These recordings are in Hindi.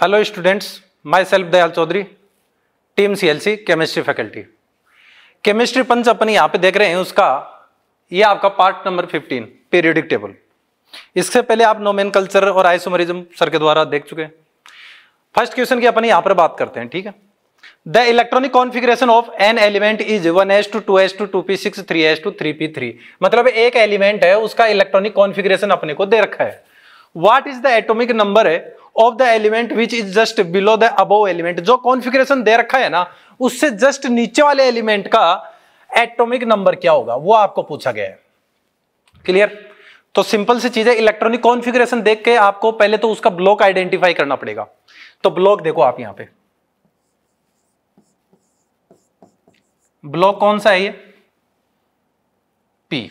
Hello students students, self Dayal Chaudhary team CLC chemistry faculty chemistry punch अपन यहाँ पे देख रहे हैं उसका ये आपका पार्ट नंबर 15, पीरियडिक टेबल इससे पहले आप नोमेन कल्चर और आइसोमरिज्म सर के द्वारा देख चुके हैं फर्स्ट क्वेश्चन की अपन यहाँ पर बात करते हैं ठीक है the electronic configuration of an element is one S two two S two two p six three s two three p three मतलब एक एलिमेंट है उसका इलेक्ट्रॉनिक कॉन्फिग्रेशन अपने को दे रखा है what is the atomic number है of the element which is just below the above element जो कॉन्फिग्रेशन दे रखा है ना उससे जस्ट नीचे वाले एलिमेंट का एटॉमिक नंबर क्या होगा वो आपको पूछा गया है क्लियर तो सिंपल सी चीज है इलेक्ट्रॉनिक कॉन्फिग्रेशन देख के आपको पहले तो उसका ब्लॉक आइडेंटिफाई करना पड़ेगा तो ब्लॉक देखो आप यहां पे ब्लॉक कौन सा है ये पी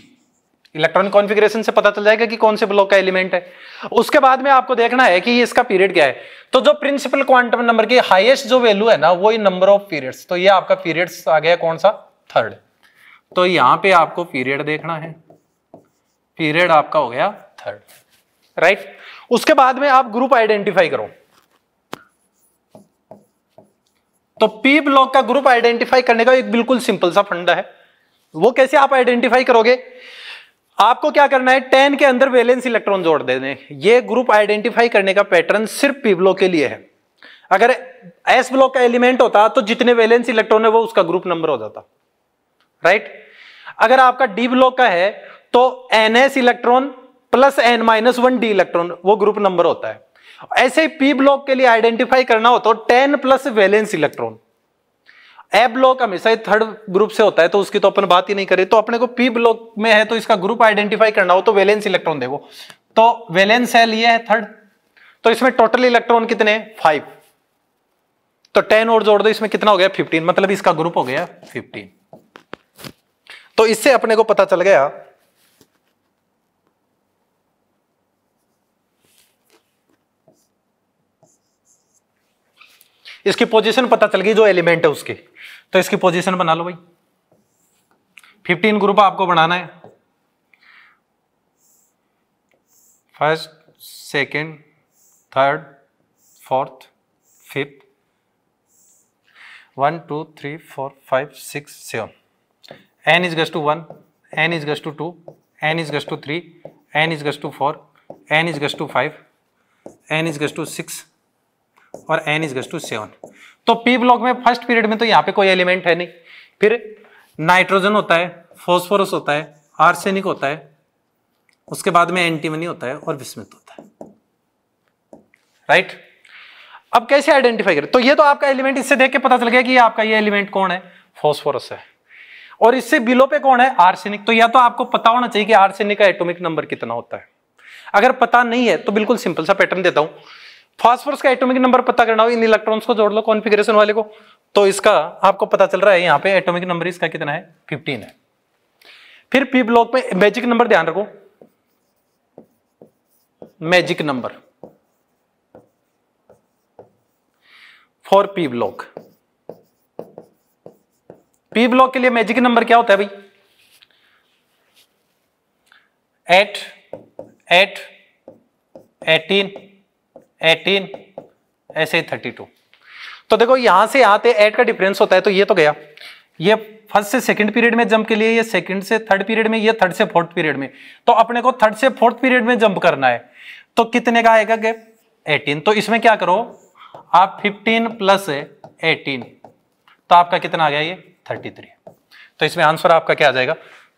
इलेक्ट्रॉन कॉन्फ़िगरेशन से पता चल जाएगा कि कौन से ब्लॉक का एलिमेंट है उसके बाद में आपको देखना है कि इसका पीरियड क्या है तो जो प्रिंसिपल क्वांटम नंबर की हाईएस्ट जो वैल्यू है ना वो नंबर ऑफ पीरियड्स तो ये आपका पीरियड्स आ गया कौन सा थर्ड तो यहां पे आपको पीरियड देखना है पीरियड आपका हो गया थर्ड राइट उसके बाद में आप ग्रुप आइडेंटिफाई करो तो पी ब्लॉक का ग्रुप आइडेंटिफाई करने का एक बिल्कुल सिंपल सा फंडा है वो कैसे आप आइडेंटिफाई करोगे आपको क्या करना है टेन के अंदर वैलेंस इलेक्ट्रॉन जोड़ देने ये ग्रुप आइडेंटिफाई करने का पैटर्न सिर्फ पीब्लो के लिए है अगर एस ब्लॉक का एलिमेंट होता तो जितने वैलेंस इलेक्ट्रॉन है वो उसका ग्रुप नंबर हो जाता राइट अगर आपका डी ब्लॉक का है तो n s electron plus n minus one d electron वो ग्रुप नंबर होता है ऐसे पी ब्लॉक के लिए आइडेंटिफाई करना हो तो ten plus valence electron a block हमेशा ही थर्ड ग्रुप से होता है तो उसकी तो अपन बात ही नहीं करें तो अपने को पी ब्लॉक में है तो इसका ग्रुप आइडेंटिफाई करना हो तो वेलेंस इलेक्ट्रॉन देखो तो वेलेंस है लिए है थर्ड तो इसमें टोटल इलेक्ट्रॉन कितने फाइव तो टेन और जोड़ दो इसमें कितना हो गया फिफ्टीन मतलब इसका ग्रुप हो गया फिफ्टीन तो इससे अपने को पता चल गया इसकी पोजीशन पता चल गई जो एलिमेंट है उसकी तो इसकी पोजीशन बना लो भाई 15 ग्रुप आपको बनाना है first second third fourth fifth one two three four five six seven n is गज टू वन एन इज गज टू टू एन इज गज टू थ्री एन इज गज टू फोर एन इज गज टू फाइव एन इज गज टू सिक्स और एन इज गज टू सेवन तो पी ब्लॉक में फर्स्ट पीरियड में तो यहाँ पे कोई एलिमेंट है नहीं फिर नाइट्रोजन होता है फॉस्फोरस होता है आर्सेनिक होता है उसके बाद में एंटीमनी होता है और विस्मित होता है राइट अब कैसे आइडेंटिफाई करें तो ये तो आपका एलिमेंट इससे देख के पता चल गया कि ये आपका ये एलिमेंट कौन है फॉस्फोरस है और इससे बिलो पे कौन है आर्सेनिक तो या तो आपको पता होना चाहिए कि आर्सेनिक का एटोमिक नंबर कितना होता है अगर पता नहीं है तो बिल्कुल सिंपल सा पैटर्न देता हूं फास्फोरस का एटॉमिक नंबर पता करना हो इन इलेक्ट्रॉन्स को जोड़ लो कॉन्फिगरेशन वाले को तो इसका आपको पता चल रहा है यहाँ पे एटॉमिक नंबर इसका कितना है 15 है फिर पी ब्लॉक में मैजिक नंबर ध्यान रखो magic number for p block p block के लिए मैजिक नंबर क्या होता है भाई एट एट एटीन एटीन ऐसे थर्टी टू तो देखो यहां से आते एट का डिफरेंस होता है तो ये तो गया ये फर्स्ट से सेकंड पीरियड में जंप के लिए ये सेकंड से थर्ड पीरियड में ये थर्ड से फोर्थ पीरियड में तो अपने को थर्ड से फोर्थ पीरियड में जंप करना है तो कितने का आएगा गैप एटीन तो इसमें क्या करो आप फिफ्टीन प्लस एटीन तो आपका कितना आ गया ये थ्री तो इसमें आंसर आपका क्या आ जाएगा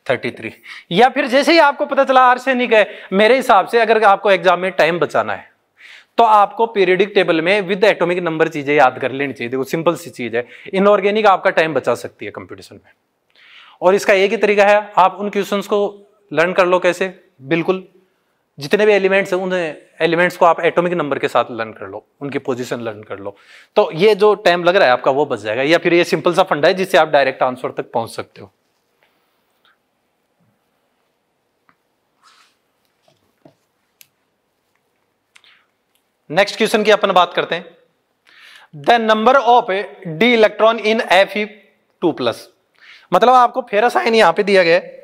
33 या फिर जैसे ही आपको पता चला आर से नहीं गए मेरे हिसाब से अगर आपको एग्जाम में टाइम बचाना है तो आपको पीरियडिक टेबल में विद एटॉमिक नंबर चीजें याद कर लेनी चाहिए देखो सिंपल सी चीज है इनऑर्गेनिक आपका टाइम बचा सकती है कंपटीशन में और इसका एक ही तरीका है आप उन क्वेश्चन को लर्न कर लो कैसे बिल्कुल जितने भी एलिमेंट्स हैं उन एलिमेंट्स को आप एटॉमिक नंबर के साथ लर्न कर लो उनकी पोजीशन लर्न कर लो तो ये जो टाइम लग रहा है आपका वो बच जाएगा या फिर ये सिंपल सा फंडा है जिससे आप डायरेक्ट आंसर तक पहुंच सकते हो नेक्स्ट क्वेश्चन की अपन बात करते हैं the number of d electron in F E two plus मतलब आपको साइन यहां पे दिया गया है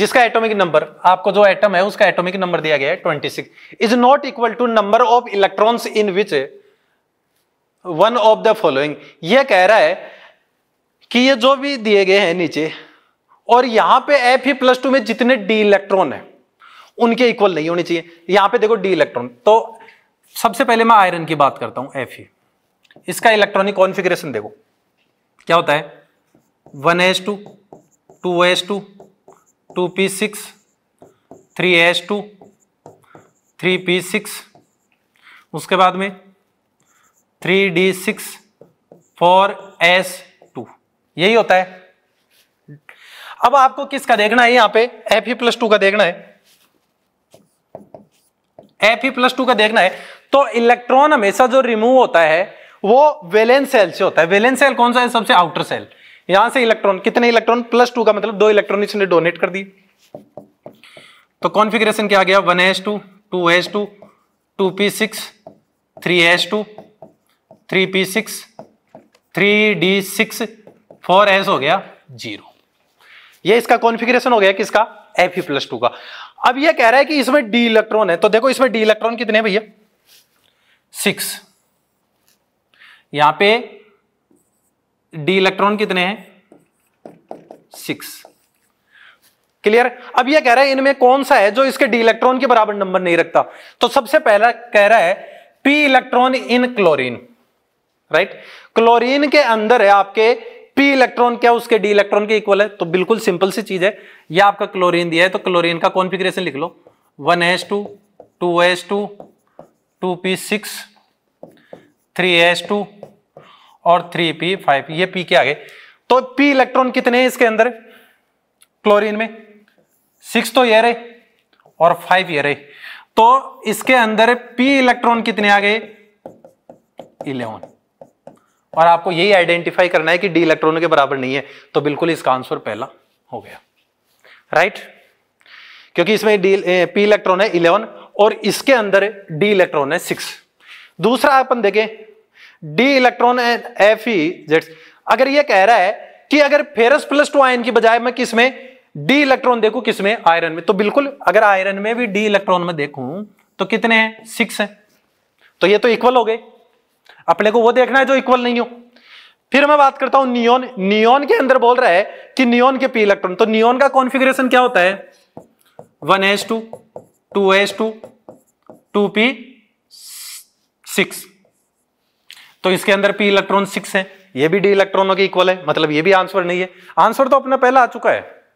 जिसका एटॉमिक नंबर आपको जो एटम है उसका एटॉमिक नंबर दिया गया है 26 is not equal to number of electrons in which one of the following यह कह रहा है कि ये जो भी दिए गए हैं नीचे और यहां पे एफ ई प्लस टू में जितने डी इलेक्ट्रॉन है उनके इक्वल नहीं होनी चाहिए यहां पे देखो डी इलेक्ट्रॉन तो सबसे पहले मैं आयरन की बात करता हूं एफ इसका इलेक्ट्रॉनिक कॉन्फिग्रेशन देखो क्या होता है one S two two S two two p six three s two three p six उसके बाद में three d six four s two यही होता है अब आपको किसका देखना है यहां पे एफ ही प्लस टू का देखना है एफ प्लस टू का देखना है तो इलेक्ट्रॉन हमेशा जो रिमूव होता है वो वेलेंस सेल से होता है वेलेंस सेल कौन सा है सबसे आउटर सेल यहां से इलेक्ट्रॉन कितने इलेक्ट्रॉन प्लस टू का मतलब दो इलेक्ट्रॉन इसने डोनेट कर दी तो कॉन्फिग्रेशन क्या आ गया one S two two S two two p six three s two three p six three d six four s हो गया जीरो ये इसका कॉन्फिग्रेशन हो गया किसका एफ प्लस टू का अब यह कह रहा है कि इसमें डी इलेक्ट्रॉन है तो देखो इसमें डी इलेक्ट्रॉन कितने भैया सिक्स यहां पे डी इलेक्ट्रॉन कितने हैं सिक्स क्लियर अब यह कह रहा है इनमें कौन सा है जो इसके डी इलेक्ट्रॉन के बराबर नंबर नहीं रखता तो सबसे पहला कह रहा है p electron in chlorine right chlorine के अंदर है आपके पी इलेक्ट्रॉन क्या उसके डी इलेक्ट्रॉन के इक्वल है तो बिल्कुल सिंपल सी चीज है ये आपका क्लोरीन दिया है तो क्लोरीन का कॉन्फिग्रेशन लिख लो one S two two S two two p six three s two और थ्री पी फाइव ये पी के आगे तो पी इलेक्ट्रॉन कितने हैं इसके अंदर क्लोरीन में सिक्स तो ये रहे और फाइव ये रहे तो इसके अंदर पी इलेक्ट्रॉन कितने आ गए इलेवन और आपको यही आइडेंटिफाई करना है कि डी इलेक्ट्रॉन के बराबर नहीं है तो बिल्कुल इसका आंसर पहला हो गया राइट क्योंकि इसमें डी पी इलेक्ट्रॉन है इलेवन और इसके अंदर डी इलेक्ट्रॉन है सिक्स दूसरा अपन देखें d electron f e z अगर ये कह रहा है कि अगर फेरस प्लस टू आयन की बजाय मैं किसमें डी इलेक्ट्रॉन देखू किसमें आयरन में तो बिल्कुल अगर आयरन में भी डी इलेक्ट्रॉन में देखूं तो कितने हैं सिक्स हैं तो ये तो इक्वल हो गए अपने को वो देखना है जो इक्वल नहीं हो फिर मैं बात करता हूं नियोन नियोन के अंदर बोल रहा है कि नियोन के पी इलेक्ट्रॉन तो नियोन का कॉन्फिग्रेशन क्या होता है one S two two S two two p six तो इसके अंदर पी इलेक्ट्रॉन सिक्स है ये भी डी इलेक्ट्रॉनों के इक्वल है मतलब ये भी आंसर नहीं है आंसर तो अपना पहला आ चुका है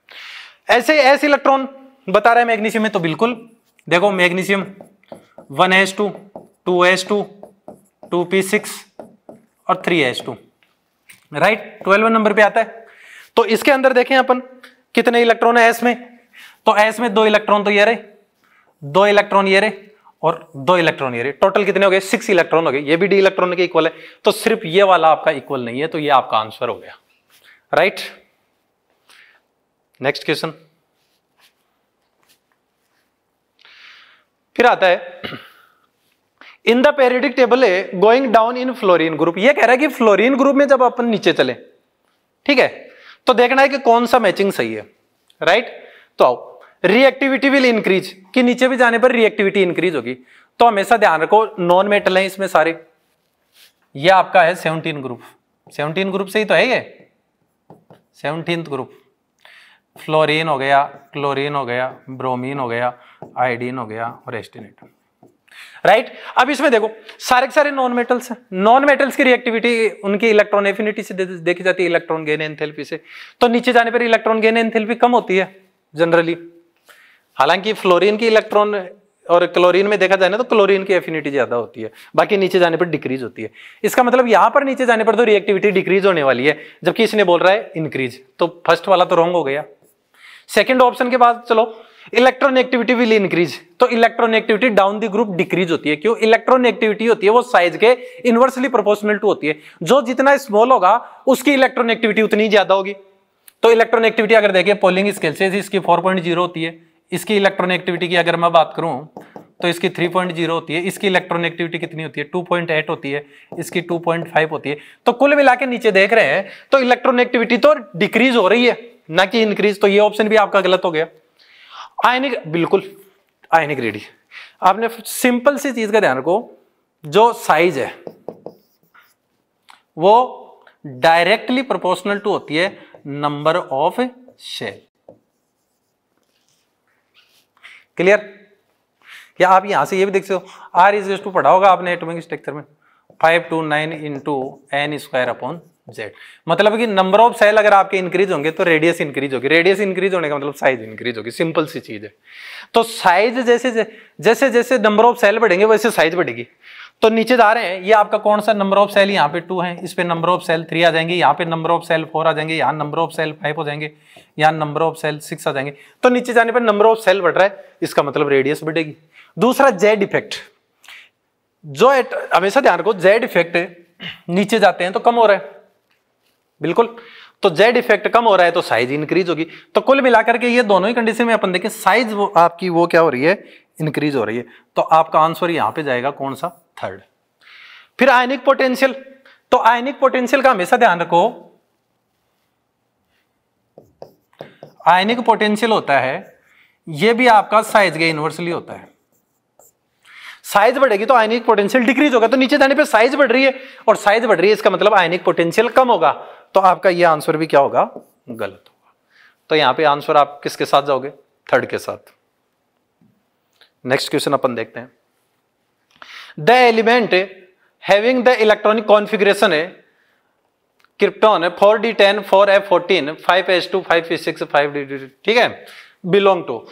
ऐसे एस इलेक्ट्रॉन बता रहे मैग्नीशियम में तो बिल्कुल देखो magnesium one S two two S two two p six और three H two right twelve number पे आता है तो इसके अंदर देखें अपन कितने इलेक्ट्रॉन है एस में तो एस में दो इलेक्ट्रॉन तो ये रहे दो इलेक्ट्रॉन ये रहे और दो इलेक्ट्रॉन ये रहे टोटल कितने हो गए सिक्स इलेक्ट्रॉन हो गए ये भी डी इलेक्ट्रॉन के इक्वल है तो सिर्फ ये वाला आपका इक्वल नहीं है तो ये आपका आंसर हो गया राइट नेक्स्ट क्वेश्चन फिर आता है in the periodic table a going down in fluorine group ये कह रहा है कि फ्लोरिन ग्रुप में जब अपन नीचे चले ठीक है तो देखना है कि कौन सा मैचिंग सही है राइट तो आओ रिएक्टिविटी विल इंक्रीज कि नीचे भी जाने पर रिएक्टिविटी इंक्रीज होगी तो हमेशा ध्यान रखो नॉन मेटल है इसमें सारे ये आपका है सेवनटीन ग्रुप सेवनटीन ग्रुप से ही तो है ये सेवनटीन ग्रुप फ्लोरिन हो गया क्लोरिन हो गया ब्रोमिन हो गया आयोडीन हो गया और एस्टिनेट राइट अब इसमें देखो सारे के सारे नॉन मेटल्स हैं नॉन मेटल्स की रिएक्टिविटी उनकी इलेक्ट्रॉन एफिनिटी से देखी जाती है इलेक्ट्रॉन गेन एनथेल्पी से तो नीचे जाने पर इलेक्ट्रॉन गेन एनथेल्पी कम होती है जनरली हालांकि फ्लोरीन की इलेक्ट्रॉन और क्लोरीन में देखा जाए ना तो क्लोरीन की एफिनिटी ज्यादा होती है बाकी नीचे जाने पर डिक्रीज होती है इसका मतलब यहां पर नीचे जाने पर तो रिएक्टिविटी डिक्रीज होने वाली है जबकि इसने बोल रहा है इंक्रीज तो फर्स्ट वाला तो रॉन्ग हो गया सेकंड ऑप्शन के बाद चलो इलेक्ट्रोनेगेटिविटी विल इंक्रीज तो electronegativity down the group decrease होती है क्यों इलेक्ट्रोनेगेटिविटी होती है वो साइज के इनवर्सली प्रोपोर्शनल टू होती है जो जितना स्मॉल होगा उसकी इलेक्ट्रोनेगेटिविटी उतनी ज्यादा होगी तो इलेक्ट्रोनेगेटिविटी अगर देखिए पोलिंग स्केल से इसकी 4.0 होती है इसकी इलेक्ट्रोनेगेटिविटी की अगर मैं बात करूं तो इसकी 3.0 होती है इसकी इलेक्ट्रोनेगेटिविटी कितनी होती है 2.8 होती है इसकी 2.5 होती है तो कुल मिला के नीचे देख रहे हैं तो इलेक्ट्रोनेगेटिविटी तो डिक्रीज हो रही है ना कि इंक्रीज तो ये ऑप्शन भी आपका गलत हो गया आयनिक बिल्कुल आयनिक रेडी आपने सिंपल सी चीज का ध्यान रखो जो साइज है वो डायरेक्टली प्रोपोर्शनल टू होती है नंबर ऑफ शेल क्लियर या आप यहां से ये भी देख सकते हो आर इज टू पढ़ा होगा आपने एटोमिक स्ट्रक्चर में five two nine into n square upon z मतलब कि नंबर ऑफ सेल अगर आपके इंक्रीज होंगे तो रेडियस इंक्रीज होगी रेडियस इंक्रीज होने का मतलब साइज इंक्रीज होगी सिंपल सी चीज है तो साइज जैसे जैसे जैसे नंबर ऑफ सेल बढ़ेंगे वैसे साइज बढ़ेगी तो नीचे जा रहे हैं ये आपका कौन सा नंबर ऑफ सेल यहाँ पे टू है इस पे नंबर ऑफ सेल थ्री आ जाएंगे यहाँ पे नंबर ऑफ सेल फोर आ जाएंगे यहाँ नंबर ऑफ सेल फाइव हो जाएंगे यहाँ नंबर ऑफ सेल सिक्स आ जाएंगे तो नीचे जाने पर नंबर ऑफ सेल बढ़ रहा है इसका मतलब रेडियस बढ़ेगी दूसरा जेड इफेक्ट जो हमेशा ध्यान रखो जेड इफेक्ट नीचे जाते हैं तो कम हो रहा है बिल्कुल तो जेड इफेक्ट कम हो रहा है तो साइज इंक्रीज होगी तो कुल मिलाकर के ये दोनों ही कंडीशन में अपन देखें साइज वो आपकी वो क्या हो रही है इंक्रीज हो रही है तो आपका आंसर यहां पे जाएगा कौन सा थर्ड फिर आयनिक पोटेंशियल तो आयनिक पोटेंशियल का हमेशा ध्यान रखो आयनिक पोटेंशियल होता है ये भी आपका साइज के इन्वर्सली होता है साइज बढ़ेगी तो आयनिक पोटेंशियल डिक्रीज होगा तो नीचे जाने पर साइज बढ़ रही है और साइज बढ़ रही है इसका मतलब आयनिक पोटेंशियल कम होगा तो आपका ये आंसर भी क्या होगा गलत होगा तो यहां पे आंसर आप किसके साथ जाओगे थर्ड के साथ नेक्स्ट क्वेश्चन अपन देखते हैं the element having the electronic configuration है krypton four d ten four f fourteen five h two five six five d ठीक है बिलोंग टू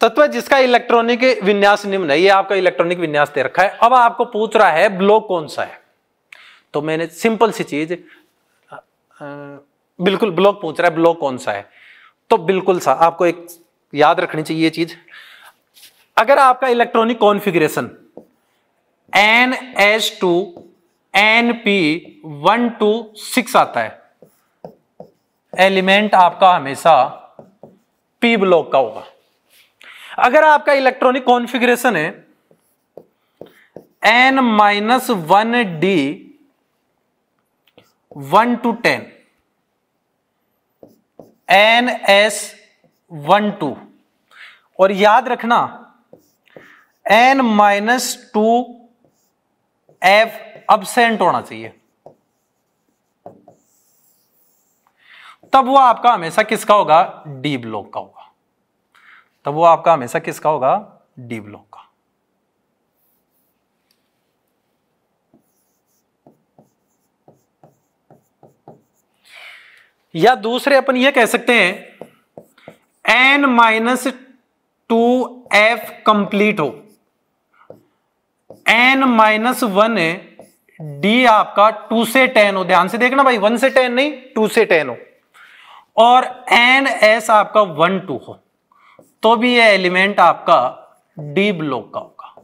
तत्व जिसका इलेक्ट्रॉनिक विन्यास निम्न है ये आपका इलेक्ट्रॉनिक विन्यास दे रखा है अब आपको पूछ रहा है ब्लॉक कौन सा है तो मैंने सिंपल सी चीज बिल्कुल ब्लॉक पूछ रहा है ब्लॉक कौन सा है तो बिल्कुल सा आपको एक याद रखनी चाहिए ये चीज अगर आपका electronic configuration n h two N P one to six आता है एलिमेंट आपका हमेशा पी ब्लॉक का होगा अगर आपका इलेक्ट्रॉनिक कॉन्फ़िगरेशन है n minus one d one two ten n S one two और याद रखना n minus two f absent होना चाहिए तब वो आपका हमेशा किसका होगा डी ब्लॉक का होगा तब वो आपका हमेशा किसका होगा डी ब्लॉक या दूसरे अपन ये कह सकते हैं n minus two f complete हो एन माइनस वन डी आपका टू से टेन हो ध्यान से देखना भाई वन से टेन नहीं टू से टेन हो और एन एस आपका वन टू हो तो भी ये एलिमेंट आपका डी ब्लॉक का होगा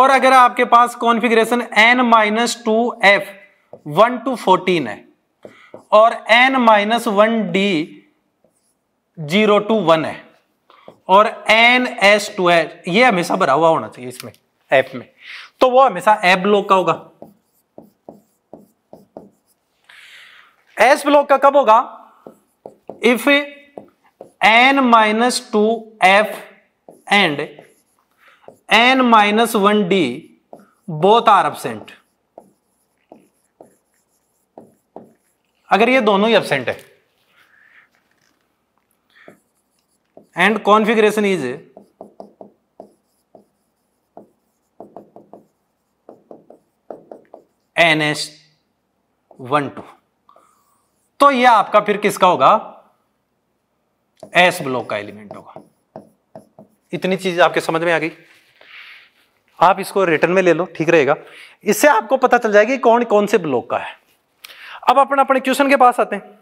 और अगर आपके पास configuration n minus two f one two fourteen है और n minus one d zero two one है और एन एस टू एच ये हमेशा भरा हुआ होना चाहिए इसमें एफ में तो वो हमेशा एफ ब्लॉक का होगा एस ब्लॉक का कब होगा if n minus two f and n minus one d both are absent अगर ये दोनों ही एबसेंट है and configuration is n S one two तो ये आपका फिर किसका होगा एस ब्लॉक का एलिमेंट होगा इतनी चीज आपके समझ में आ गई आप इसको रिटर्न में ले लो ठीक रहेगा इससे आपको पता चल जाएगी कौन कौन से ब्लॉक का है अब अपन अपने क्वेश्चन के पास आते हैं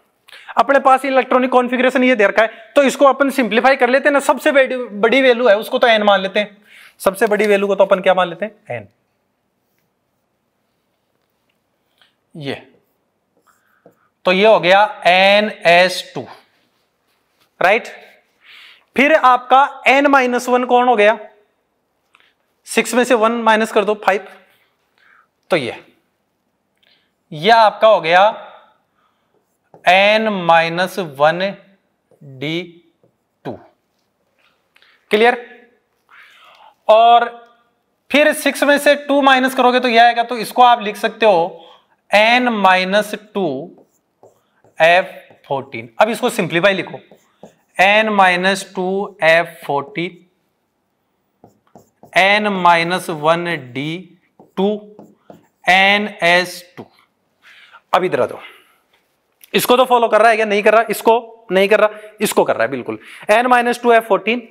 अपने पास इलेक्ट्रॉनिक कॉन्फ़िगरेशन ये दे रखा है तो इसको अपन सिंप्लीफाई कर लेते हैं ना सबसे बड़ी वैल्यू है उसको तो एन मान लेते हैं सबसे बड़ी वैल्यू को तो अपन क्या मान लेते हैं एन ये तो ये हो गया एन एस टू राइट फिर आपका एन माइनस वन कौन हो गया सिक्स में से वन माइनस कर दो फाइव तो ये यह आपका हो गया n minus one d two clear और फिर सिक्स में से टू माइनस करोगे तो यह आएगा तो इसको आप लिख सकते हो n minus two f fourteen अब इसको सिंप्लीफाई लिखो n minus two f fourteen n minus one d two N S two अब इधर दो इसको तो फॉलो कर रहा है क्या नहीं कर रहा इसको नहीं कर रहा इसको कर रहा है बिल्कुल एन माइनस टू है fourteen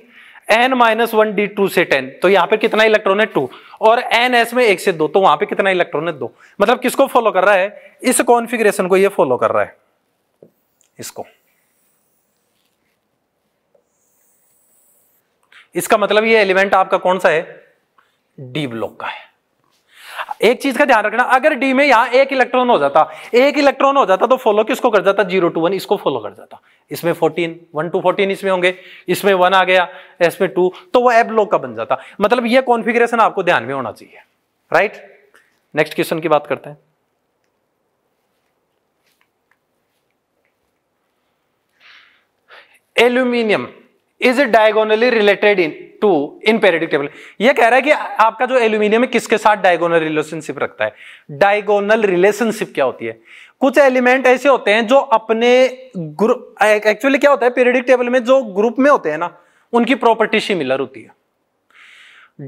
n minus one d two से टेन तो यहां पे कितना इलेक्ट्रॉन है टू और एन एस में एक से दो तो वहां पे कितना इलेक्ट्रॉन है दो मतलब किसको फॉलो कर रहा है इस कॉन्फिग्रेशन को ये फॉलो कर रहा है इसको इसका मतलब ये एलिमेंट आपका कौन सा है डी ब्लॉक का है एक चीज का ध्यान रखना अगर डी में यहां एक इलेक्ट्रॉन हो जाता एक इलेक्ट्रॉन हो जाता तो फॉलो किसको कर जाता जीरो टू वन इसको फॉलो कर जाता इसमें फोर्टीन वन टू फोर्टीन इसमें होंगे इसमें वन आ गया इसमें टू तो वह एब का बन जाता मतलब यह कॉन्फिग्रेशन आपको ध्यान में होना चाहिए राइट नेक्स्ट क्वेश्चन की बात करते हैं aluminium is diagonally related in to in periodic table ये कह रहा है कि आपका जो एल्यूमिनियम है किसके साथ डायगोनल रिलेशनशिप रखता है डायगोनल रिलेशनशिप क्या होती है कुछ एलिमेंट ऐसे होते हैं जो अपने ग्रुप एक्चुअली क्या होता है पेरेडिक टेबल में जो ग्रुप में होते हैं ना उनकी प्रॉपर्टी सिमिलर होती है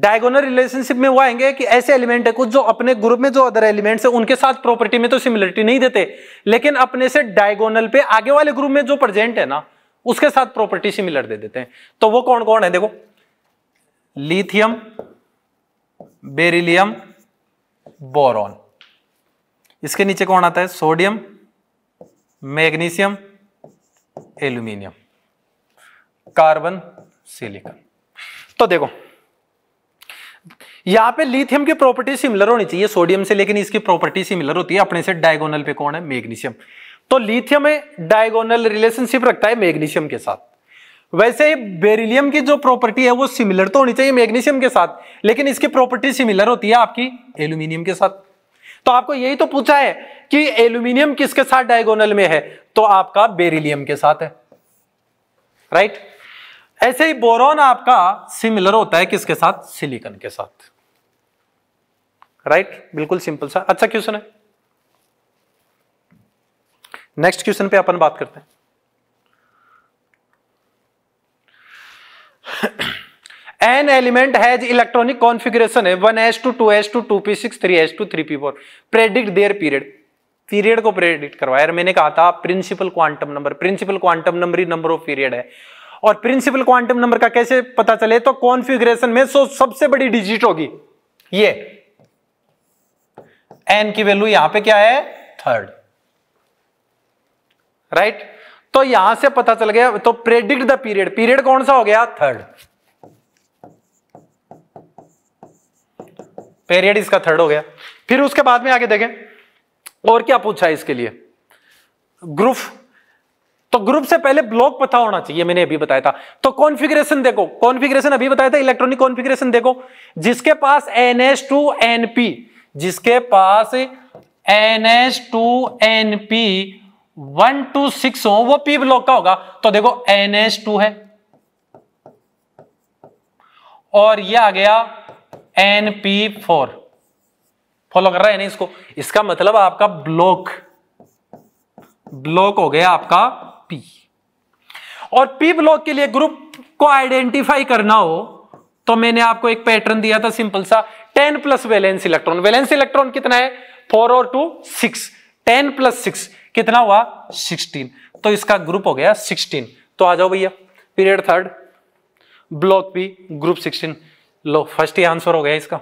डायगोनल रिलेशनशिप में वो आएंगे कि ऐसे एलिमेंट है कुछ जो अपने ग्रुप में जो अदर एलिमेंट्स है उनके साथ प्रॉपर्टी में तो सिमिलरिटी नहीं देते लेकिन अपने से डायगोनल पे आगे वाले ग्रुप में जो प्रेजेंट है ना उसके साथ प्रॉपर्टी सिमिलर दे देते हैं तो वो कौन कौन है देखो लिथियम बेरिलियम बोरॉन इसके नीचे कौन आता है sodium magnesium aluminium carbon silicon तो देखो यहां पे लिथियम की प्रॉपर्टी सिमिलर होनी चाहिए सोडियम से लेकिन इसकी प्रॉपर्टी सिमिलर होती है अपने से डायगोनल पे कौन है मैग्नीशियम तो लिथियम डायगोनल रिलेशनशिप रखता है मैग्नीशियम के साथ वैसे ही बेरिलियम की जो प्रॉपर्टी है वो सिमिलर तो होनी चाहिए मैग्नीशियम के साथ लेकिन इसकी प्रॉपर्टी सिमिलर होती है आपकी एल्यूमिनियम के साथ तो आपको यही तो पूछा है कि एल्यूमिनियम किसके साथ डायगोनल में है तो आपका बेरिलियम के साथ है राइट ऐसे ही बोरॉन आपका सिमिलर होता है किसके साथ सिलिकन के साथ राइट बिल्कुल सिंपल सा अच्छा क्वेश्चन है नेक्स्ट क्वेश्चन पे अपन बात करते हैं an element has electronic configuration है one S two two S two two p six three s two three p four predict their period period को प्रेडिक्ट करवाया यार मैंने कहा था principal quantum number principal quantum number ही नंबर ऑफ पीरियड है और प्रिंसिपल क्वांटम नंबर का कैसे पता चले तो कॉन्फिग्रेशन में सो सबसे बड़ी डिजिट होगी ये एन की वैल्यू यहां पे क्या है थर्ड राइट right? तो यहां से पता चल गया तो प्रेडिक्ट द पीरियड पीरियड कौन सा हो गया थर्ड पीरियड इसका थर्ड हो गया फिर उसके बाद में आगे देखें और क्या पूछा है इसके लिए ग्रुप तो ग्रुप से पहले ब्लॉक पता होना चाहिए मैंने अभी बताया था तो कॉन्फ़िगरेशन देखो कॉन्फ़िगरेशन अभी बताया था इलेक्ट्रॉनिक कॉन्फ़िगरेशन देखो जिसके पास n S two N p जिसके पास n two N P one to six हो वो पी ब्लॉक का होगा तो देखो एन एच टू है और ये आ गया एन पी फोर फॉलो कर रहा है ना इसको इसका मतलब आपका ब्लॉक ब्लॉक हो गया आपका पी और पी ब्लॉक के लिए ग्रुप को आइडेंटिफाई करना हो तो मैंने आपको एक पैटर्न दिया था सिंपल सा ten plus valence electron valence electron कितना है फोर और two six ten plus six कितना हुआ 16 तो इसका ग्रुप हो गया 16 तो आ जाओ भैया period third block b group 16 लो फर्स्ट ही आंसर हो गया इसका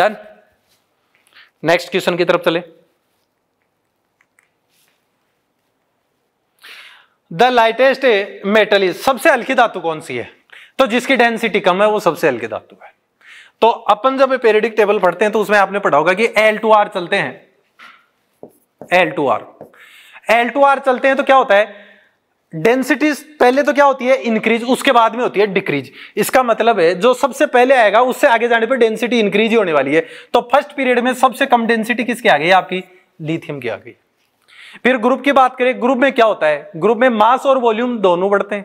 डन नेक्स्ट क्वेश्चन की तरफ चले द लाइटेस्ट मेटल इज सबसे हल्की धातु कौन सी है तो जिसकी डेंसिटी कम है वो सबसे हल्की धातु है तो अपन जब पेरिडिक टेबल पढ़ते हैं तो उसमें आपने पढ़ा होगा कि एल टू आर चलते हैं L to R L to R चलते हैं तो क्या होता है डेंसिटीज पहले तो क्या होती है इंक्रीज उसके बाद में होती है डिक्रीज इसका मतलब है जो सबसे पहले आएगा उससे आगे जाने पर डेंसिटी इंक्रीज होने वाली है तो फर्स्ट पीरियड में सबसे कम डेंसिटी किसकी आ गई आपकी लिथियम की आ गई फिर ग्रुप की बात करें ग्रुप में क्या होता है ग्रुप में मास और वॉल्यूम दोनों बढ़ते हैं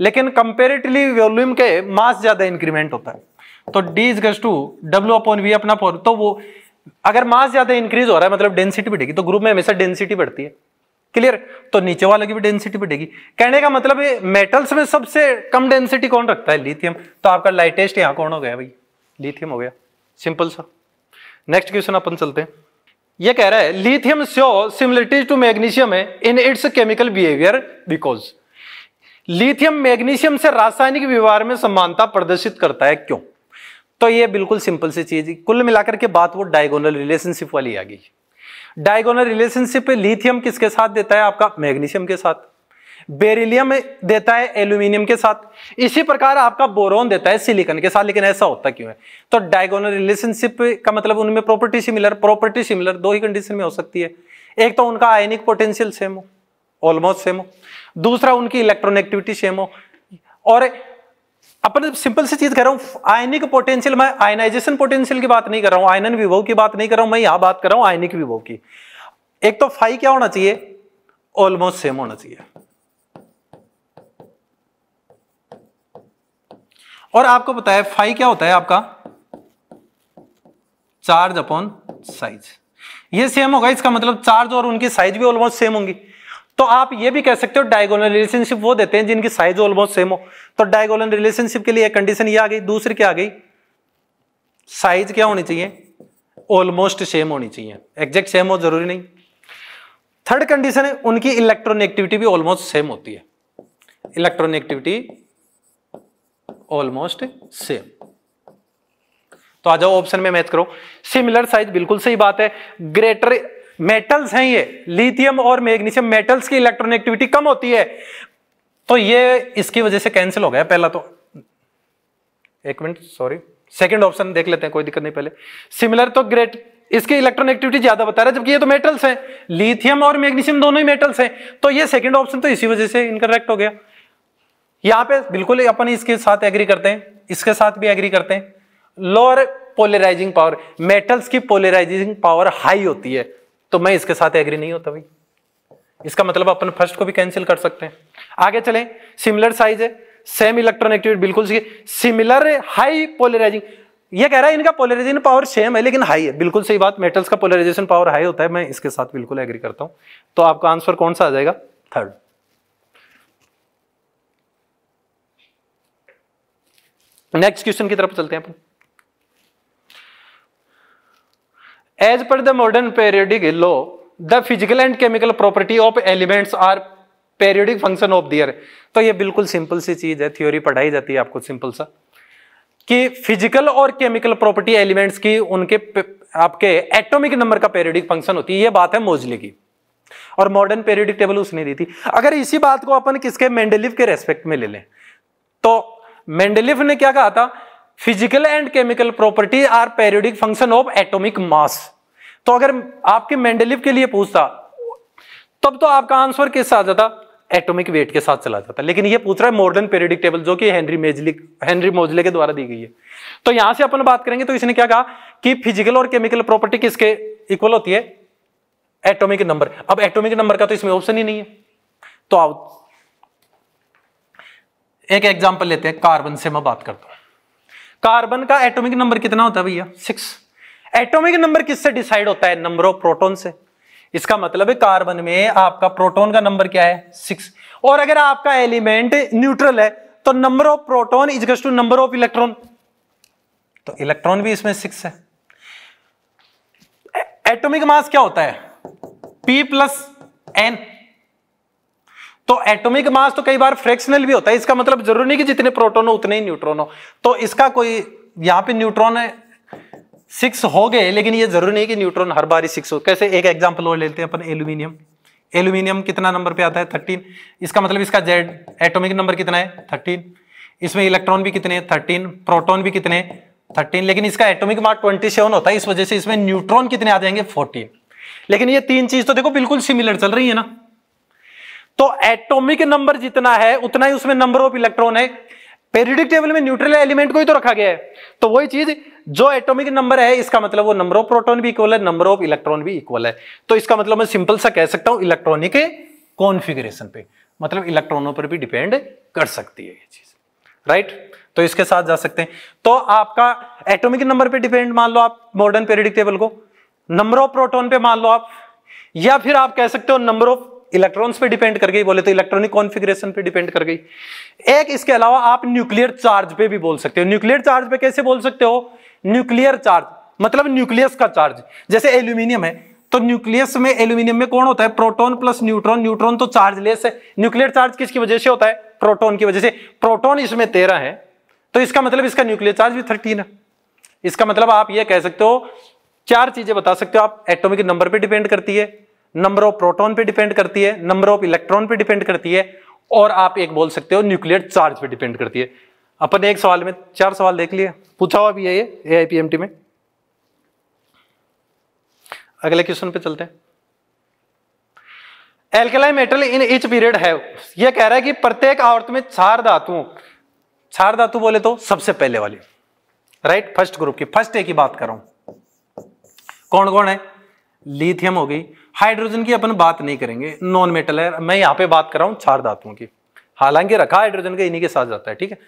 लेकिन कंपेरेटिवली वॉल्यूम के मास ज्यादा इंक्रीमेंट होता है तो डी इज गज टू डब्ल्यू अपॉन वी अपना तो वो अगर मास ज्यादा इंक्रीज हो रहा है मतलब डेंसिटी बढ़ेगी तो ग्रुप में हमेशा डेंसिटी बढ़ती है क्लियर तो नीचे वाले की भी डेंसिटी बढ़ेगी कहने का मतलब है मेटल्स में सबसे कम डेंसिटी कौन रखता है लिथियम तो आपका लाइटेस्ट यहां कौन हो गया भाई लिथियम हो गया सिंपल सा नेक्स्ट क्वेश्चन अपन चलते हैं ये कह रहा है lithium show similarities to magnesium है in its chemical behaviour because lithium magnesium से रासायनिक व्यवहार में समानता प्रदर्शित करता है क्यों तो ये बिल्कुल सिंपल सी चीज़ कुल मिलाकर के बात वो डायगोनल रिलेशनशिप वाली आ गई डायगोनल रिलेशनशिप लिथियम किसके साथ देता है आपका मैग्नीशियम के साथ बेरिलियम देता है एल्यूमिनियम के साथ इसी प्रकार आपका बोरोन देता है सिलिकॉन के साथ लेकिन ऐसा होता क्यों है तो डायगोनल रिलेशनशिप का मतलब उनमें प्रॉपर्टी सिमिलर प्रॉपर्टी सिमिलर दो ही कंडीशन में हो सकती है एक तो उनका आयनिक पोटेंशियल सेम हो ऑलमोस्ट सेम हो दूसरा उनकी इलेक्ट्रॉनिक्टिविटी सेम हो और अपन सिंपल सी चीज कह रहा हूं आयनिक पोटेंशियल मैं आयनाइजेशन पोटेंशियल की बात नहीं कर रहा हूं आयनन विभव की बात नहीं कर रहा हूं मैं यहां बात कर रहा हूं आयनिक विभव की एक तो फाइव क्या होना चाहिए ऑलमोस्ट सेम होना चाहिए और आपको पता है क्या होता है आपका चार्ज अपॉन साइज ये सेम होगा इसका मतलब चार्ज और उनकी साइज भी ऑलमोस्ट सेम होंगी तो आप ये भी कह सकते हो डायगोनल रिलेशनशिप वो देते हैं जिनकी साइज ऑलमोस्ट सेम हो तो डायगोनल रिलेशनशिप के लिए कंडीशन ये आ गई दूसरी क्या आ गई साइज क्या होनी चाहिए ऑलमोस्ट सेम होनी चाहिए एग्जैक्ट सेम हो जरूरी नहीं थर्ड कंडीशन है उनकी इलेक्ट्रोनेगेटिविटी भी ऑलमोस्ट सेम होती है इलेक्ट्रोनेगेटिविटी ऑलमोस्ट सेम तो आ जाओ ऑप्शन में मैच करो सिमिलर साइज बिल्कुल सही बात है ग्रेटर मेटल्स हैं ये लिथियम और मैग्नीशियम मेटल्स की इलेक्ट्रोनेगेटिविटी कम होती है तो ये इसकी वजह से कैंसिल हो गया पहला तो एक मिनट सॉरी सेकंड ऑप्शन देख लेते हैं कोई दिक्कत नहीं पहले सिमिलर तो ग्रेट इसकी इलेक्ट्रोनेगेटिविटी ज्यादा बता रहा है जबकि ये तो मेटल्स हैं लिथियम और मैग्नीशियम दोनों ही मेटल्स हैं तो ये सेकंड ऑप्शन तो इसी वजह से इनकरेक्ट हो गया यहां पे बिल्कुल अपन इसके साथ एग्री करते हैं इसके साथ भी एग्री करते हैं लोअर पोलराइजिंग पावर मेटल्स की पोलराइजिंग पावर हाई होती है तो मैं इसके साथ एग्री नहीं होता भाई इसका मतलब अपन फर्स्ट को भी कैंसिल कर सकते हैं आगे चले सिमिलर साइज है सेम इलेक्ट्रॉन एक्टिविटी बिल्कुल सिमिलर हाई पोलराइजिंग ये कह रहा है इनका पोलराइजेशन पावर सेम है लेकिन हाई है बिल्कुल सही बात मेटल्स का पोलराइजेशन पावर हाई होता है मैं इसके साथ बिल्कुल एग्री करता हूं तो आपका आंसर कौन सा आ जाएगा थर्ड नेक्स्ट क्वेश्चन की तरफ चलते हैं अपन as per the modern periodic law the physical and chemical property of elements are periodic function of their तो ये बिल्कुल सिंपल सी चीज है थ्योरी पढ़ाई जाती है आपको सिंपल सा कि फिजिकल और केमिकल प्रॉपर्टी एलिमेंट्स की उनके आपके एटॉमिक नंबर का पेरियोडिक फंक्शन होती है ये बात है मोजली की और मॉडर्न पेरियोडिक टेबल उसने दी थी अगर इसी बात को अपन किसके मेंडेलिव के रेस्पेक्ट में ले लें तो मेंडेलिव ने क्या कहा था physical and chemical property are periodic function of atomic mass तो अगर आपके मेंडेलिव के लिए पूछता तब तो आपका आंसर किस साथ जाता एटॉमिक वेट के साथ चला जाता लेकिन ये पूछ रहा है मॉडर्न पेरियोडिक टेबल जो कि हेनरी मेजलिक हेनरी मोजले के द्वारा दी गई है तो यहां से अपन बात करेंगे तो इसने क्या कहा कि फिजिकल और केमिकल प्रॉपर्टी किसके इक्वल होती है एटॉमिक नंबर अब एटॉमिक नंबर का तो इसमें ऑप्शन ही नहीं है तो आओ एक एग्जांपल लेते हैं कार्बन से मैं बात करता हूं कार्बन का एटॉमिक नंबर कितना होता है भैया सिक्स एटॉमिक नंबर किससे डिसाइड होता है नंबर ऑफ प्रोटॉन से इसका मतलब है कार्बन में आपका प्रोटॉन का नंबर क्या है सिक्स और अगर आपका एलिमेंट न्यूट्रल है तो number of proton is to number of electron तो इलेक्ट्रॉन भी इसमें सिक्स है एटॉमिक मास क्या होता है पी प्लस एन तो एटॉमिक मास तो कई बार फ्रैक्शनल भी होता है इसका मतलब जरूरी नहीं कि जितने प्रोटोन हो उतने ही न्यूट्रॉन हो तो इसका कोई यहां पे न्यूट्रॉन सिक्स हो गए लेकिन ये जरूरी नहीं कि न्यूट्रॉन हर बार ही सिक्स हो कैसे एक एग्जाम्पल और लेते हैं अपन एल्यूमिनियम एल्यूमिनियम कितना नंबर पे आता है थर्टीन इसका मतलब इसका जेड एटोमिक नंबर कितना है थर्टीन इसमें इलेक्ट्रॉन भी कितने थर्टीन प्रोटोन भी कितने थर्टीन लेकिन इसका एटोमिक मार्क ट्वेंटी सेवन होता है इस वजह से इसमें न्यूट्रॉन कितने आ जाएंगे फोर्टीन लेकिन ये तीन चीज तो देखो बिल्कुल सिमिलर चल रही है ना तो एटॉमिक नंबर जितना है उतना ही उसमें नंबर ऑफ इलेक्ट्रॉन है पेरिडिक टेबल में न्यूट्रल एलिमेंट को ही तो रखा गया है तो वही चीज जो एटॉमिक नंबर है इसका मतलब वो नंबर ऑफ प्रोटॉन भी इक्वल है नंबर ऑफ इलेक्ट्रॉन भी इक्वल है तो इसका मतलब मैं सिंपल सा कह सकता हूं इलेक्ट्रॉनिक कॉन्फिगरेशन पे मतलब इलेक्ट्रॉनों पर भी डिपेंड कर सकती है ये चीज राइट तो इसके साथ जा सकते हैं तो आपका एटॉमिक नंबर पे डिपेंड मान लो आप मॉडर्न पेरिडिक टेबल को नंबर ऑफ प्रोटोन पे मान लो आप या फिर आप कह सकते हो नंबर ऑफ इलेक्ट्रॉन्स पे डिपेंड कर गई बोले तो इलेक्ट्रॉनिक कॉन्फ़िगरेशन पे डिपेंड कर गई एक इसके अलावा आप न्यूक्लियर चार्ज पे भी बोल सकते हो न्यूक्लियर चार्ज पे कैसे बोल सकते हो न्यूक्लियर चार्ज मतलब न्यूक्लियस का चार्ज जैसे एल्यूमिनियम है तो न्यूक्लियस में एल्यूमिनियम में कौन होता है प्रोटोन प्लस न्यूट्रॉन न्यूट्रॉन तो चार्जलेस है न्यूक्लियर चार्ज किसकी वजह से होता है प्रोटोन की वजह से प्रोटोन इसमें तेरह है तो इसका मतलब इसका न्यूक्लियर चार्ज भी थर्टीन है इसका मतलब आप यह कह सकते हो चार चीजें बता सकते हो आप एटॉमिक नंबर पे डिपेंड करती है नंबर ऑफ प्रोटॉन पे डिपेंड करती है नंबर ऑफ इलेक्ट्रॉन पे डिपेंड करती है और आप एक बोल सकते हो न्यूक्लियर चार्ज पे डिपेंड करती है अपन एक सवाल में चार सवाल देख लिए पूछा हुआ भी है ये A I P M T में अगले क्वेश्चन पे चलते हैं alkaline metal in each period है ये कह रहा है कि प्रत्येक आवर्त में चार धातुओं चार धातु बोले तो सबसे पहले वाली राइट फर्स्ट ग्रुप की फर्स्ट ए की बात कर रहा हूं कौन कौन है लिथियम हो गई हाइड्रोजन की अपन बात नहीं करेंगे नॉन मेटल है मैं यहाँ पे बात कर रहा हूँ चार धातुओं की हालांकि रखा हाइड्रोजन का इन्हीं के साथ जाता है ठीक है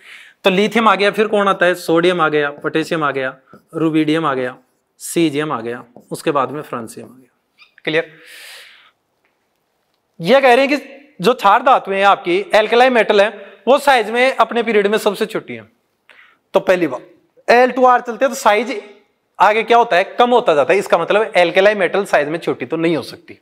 तो लिथियम आ गया फिर कौन आता है सोडियम आ गया पोटेशियम आ गया रूबीडियम आ गया सीजियम आ गया उसके बाद में फ्रांसियम आ गया क्लियर यह कह रहे हैं कि जो चार धातु हैं आपकी एल्कलाई मेटल है वो साइज में अपने पीरियड में सबसे छोटी है तो पहली बात एल टू आर चलते हैं तो साइज आगे क्या होता है कम होता जाता है इसका मतलब एल्केलाई मेटल साइज में छोटी तो नहीं हो सकती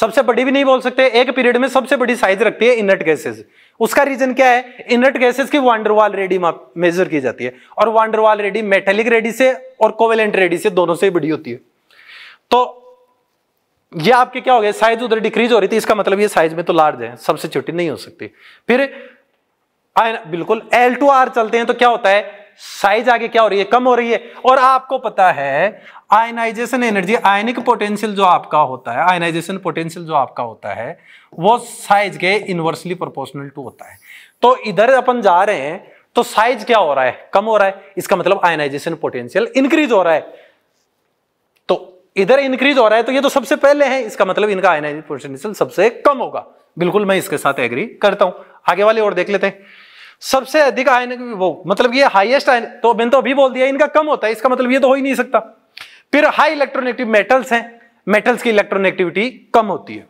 सबसे बड़ी भी नहीं बोल सकते एक पीरियड में सबसे बड़ी साइज रखती है इनर्ट गैसेस उसका रीजन क्या है इनर्ट गैसेस की वांडरवाल रेडी मेजर की जाती है और वांडरवाल रेडी मेटेलिक रेडी से और कोवेलेंट रेडी से दोनों से बड़ी होती है तो ये आपके क्या हो गया साइज उधर डिक्रीज हो रही थी इसका मतलब ये साइज में तो लार्ज है सबसे छोटी नहीं हो सकती फिर बिल्कुल एल टू आर चलते हैं तो क्या होता है साइज आगे क्या हो रही है कम हो रही है और आपको पता है आयनाइजेशन एनर्जी आयनिक पोटेंशियल जो आपका होता है आयनाइजेशन पोटेंशियल जो आपका होता है वो साइज के इनवर्सली प्रोपोर्शनल टू होता है तो इधर अपन जा रहे हैं तो साइज क्या हो रहा है कम हो रहा है इसका मतलब आयनाइजेशन पोटेंशियल इंक्रीज हो रहा है तो इधर इंक्रीज हो रहा है तो ये तो सबसे पहले है इसका मतलब इनका आयनाइजेशन पोटेंशियल सबसे कम होगा बिल्कुल मैं इसके साथ एग्री करता हूं आगे वाले और देख लेते हैं सबसे अधिक आयनिक विभव मतलब ये हाईएस्ट आयन तो मैंने तो अभी बोल दिया इनका कम होता है इसका मतलब ये तो हो ही नहीं सकता फिर हाई इलेक्ट्रोनेगेटिव मेटल्स हैं मेटल्स की इलेक्ट्रोनेगेटिविटी कम होती है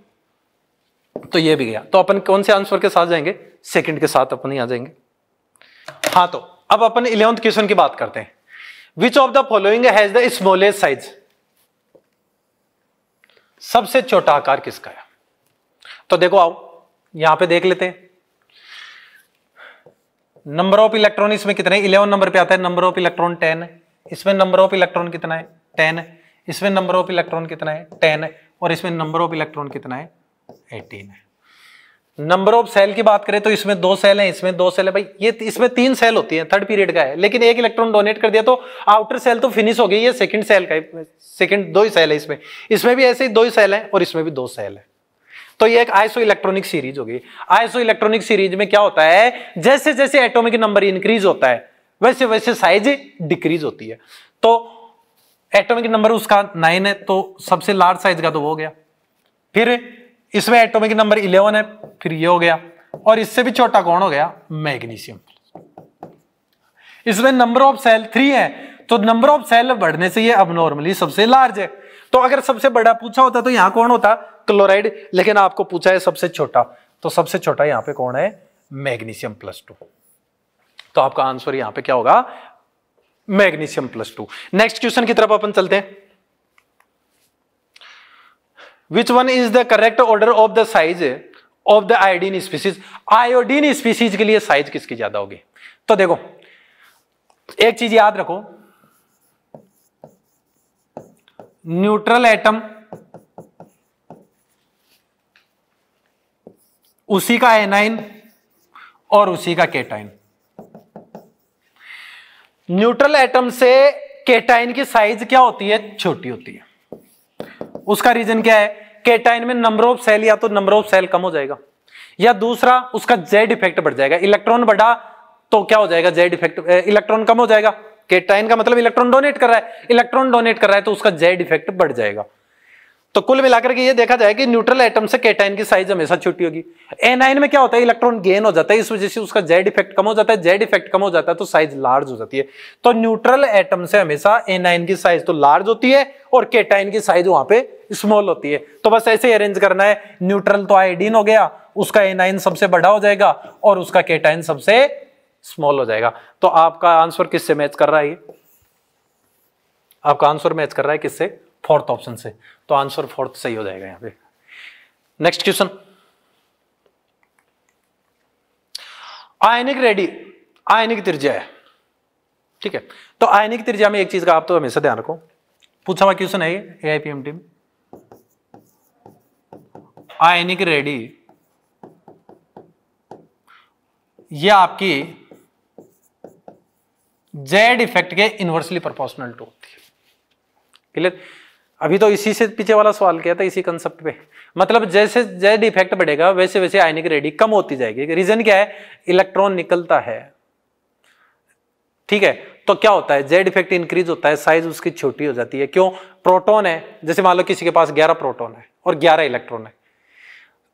तो ये भी गया तो अपन कौन से आंसर के साथ जाएंगे सेकेंड के साथ अपन ही आ जाएंगे हाँ तो अब अपन इलेवंथ क्वेश्चन की बात करते हैं which of the following has the smallest size सबसे छोटा आकार किसका है तो देखो आओ यहां पे देख लेते हैं नंबर ऑफ इलेक्ट्रॉन इसमें कितने इलेवन नंबर पे आता है नंबर ऑफ इलेक्ट्रॉन टेन इसमें नंबर ऑफ इलेक्ट्रॉन कितना है टेन इसमें नंबर ऑफ इलेक्ट्रॉन कितना है टेन और इसमें नंबर ऑफ इलेक्ट्रॉन कितना है एटीन नंबर ऑफ सेल की बात करें तो इसमें दो सेल हैं इसमें दो सेल है भाई ये इसमें तीन सेल होती है थर्ड पीरियड का है लेकिन एक इलेक्ट्रॉन डोनेट कर दिया तो आउटर सेल तो फिनिश हो गई ये सेकंड सेल का सेकंड दो ही सेल है इसमें इसमें भी ऐसे ही दो ही सेल है और इसमें भी दो सेल है तो ये एक आइसो इलेक्ट्रॉनिक सीरीज होगी आइसो इलेक्ट्रॉनिक सीरीज में क्या होता है जैसे जैसे एटोमिक नंबर इंक्रीज होता है वैसे वैसे साइज डिक्रीज होती है तो एटॉमिक नंबर उसका नाइन है तो सबसे लार्ज साइज का तो वो हो गया फिर इसमें एटॉमिक नंबर इलेवन है फिर ये हो गया और इससे भी छोटा कौन हो गया मैग्नीशियम इसमें नंबर ऑफ सेल थ्री है तो नंबर ऑफ सेल बढ़ने से ये अब नॉर्मली सबसे लार्ज है तो अगर सबसे बड़ा पूछा होता तो यहां कौन होता क्लोराइड लेकिन आपको पूछा है सबसे छोटा तो सबसे छोटा यहां पे कौन है मैग्नीशियम प्लस टू तो आपका आंसर यहां पे क्या होगा magnesium plus two next question की तरफ अपन चलते हैं which one is the correct order of the size of the iodine species iodine species के लिए साइज किसकी ज्यादा होगी तो देखो एक चीज याद रखो न्यूट्रल एटम उसी का एनाइन और उसी का केटाइन न्यूट्रल एटम से केटाइन की साइज क्या होती है छोटी होती है उसका रीजन क्या है केटाइन में नंबर ऑफ सेल या तो नंबर ऑफ सेल कम हो जाएगा या दूसरा उसका जेड इफेक्ट बढ़ जाएगा इलेक्ट्रॉन बढ़ा तो क्या हो जाएगा जेड इफेक्ट इलेक्ट्रॉन कम हो जाएगा केटाइन का मतलब इलेक्ट्रॉन डोनेट कर रहा है इलेक्ट्रॉन डोनेट कर रहा है तो उसका जेड इफेक्ट बढ़ जाएगा तो कुल मिलाकर के ये देखा जाए कि न्यूट्रल एटम से केटाइन की साइज हमेशा छोटी होगी एनाइन में क्या होता है इलेक्ट्रॉन गेन हो जाता है इस वजह से उसका जेड इफेक्ट कम हो जाता है जेड इफेक्ट कम हो जाता है तो साइज लार्ज हो जाती है तो न्यूट्रल एटम से हमेशा एनाइन की साइज तो लार्ज होती है और केटाइन की साइज वहां पे स्मॉल होती है तो बस ऐसे अरेंज करना है न्यूट्रल तो आयोडीन हो गया उसका एनाइन सबसे बड़ा हो जाएगा और उसका केटाइन सबसे स्मॉल हो जाएगा तो आपका आंसर किससे मैच कर रहा है ये आपका आंसर मैच कर रहा है किससे फोर्थ ऑप्शन से तो आंसर फोर्थ सही हो जाएगा यहां पे next question ionic radii ionic त्रिज्या है ठीक है तो आयनिक त्रिज्या में एक चीज का आप तो हमेशा ध्यान रखो पूछा हुआ क्वेश्चन है ए आई टीम आयनिक रेडी ये आपकी जेड इफेक्ट के इन्वर्सली प्रोपोर्शनल टू होती है क्लियर अभी तो इसी से पीछे वाला सवाल किया था इसी कंसेप्ट पे मतलब जैसे जेड इफेक्ट बढ़ेगा वैसे वैसे आयनिक रेडी कम होती जाएगी रीजन क्या है इलेक्ट्रॉन निकलता है ठीक है तो क्या होता है जेड इफेक्ट इंक्रीज होता है साइज उसकी छोटी हो जाती है क्यों प्रोटोन है जैसे मान लो किसी के पास ग्यारह प्रोटोन है और ग्यारह इलेक्ट्रॉन है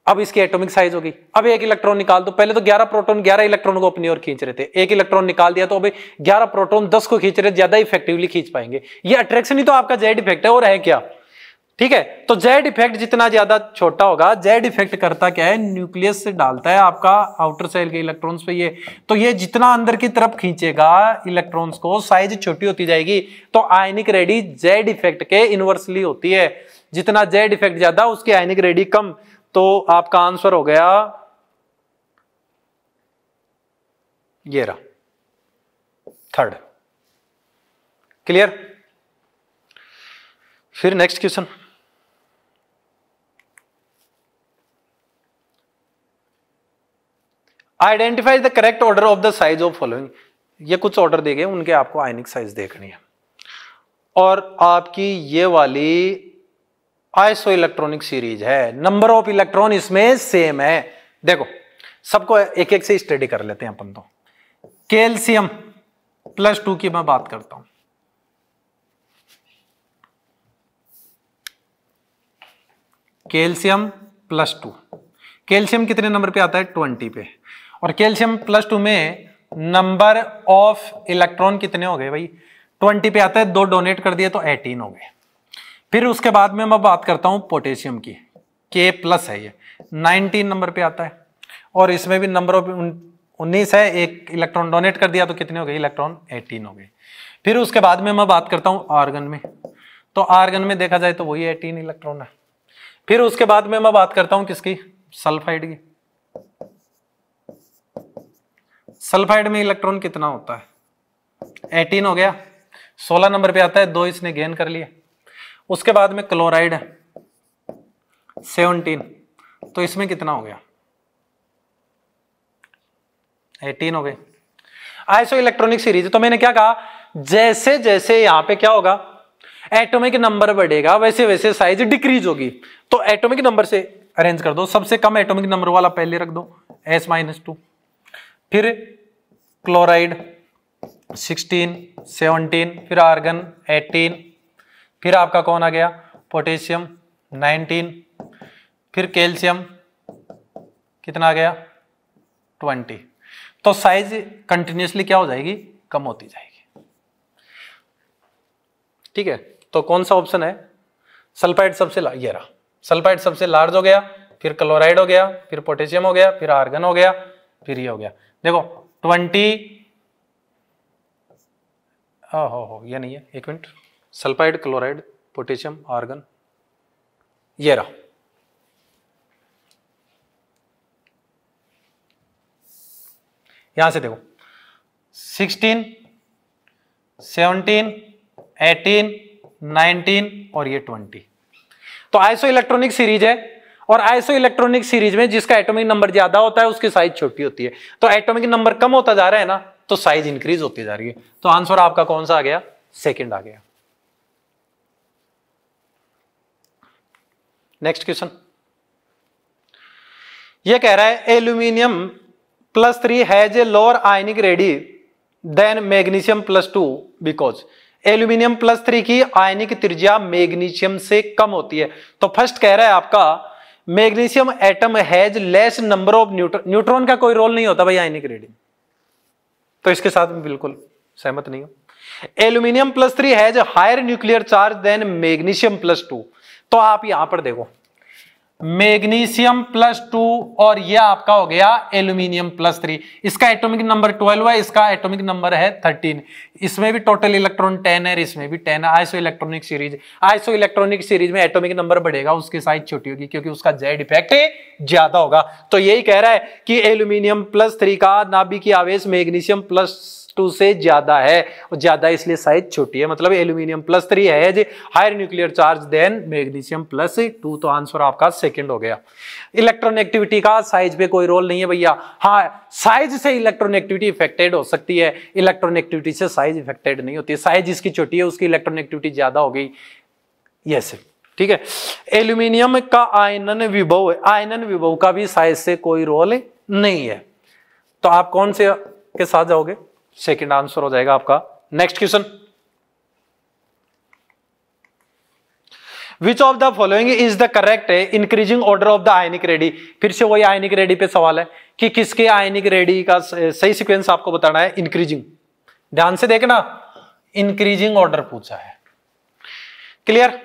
अब इसकी एटॉमिक साइज होगी अब एक इलेक्ट्रॉन निकाल दो पहले तो 11 प्रोटॉन 11 इलेक्ट्रॉन को अपनी ओर खींच रहे थे एक इलेक्ट्रॉन निकाल दिया तो अभी 11 प्रोटॉन 10 को खींच रहे ज्यादा इफेक्टिवली खींच पाएंगे ये अट्रैक्शन ही तो आपका जेड इफेक्ट है और है क्या ठीक है तो जेड इफेक्ट जितना ज्यादा छोटा होगा जेड इफेक्ट करता क्या है न्यूक्लियस से डालता है आपका आउटर सेल के इलेक्ट्रॉन्स पे ये तो ये जितना अंदर की तरफ खींचेगा इलेक्ट्रॉन्स को साइज छोटी होती जाएगी तो आयनिक रेडी जेड इफेक्ट के इनवर्सली होती है जितना जेड इफेक्ट ज्यादा उसकी आयनिक रेडी कम तो आपका आंसर हो गया ये रहा थर्ड क्लियर फिर next question identify the correct order of the size of following ये कुछ ऑर्डर दे गए उनके आपको आयनिक साइज देखनी है और आपकी ये वाली आइसो इलेक्ट्रॉनिक सीरीज है नंबर ऑफ इलेक्ट्रॉन इसमें सेम है देखो सबको एक एक से स्टडी कर लेते हैं अपन तो कैल्शियम प्लस टू की मैं बात करता हूं कैल्शियम प्लस टू कैल्शियम कितने नंबर पे आता है ट्वेंटी पे और कैल्शियम प्लस टू में नंबर ऑफ इलेक्ट्रॉन कितने हो गए भाई ट्वेंटी पे आता है दो डोनेट कर दिए तो एटीन हो गए फिर उसके बाद में मैं बात करता हूं पोटेशियम की के प्लस है ये 19 नंबर पे आता है और इसमें भी नंबर ऑफ उन्नीस है एक इलेक्ट्रॉन डोनेट कर दिया तो कितने हो गए इलेक्ट्रॉन 18 हो गए फिर उसके बाद में मैं बात करता हूँ आर्गन में तो आर्गन में देखा जाए तो वही एटीन इलेक्ट्रॉन है फिर उसके बाद में मैं बात करता हूं किसकी सल्फाइड की सल्फाइड में इलेक्ट्रॉन कितना होता है एटीन हो गया सोलह नंबर पे आता है दो इसने गेन कर लिया उसके बाद में क्लोराइड है सेवनटीन तो इसमें कितना हो गया एटीन हो गए आइसो इलेक्ट्रॉनिक सीरीज तो मैंने क्या कहा जैसे जैसे यहां पे क्या होगा एटॉमिक नंबर बढ़ेगा वैसे वैसे साइज डिक्रीज होगी तो एटॉमिक नंबर से अरेंज कर दो सबसे कम एटॉमिक नंबर वाला पहले रख दो एस माइनस टू फिर क्लोराइड 16, 17, फिर आर्गन एटीन फिर आपका कौन आ गया पोटेशियम 19 फिर कैल्शियम कितना आ गया 20 तो साइज कंटिन्यूसली क्या हो जाएगी कम होती जाएगी ठीक है तो कौन सा ऑप्शन है सल्फाइड सबसे ये रहा सल्फाइड सबसे लार्ज हो गया फिर क्लोराइड हो गया फिर पोटेशियम हो गया फिर आर्गन हो गया फिर ये हो गया देखो ट्वेंटी हो हो ये नहीं है एक minute sulphide chloride potassium argon ये रहा यहां से देखो 16, 17, 18, 19 और ये 20 तो आइसो इलेक्ट्रॉनिक सीरीज है और आइसो इलेक्ट्रॉनिक सीरीज में जिसका एटॉमिक नंबर ज्यादा होता है उसकी साइज छोटी होती है तो एटॉमिक नंबर कम होता जा रहा है ना तो साइज इंक्रीज होती जा रही है तो आंसर आपका कौन सा आ गया सेकंड आ गया नेक्स्ट क्वेश्चन ये कह रहा है aluminium plus three has a lower ionic radii than magnesium plus two because aluminium plus three की आयनिक त्रिज्या मैग्नीशियम से कम होती है तो फर्स्ट कह रहा है आपका magnesium atom has less number of neutron neutron का कोई रोल नहीं होता भाई आयनिक रेडी तो इसके साथ में बिल्कुल सहमत नहीं हो aluminium plus three has higher nuclear charge than magnesium plus two तो आप यहां पर देखो मैग्नीशियम प्लस टू और ये आपका हो गया एल्यूमिनियम प्लस थ्री इसका एटॉमिक नंबर ट्वेल्व है इसका एटॉमिक नंबर है थर्टीन इसमें भी टोटल इलेक्ट्रॉन टेन है इसमें भी टेन है isoelectronic series isoelectronic series में एटॉमिक नंबर बढ़ेगा उसकी साइज छोटी होगी क्योंकि उसका जेड इफेक्ट ज्यादा होगा तो यही कह रहा है कि एल्यूमिनियम प्लस थ्री का नाभिकीय आवेश मैग्नीशियम प्लस टू से ज्यादा है और ज्यादा इसलिए साइज छोटी है मतलब एल्यूमिनियम प्लस थ्री है जी higher nuclear charge than magnesium plus two तो आंसर आपका सेकंड हो गया इलेक्ट्रोनेगेटिविटी का साइज पे कोई रोल नहीं है भैया हाँ साइज से इलेक्ट्रोनेगेटिविटी इफेक्टेड हो सकती है इलेक्ट्रोनेगेटिविटी से साइज इफेक्टेड नहीं होती साइज इसकी छोटी है उसकी इलेक्ट्रोनेगेटिविटी ज्यादा हो गई यस ठीक है एल्यूमिनियम का आयनन विभव आयनन विभव का भी साइज से कोई रोल नहीं है तो आप कौन से के साथ जाओगे सेकेंड आंसर हो जाएगा आपका next question which of the following is the correct increasing order of the ionic radii फिर से वही आयनिक रेडी पे सवाल है कि किसके आयनिक रेडी का सही सिक्वेंस आपको बताना है इंक्रीजिंग ध्यान से देखना इंक्रीजिंग ऑर्डर पूछा है क्लियर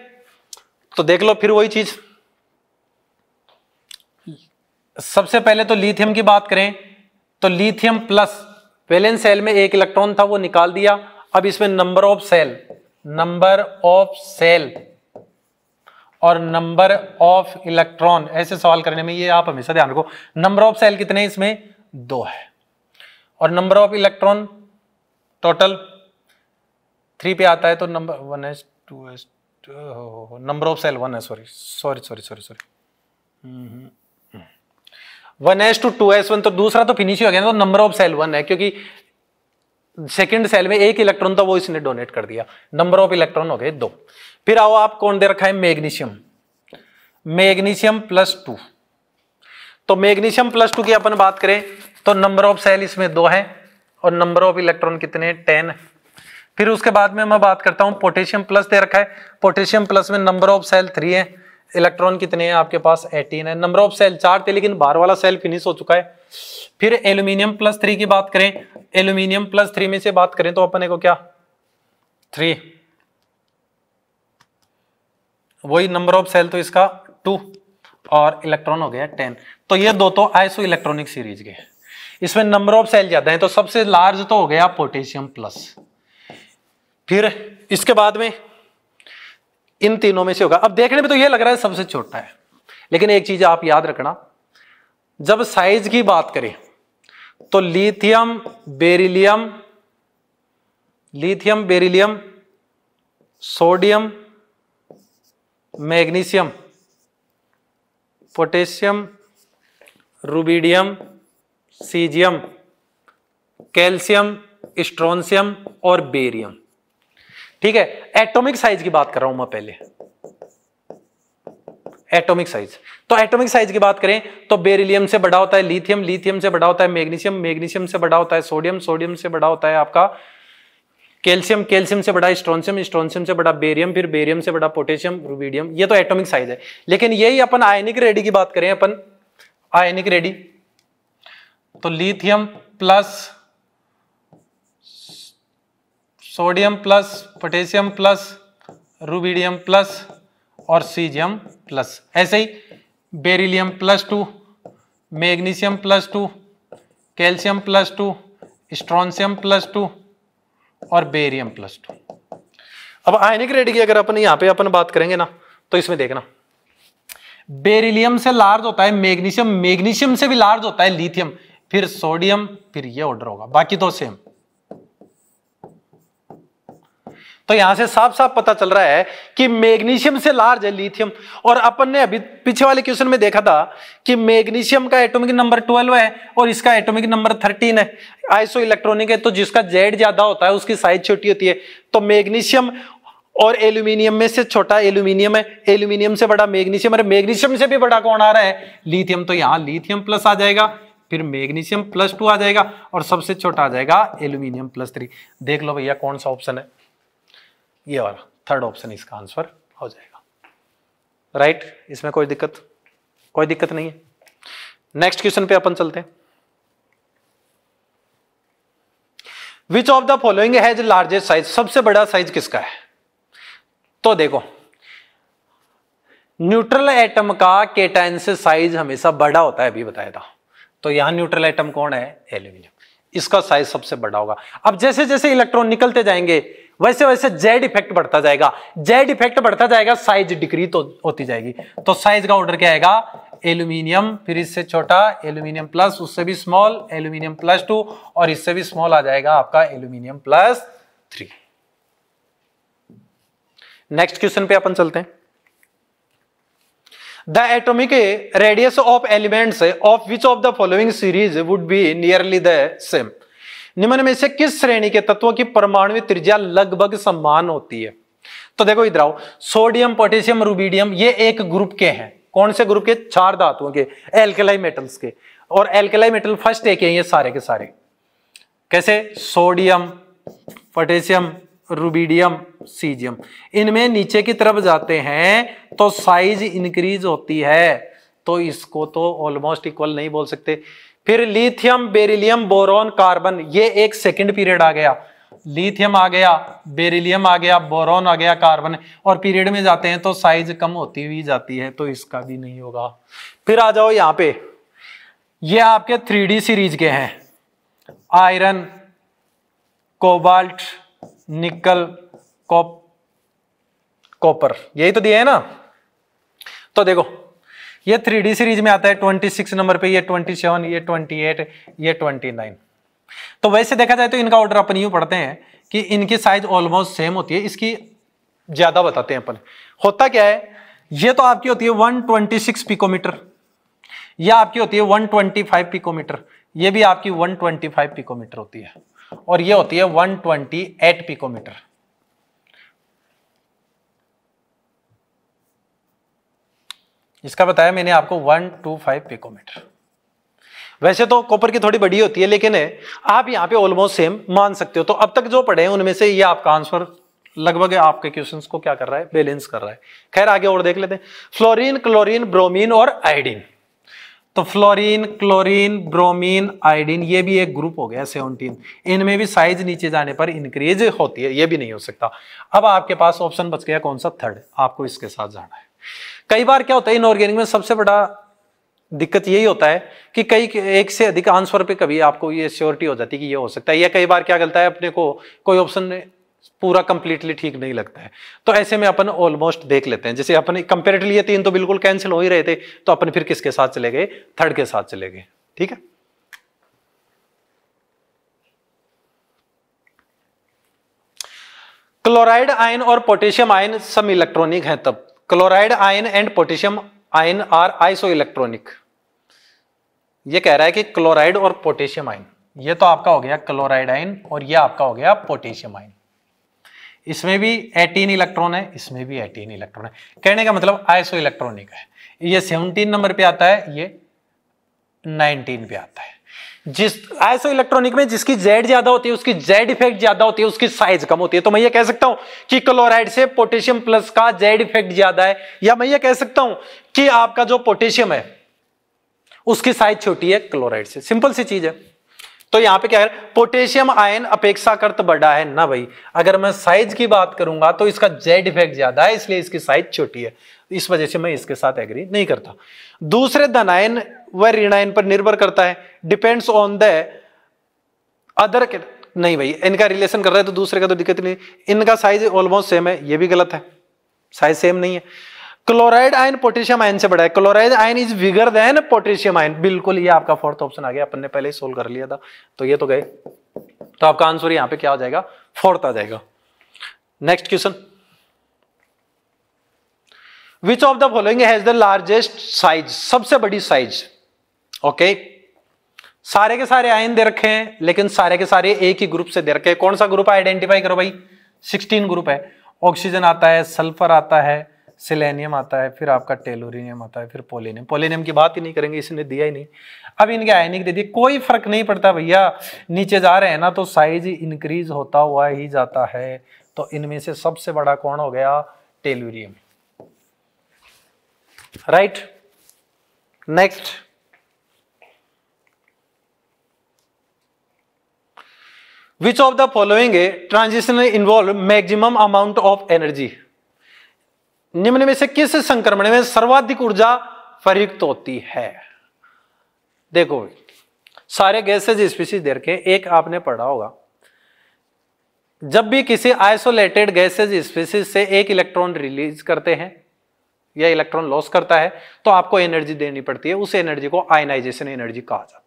तो देख लो फिर वही चीज सबसे पहले तो लिथियम की बात करें तो लिथियम प्लस वैलेंस सेल में एक इलेक्ट्रॉन था वो निकाल दिया अब इसमें number of shell number of shell और नंबर ऑफ इलेक्ट्रॉन ऐसे सवाल करने में ये आप हमेशा ध्यान रखो नंबर ऑफ सेल कितने इसमें दो है और number of electron total three पे आता है तो number one S two S number of shell one है sorry sorry sorry sorry sorry one S two two S one तो दूसरा तो फिनिश हो गया ना तो नंबर ऑफ सेल वन है क्योंकि सेकेंड सेल में एक इलेक्ट्रॉन था वो इसने डोनेट कर दिया नंबर ऑफ इलेक्ट्रॉन हो गए दो फिर आओ आप कौन दे रखा है मैग्नीशियम मैग्नीशियम प्लस टू तो मैग्नीशियम प्लस टू की अपन बात करें तो नंबर ऑफ सेल इसमें दो है और नंबर ऑफ इलेक्ट्रॉन कितने टेन फिर उसके बाद में मैं बात करता हूं पोटेशियम प्लस दे रखा है पोटेशियम प्लस में नंबर ऑफ सेल थ्री है इलेक्ट्रॉन कितने हैं आपके पास 18 है नंबर ऑफ सेल चार थे लेकिन बाहर वाला सेल फिनिश हो चुका है फिर एल्यूमिनियम प्लस थ्री की बात करें एल्यूमिनियम प्लस थ्री में से बात करें तो अपने को क्या थ्री वही नंबर ऑफ सेल तो इसका टू और इलेक्ट्रॉन हो गया टेन तो ये दो तो आइसो इलेक्ट्रॉनिक सीरीज के इसमें नंबर ऑफ सेल ज्यादा है तो सबसे लार्ज तो हो गया पोटेशियम प्लस फिर इसके बाद में इन तीनों में से होगा अब देखने में तो यह लग रहा है सबसे छोटा है लेकिन एक चीज आप याद रखना जब साइज की बात करें तो lithium beryllium lithium beryllium sodium magnesium potassium rubidium caesium calcium strontium और बेरियम ठीक है एटॉमिक साइज की बात कर रहा हूं मैं पहले एटॉमिक साइज तो एटॉमिक साइज की बात करें तो बेरिलियम से बड़ा होता है लिथियम लिथियम से बड़ा होता है मैग्नीशियम मैग्नीशियम से बड़ा होता है सोडियम सोडियम से बड़ा होता है आपका कैल्शियम कैल्शियम से बड़ा स्ट्रॉनशियम स्ट्रॉनशियम से बड़ा बेरियम फिर बेरियम से बड़ा पोटेशियम रूबीडियम ये तो एटोमिक साइज है लेकिन यही अपन आयनिक रेडी की बात करें अपन आयनिक रेडी तो lithium plus sodium plus potassium plus rubidium plus और सीजियम प्लस ऐसे ही beryllium plus two magnesium plus two calcium plus two strontium plus two और बेरियम प्लस टू अब आयनिक रेड की अगर अपन यहाँ पे अपन बात करेंगे ना तो इसमें देखना बेरिलियम से लार्ज होता है मैग्नीशियम मैग्नीशियम से भी लार्ज होता है लिथियम फिर सोडियम फिर ये ऑर्डर होगा बाकी तो सेम तो यहां से साफ साफ पता चल रहा है कि मैग्नीशियम से लार्ज है लिथियम और अपन ने अभी पीछे वाले क्वेश्चन में देखा था कि मैग्नीशियम का एटॉमिक नंबर 12 है और इसका एटॉमिक नंबर 13 है आइसो इलेक्ट्रॉनिक है तो जिसका जेड ज्यादा होता है उसकी साइज छोटी होती है तो मैग्नीशियम और एल्यूमिनियम में से छोटा एल्यूमिनियम है एल्यूमिनियम से बड़ा मैग्नीशियम अरे मैग्नीशियम से भी बड़ा कौन आ रहा है लिथियम तो यहाँ लिथियम प्लस आ जाएगा फिर मैग्नीशियम प्लस टू आ जाएगा और सबसे छोटा आ जाएगा एल्यूमिनियम प्लस थ्री देख लो भैया कौन सा ऑप्शन है ये वाला थर्ड ऑप्शन इसका आंसर हो जाएगा राइट right? इसमें कोई दिक्कत कोई दिक्कत नहीं है नेक्स्ट क्वेश्चन पे अपन चलते हैं which of the following has largest size सबसे बड़ा साइज किसका है तो देखो न्यूट्रल एटम का केटाइन से साइज हमेशा बड़ा होता है अभी बताया था तो यहां न्यूट्रल एटम कौन है एल्यूमिनियम इसका साइज सबसे बड़ा होगा अब जैसे जैसे इलेक्ट्रॉन निकलते जाएंगे वैसे वैसे जेड इफेक्ट बढ़ता जाएगा जेड इफेक्ट बढ़ता जाएगा साइज डिक्रीज तो होती जाएगी तो साइज का ऑर्डर क्या आएगा एल्यूमिनियम फिर इससे छोटा एल्यूमिनियम प्लस उससे भी स्मॉल एल्यूमिनियम प्लस टू और इससे भी स्मॉल आ जाएगा आपका aluminium plus three next question पे अपन चलते हैं the atomic radius of elements of which of the following series would be nearly the same निम्न में से किस श्रेणी के तत्वों की परमाणु त्रिज्या लगभग समान होती है तो देखो इधर आओ सोडियम पोटेशियम रूबीडियम ये एक ग्रुप के हैं कौन से ग्रुप के चार धातुओं के एल्केलाई मेटल्स के और एल्केलाई मेटल फर्स्ट एक है ये सारे के सारे कैसे सोडियम पोटेशियम रूबीडियम सीजियम इनमें नीचे की तरफ जाते हैं तो साइज इंक्रीज होती है तो इसको तो ऑलमोस्ट इक्वल नहीं बोल सकते फिर लिथियम बेरिलियम बोरोन कार्बन ये एक सेकेंड पीरियड आ गया लिथियम आ गया बेरिलियम आ गया बोरोन आ गया कार्बन और पीरियड में जाते हैं तो साइज कम होती हुई जाती है तो इसका भी नहीं होगा फिर आ जाओ यहां पे ये आपके थ्री सीरीज के हैं iron cobalt nickel cop copper यही तो दिए है ना तो देखो ये थ्री डी सीरीज में आता है ट्वेंटी सिक्स नंबर पे ये ट्वेंटी सेवन ये ट्वेंटी एट ये ट्वेंटी नाइन तो वैसे देखा जाए तो इनका ऑर्डर अपन यूं पढ़ते हैं कि इनकी साइज ऑलमोस्ट सेम होती है इसकी ज़्यादा बताते हैं अपन होता क्या है ये तो आपकी होती है वन ट्वेंटी सिक्स पिकोमीटर यह आपकी होती है वन ट्वेंटी फाइव पिकोमीटर ये भी आपकी वन ट्वेंटी फाइव पिकोमीटर होती है और ये होती है वन ट्वेंटी एट पिकोमीटर इसका बताया मैंने आपको वन टू फाइव पिकोमीटर वैसे तो कॉपर की थोड़ी बड़ी होती है लेकिन है, आप यहाँ पे ऑलमोस्ट सेम मान सकते हो तो अब तक जो पढ़े हैं उनमें से ये आपका आंसर लगभग आपके क्वेश्चंस को क्या कर रहा है बैलेंस कर रहा है खैर आगे और देख लेते हैं फ्लोरीन क्लोरीन ब्रोमीन और आयोडीन तो फ्लोरीन क्लोरीन ब्रोमीन आयोडीन ये भी एक ग्रुप हो गया सेवनटीन इनमें भी साइज नीचे जाने पर इंक्रीज होती है ये भी नहीं हो सकता अब आपके पास ऑप्शन बच गया कौन सा थर्ड आपको इसके साथ जाना है कई बार क्या होता है इनऑर्गेनिक में सबसे बड़ा दिक्कत यही होता है कि कई एक से अधिक आंसर पे कभी आपको ये श्योरिटी हो जाती है कि ये हो सकता है या कई बार क्या गलता है अपने को कोई ऑप्शन पूरा कंप्लीटली ठीक नहीं लगता है तो ऐसे में अपन ऑलमोस्ट देख लेते हैं जैसे अपन कंपेरेटिवली ये तीन तो बिल्कुल कैंसिल हो ही रहे थे तो अपन फिर किसके साथ चले गए थर्ड के साथ चले गए ठीक है क्लोराइड आयन और पोटेशियम आयन सब इलेक्ट्रॉनिक हैं तब chloride ion and potassium ion are isoelectronic ये कह रहा है कि क्लोराइड और पोटेशियम आयन ये तो आपका हो गया क्लोराइड आयन और ये आपका हो गया पोटेशियम आयन इसमें भी एटीन इलेक्ट्रॉन है इसमें भी एटीन इलेक्ट्रॉन है कहने का मतलब आइसो इलेक्ट्रॉनिक है ये सेवनटीन नंबर पे आता है ये नाइनटीन पे आता है जिस आईसो इलेक्ट्रॉनिक में जिसकी जेड ज्यादा होती है उसकी जेड इफेक्ट ज्यादा होती है उसकी साइज कम होती है तो मैं ये कह सकता हूं कि क्लोराइड से पोटेशियम प्लस का जेड इफेक्ट ज्यादा है या मैं ये कह सकता हूं कि आपका जो पोटेशियम है उसकी साइज छोटी है क्लोराइड से सिंपल सी चीज है तो यहां पे क्या है पोटेशियम आयन अपेक्षाकृत बड़ा है ना भाई अगर मैं साइज की बात करूंगा तो इसका जेड इफेक्ट ज्यादा है इसलिए इसकी साइज छोटी है इस वजह से मैं इसके साथ एग्री नहीं करता दूसरे धनायन वह ऋणायन पर निर्भर करता है डिपेंड्स ऑन द अदर नहीं भाई इनका रिलेशन कर रहा है तो दूसरे का तो दिक्कत नहीं इनका साइज ऑलमोस्ट सेम है ये भी गलत है साइज सेम नहीं है क्लोराइड आयन पोटेशियम आयन से बड़ा है chloride ion is bigger than potassium ion बिल्कुल ये आपका फोर्थ ऑप्शन आ गया अपन ने पहले ही सोल्व कर लिया था तो ये तो गए तो आपका आंसर यहां पे क्या हो जाएगा फोर्थ आ जाएगा next question which of the following has the largest size सबसे बड़ी साइज ओके सारे के सारे आयन दे रखे हैं लेकिन सारे के सारे एक ही ग्रुप से दे रखे हैं कौन सा ग्रुप आइडेंटिफाई करो भाई सिक्सटीन ग्रुप है ऑक्सीजन आता है सल्फर आता है सिलेनियम आता है फिर आपका टेलोरिनियम आता है फिर पोलिनियम पोलिनियम की बात ही नहीं करेंगे इसने दिया ही नहीं अब इनके आयनिक दे दिए कोई फर्क नहीं पड़ता भैया नीचे जा रहे हैं ना तो साइज इंक्रीज होता हुआ ही जाता है तो इनमें से सबसे बड़ा कौन हो गया tellurium right next which of the following transition involve involve amount of energy निम्न में से किस संक्रमण में सर्वाधिक ऊर्जा प्रयुक्त होती है देखो सारे गैसेज स्पीसीज देर के एक आपने पढ़ा होगा जब भी किसी आइसोलेटेड गैसेज स्पीसीज से एक इलेक्ट्रॉन रिलीज करते हैं या इलेक्ट्रॉन लॉस करता है तो आपको एनर्जी देनी पड़ती है उस एनर्जी को आयनाइजेशन एनर्जी कहा जाता है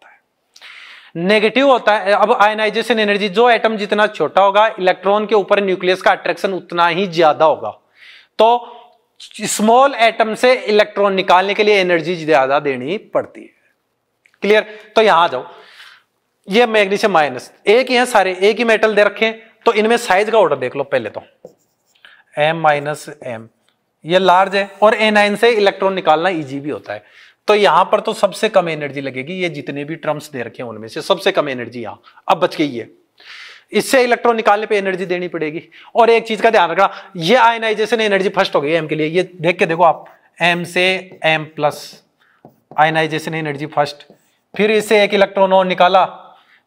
नेगेटिव होता है अब आयनाइजेशन एनर्जी जो एटम जितना छोटा होगा इलेक्ट्रॉन के ऊपर न्यूक्लियस का अट्रैक्शन उतना ही ज्यादा होगा तो स्मॉल एटम से इलेक्ट्रॉन निकालने के लिए एनर्जी ज्यादा देनी पड़ती है क्लियर तो यहां जाओ ये मैग्नीशियम माइनस एक ही है सारे एक ही मेटल दे रखे तो इनमें साइज का ऑर्डर देख लो पहले तो एम माइनस एम ये लार्ज है और एन से इलेक्ट्रॉन निकालना इजी भी होता है तो यहां पर तो सबसे कम एनर्जी लगेगी ये जितने भी ट्रम्स दे रखे हैं उनमें से सबसे कम एनर्जी यहां अब बच गई है इससे इलेक्ट्रॉन निकालने पे एनर्जी देनी पड़ेगी और एक चीज का ध्यान रखना ये आयनाइजेशन एनर्जी फर्स्ट हो गई एम के लिए ये देख के देखो आप एम से M plus ionisation energy first फिर इससे एक इलेक्ट्रॉन और निकाला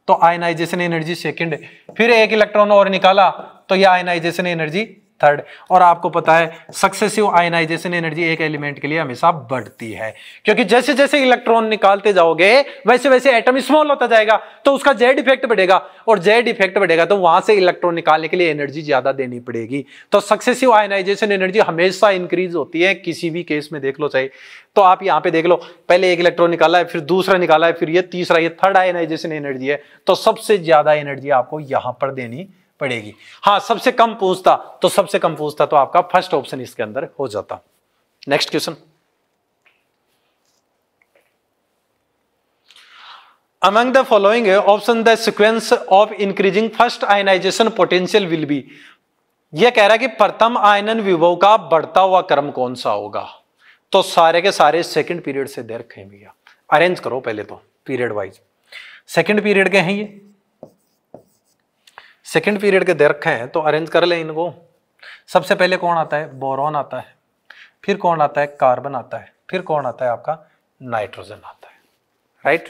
तो आयनाइजेशन एनर्जी सेकंड फिर एक इलेक्ट्रॉन और निकाला तो यह आयनाइजेशन एनर्जी थर्ड और आपको पता है सक्सेसिव आयनाइजेशन एनर्जी एक एलिमेंट के लिए हमेशा बढ़ती है क्योंकि जैसे जैसे इलेक्ट्रॉन निकालते जाओगे वैसे वैसे एटम स्मॉल होता जाएगा तो उसका जेड इफेक्ट बढ़ेगा और जेड इफेक्ट बढ़ेगा तो वहां से इलेक्ट्रॉन निकालने के लिए एनर्जी ज्यादा देनी पड़ेगी तो सक्सेसिव आयनाइजेशन एनर्जी हमेशा इंक्रीज होती है किसी भी केस में देख लो चाहे तो आप यहां पे देख लो पहले एक इलेक्ट्रॉन निकाला है फिर दूसरा निकाला है फिर ये तीसरा ये थर्ड आयनाइजेशन एनर्जी है तो सबसे ज्यादा एनर्जी आपको यहां पर देनी पड़ेगी हाँ सबसे कम पूछता तो सबसे कम पूछता तो आपका फर्स्ट ऑप्शन इसके अंदर हो जाता next question among the following option the sequence of increasing first ionization potential will be यह कह रहा है कि प्रथम आयनन विभव का बढ़ता हुआ क्रम कौन सा होगा तो सारे के सारे सेकंड पीरियड से देर खेम हैं अरेंज करो पहले तो पीरियड वाइज सेकंड पीरियड के हैं ये सेकेंड पीरियड के दे रखे हैं तो अरेंज कर लें इनको सबसे पहले कौन आता है बोरॉन आता है फिर कौन आता है कार्बन आता है फिर कौन आता है आपका नाइट्रोजन आता है राइट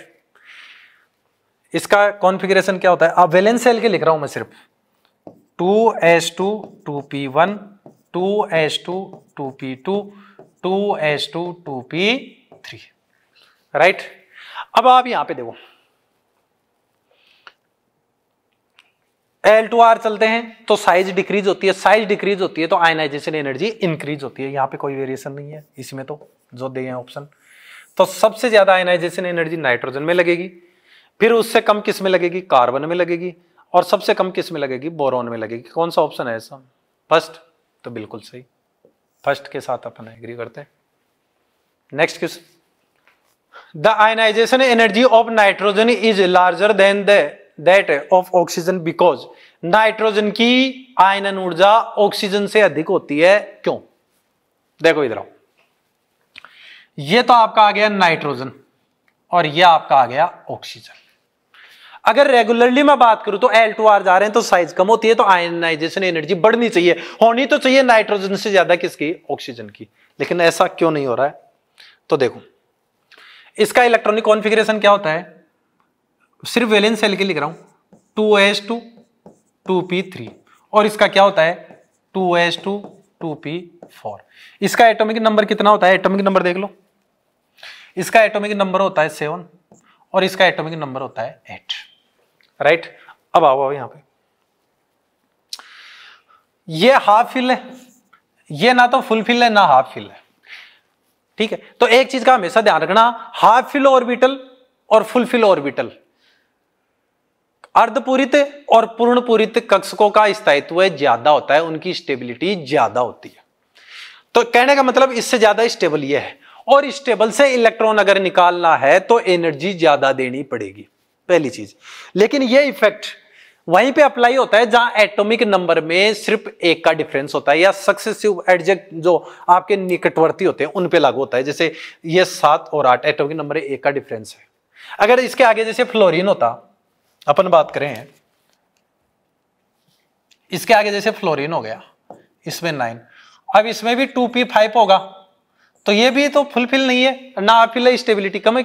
इसका कॉन्फिग्रेशन क्या होता है अब वेलेंस सेल के लिख रहा हूं मैं सिर्फ 2s2 2p1 2s2 2p2 2s2 2p3 right अब आप यहां पे देखो एल टू आर चलते हैं तो साइज डिक्रीज होती है साइज डिक्रीज होती है तो आयनाइजेशन एनर्जी इंक्रीज होती है यहाँ पे कोई वेरिएशन नहीं है इसमें तो जो दे ऑप्शन तो सबसे ज्यादा आयनाइजेशन एनर्जी नाइट्रोजन में लगेगी फिर उससे कम किस में लगेगी कार्बन में लगेगी और सबसे कम किस में लगेगी बोरोन में लगेगी कौन सा ऑप्शन है ऐसा फर्स्ट तो बिल्कुल सही फर्स्ट के साथ अपन एग्री करते हैं next question the ionisation energy of nitrogen is larger than the that of oxygen because nitrogen की आयनन ऊर्जा ऑक्सीजन से अधिक होती है क्यों देखो इधर आओ ये तो आपका आ गया नाइट्रोजन और ये आपका आ गया ऑक्सीजन अगर रेगुलरली मैं बात करूं तो एल टू आर जा रहे हैं तो साइज कम होती है तो आयनाइजेशन एनर्जी बढ़नी चाहिए होनी तो चाहिए नाइट्रोजन से ज्यादा किसकी ऑक्सीजन की लेकिन ऐसा क्यों नहीं हो रहा है तो देखो इसका इलेक्ट्रॉनिक कॉन्फिग्रेशन क्या होता है सिर्फ वेलेंस सेल के लिख रहा हूं two S two two P three और इसका क्या होता है two S two two P four इसका एटॉमिक नंबर कितना होता है एटॉमिक नंबर देख लो इसका एटॉमिक नंबर होता है सेवन और इसका एटॉमिक नंबर होता है एट राइट अब आओ आओ यहां पे ये हाफ फिल है ये ना तो फुल फिल है ना हाफ फिल है ठीक है तो एक चीज का हमेशा ध्यान रखना हाफ फिल ऑर्बिटल और फुल फिल ऑर्बिटल अर्धपूरित और पूर्णपूरित कक्षकों का स्थायित्व ज्यादा होता है उनकी स्टेबिलिटी ज्यादा होती है तो कहने का मतलब इससे ज्यादा स्टेबल यह है और स्टेबल से इलेक्ट्रॉन अगर निकालना है तो एनर्जी ज्यादा देनी पड़ेगी पहली चीज लेकिन यह इफेक्ट वहीं पे अप्लाई होता है जहां एटॉमिक नंबर में सिर्फ एक का डिफरेंस होता है या सक्सेसिव एडजेक्ट जो आपके निकटवर्ती होते हैं उन पे लागू होता है जैसे ये सात और आठ एटॉमिक नंबर एक का डिफरेंस है अगर इसके आगे जैसे फ्लोरीन होता अपन बात करें इसके आगे जैसे फ्लोरीन हो गया इसमें नाइन अब इसमें भी टू पी फाइव होगा तो ये भी तो फुलफिल नहीं है ना आपकी स्टेबिलिटी कम है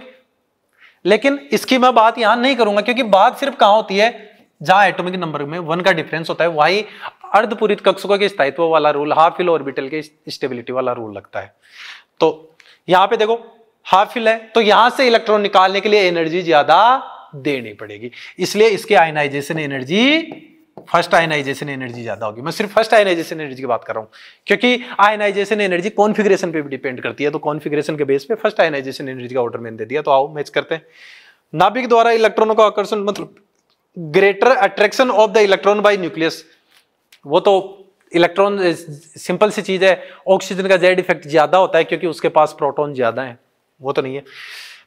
लेकिन इसकी मैं बात यहां नहीं करूंगा क्योंकि बात सिर्फ कहां होती है जहां एटॉमिक नंबर में वन का डिफरेंस होता है वही अर्धपूरित कक्षकों के स्थायित्व वाला रूल हाफ फिल ऑर्बिटल के स्टेबिलिटी वाला रूल लगता है तो यहां पे देखो हाफ फिल है तो यहां से इलेक्ट्रॉन निकालने के लिए एनर्जी ज्यादा देनी पड़ेगी इसलिए इसके ionisation energy first ionization energy ज्यादा होगी मैं सिर्फ फर्स्ट आयनाइजेशन एनर्जी की बात कर रहा हूं क्योंकि आयनाइजेशन एनर्जी कॉन्फ़िगरेशन पे भी डिपेंड करती है तो कॉन्फ़िगरेशन के बेस पे फर्स्ट आयनाइजेशन एनर्जी का ऑर्डर मैंने दे दिया तो आओ मैच करते हैं नाभिक द्वारा इलेक्ट्रॉनों का आकर्षण मतलब greater attraction of the electron by nucleus वो तो इलेक्ट्रॉन सिंपल सी चीज है ऑक्सीजन का जेड इफेक्ट ज्यादा होता है क्योंकि उसके पास प्रोटॉन ज्यादा है वो तो नहीं है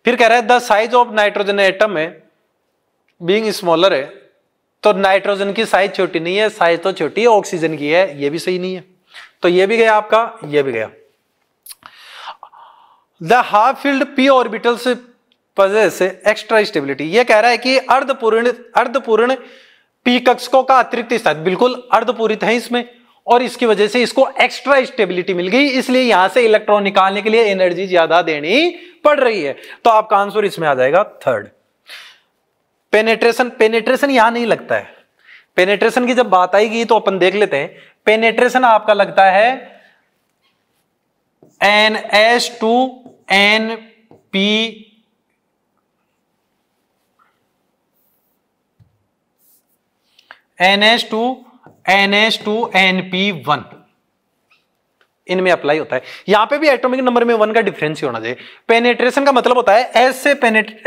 फिर कह रहा है the size of nitrogen atom है बींग स्मॉलर है तो नाइट्रोजन की साइज छोटी नहीं है साइज तो छोटी है ऑक्सीजन की है ये भी सही नहीं है तो ये भी गया आपका ये भी गया the half filled P orbital से एक्स्ट्रा स्टेबिलिटी ये कह रहा है कि अर्धपूर्ण अर्धपूर्ण पी कक्षकों का अतिरिक्त स्थान बिल्कुल अर्धपूरित है इसमें और इसकी वजह से इसको एक्स्ट्रा स्टेबिलिटी मिल गई इसलिए यहां से इलेक्ट्रॉन निकालने के लिए एनर्जी ज्यादा देनी पड़ रही है तो आपका आंसर इसमें आ जाएगा थर्ड पेनेट्रेशन पेनेट्रेशन यहां नहीं लगता है पेनेट्रेशन की जब बात आएगी तो अपन देख लेते हैं पेनेट्रेशन आपका लगता है N S two N P N S two N S two N P one इनमें अप्लाई होता है यहां पे भी एटॉमिक नंबर में वन का डिफरेंस ही होना चाहिए पेनेट्रेशन का मतलब होता है एस से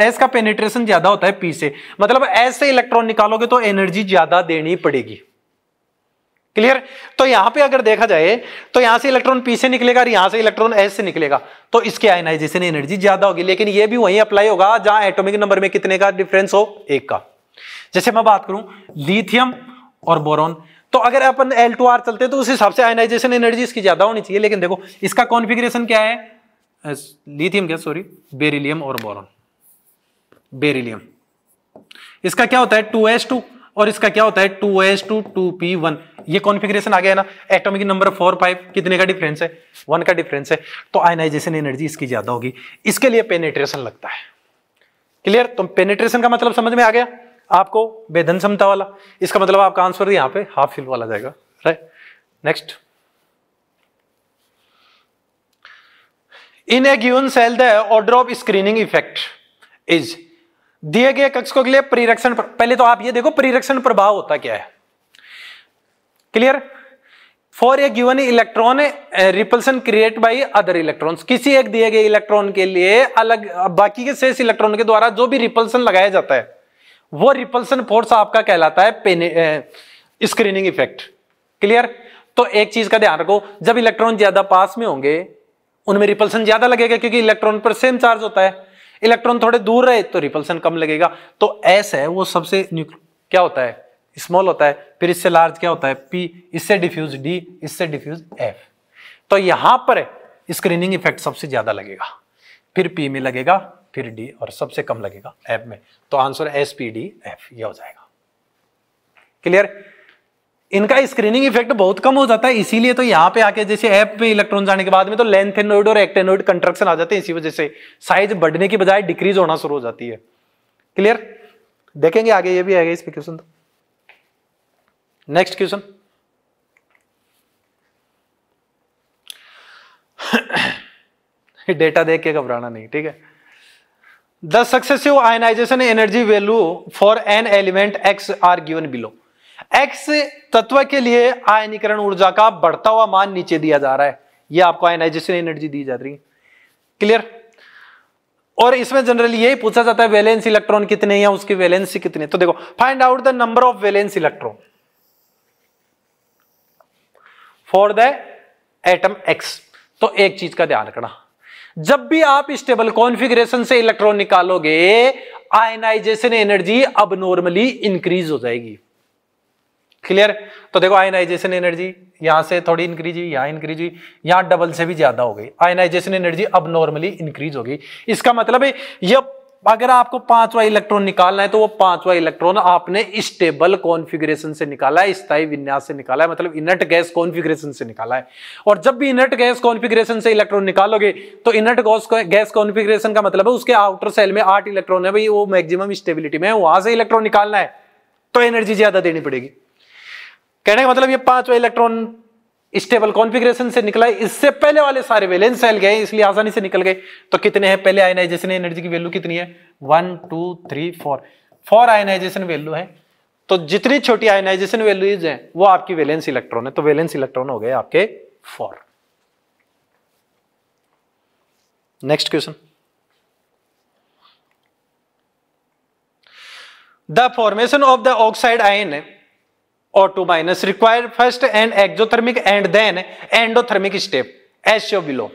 एस का पेनेट्रेशन ज्यादा होता है पी से मतलब एस से इलेक्ट्रॉन निकालोगे तो एनर्जी ज्यादा देनी पड़ेगी क्लियर तो यहां पे अगर देखा जाए तो यहां से इलेक्ट्रॉन पी से निकलेगा और यहां से इलेक्ट्रॉन एस से निकलेगा तो इसके आयनाइजेशन एनर्जी ज्यादा होगी लेकिन ये भी वहीं अप्लाई होगा जहां एटॉमिक नंबर में कितने का डिफरेंस हो एक का जैसे मैं बात करूं लिथियम और बोरोन तो अगर अपन एल टू आर चलते तो उस हिसाब से आयनाइजेशन एनर्जी इसकी ज्यादा होनी चाहिए लेकिन देखो इसका कॉन्फिग्रेशन क्या है लिथियम क्या सॉरी बेरिलियम और बोरॉन बेरिलियम इसका क्या होता है टू एस टू और इसका क्या होता है two S two two P one ये कॉन्फिग्रेशन आ गया ना एटॉमिक नंबर फोर फाइव कितने का डिफरेंस है वन का डिफरेंस है तो आयनाइजेशन एनर्जी इसकी ज्यादा होगी इसके लिए पेनेट्रेशन लगता है क्लियर तो पेनेट्रेशन का मतलब समझ में आ गया आपको बेधन समता वाला इसका मतलब आपका आंसर यहां पे हाफ फिल वाला जाएगा right next in a given shell the order of screening effect is दिए गए कक्ष को के लिए प्रीरक्षण पहले तो आप ये देखो प्रीरक्षण प्रभाव होता क्या है clear for a given electron repulsion create by other electron किसी एक दिए गए इलेक्ट्रॉन के लिए अलग बाकी के शेष इलेक्ट्रॉन के द्वारा जो भी रिपल्सन लगाया जाता है वो रिपल्सन फोर्स आपका कहलाता है स्क्रीनिंग इफेक्ट क्लियर तो एक चीज का ध्यान रखो जब इलेक्ट्रॉन ज्यादा पास में होंगे उनमें रिपल्सन ज्यादा लगेगा क्योंकि इलेक्ट्रॉन पर सेम चार्ज होता है इलेक्ट्रॉन थोड़े दूर रहे तो रिपल्सन कम लगेगा तो एस है वो सबसे क्या होता है स्मॉल होता है फिर इससे लार्ज क्या होता है पी इससे डिफ्यूज डी इससे डिफ्यूज एफ तो यहां पर स्क्रीनिंग इफेक्ट सबसे ज्यादा लगेगा फिर पी में लगेगा फिर डी और सबसे कम लगेगा एफ में तो answer S P D F यह हो जाएगा क्लियर इनका स्क्रीनिंग इफेक्ट बहुत कम हो जाता है इसीलिए तो यहां पे आके जैसे एफ में इलेक्ट्रॉन जाने के बाद में तो लेंथेनोइड और एक्टेनोइड कंट्रक्शन आ जाते हैं इसी वजह से साइज बढ़ने की बजाय डिक्रीज होना शुरू हो जाती है क्लियर देखेंगे आगे ये भी आएगा इस पे क्वेश्चन तो नेक्स्ट क्वेश्चन डेटा देख के घबराना नहीं ठीक है the successive ionisation energy value for an element X are given below X तत्व के लिए आयनीकरण ऊर्जा का बढ़ता हुआ मान नीचे दिया जा रहा है ये आपको आयनाइजेशन एनर्जी दी जा रही है क्लियर और इसमें जनरली यही पूछा जाता है वैलेंस इलेक्ट्रॉन कितने या उसकी वैलेंसी कितने तो देखो find out the number of valence electron for the atom X तो एक चीज का ध्यान रखना जब भी आप स्टेबल कॉन्फिग्रेशन से इलेक्ट्रॉन निकालोगे आयनाइजेशन एनर्जी अब नॉर्मली इंक्रीज हो जाएगी क्लियर तो देखो आयनाइजेशन एनर्जी यहां से थोड़ी इंक्रीज हुई यहां इंक्रीज हुई यहां डबल से भी ज्यादा हो गई आयनाइजेशन एनर्जी अब नॉर्मली इंक्रीज होगी इसका मतलब है यह अगर आपको पांचवा इलेक्ट्रॉन निकालना है तो वो पांचवा इलेक्ट्रॉन आपने स्टेबल कॉन्फ़िगरेशन से निकाला है स्थायी विन्यास से निकाला है मतलब इनर्ट गैस कॉन्फ़िगरेशन से निकाला है और जब भी इनर्ट गैस कॉन्फ़िगरेशन से इलेक्ट्रॉन निकालोगे तो इनर्ट गैस कॉन्फ़िगरेशन का मतलब है उसके आउटर सेल में आठ इलेक्ट्रॉन है भाई वो मैक्सिमम स्टेबिलिटी में है वहां से इलेक्ट्रॉन निकालना है तो एनर्जी ज्यादा देनी पड़ेगी कहने का मतलब ये पांचवा इलेक्ट्रॉन स्टेबल कॉन्फ़िगरेशन से निकला है इससे पहले वाले सारे वैलेंस सेल गए इसलिए आसानी से निकल गए तो कितने हैं पहले आयनाइजेशन एनर्जी की वैल्यू कितनी है one two three four four ionization value है तो जितनी छोटी आयनाइजेशन वैल्यूज हैं वो आपकी वैलेंस इलेक्ट्रॉन है तो वैलेंस इलेक्ट्रॉन हो गए आपके four next question the formation of the oxide ion autobinous require first an exothermic and then endothermic step as shown below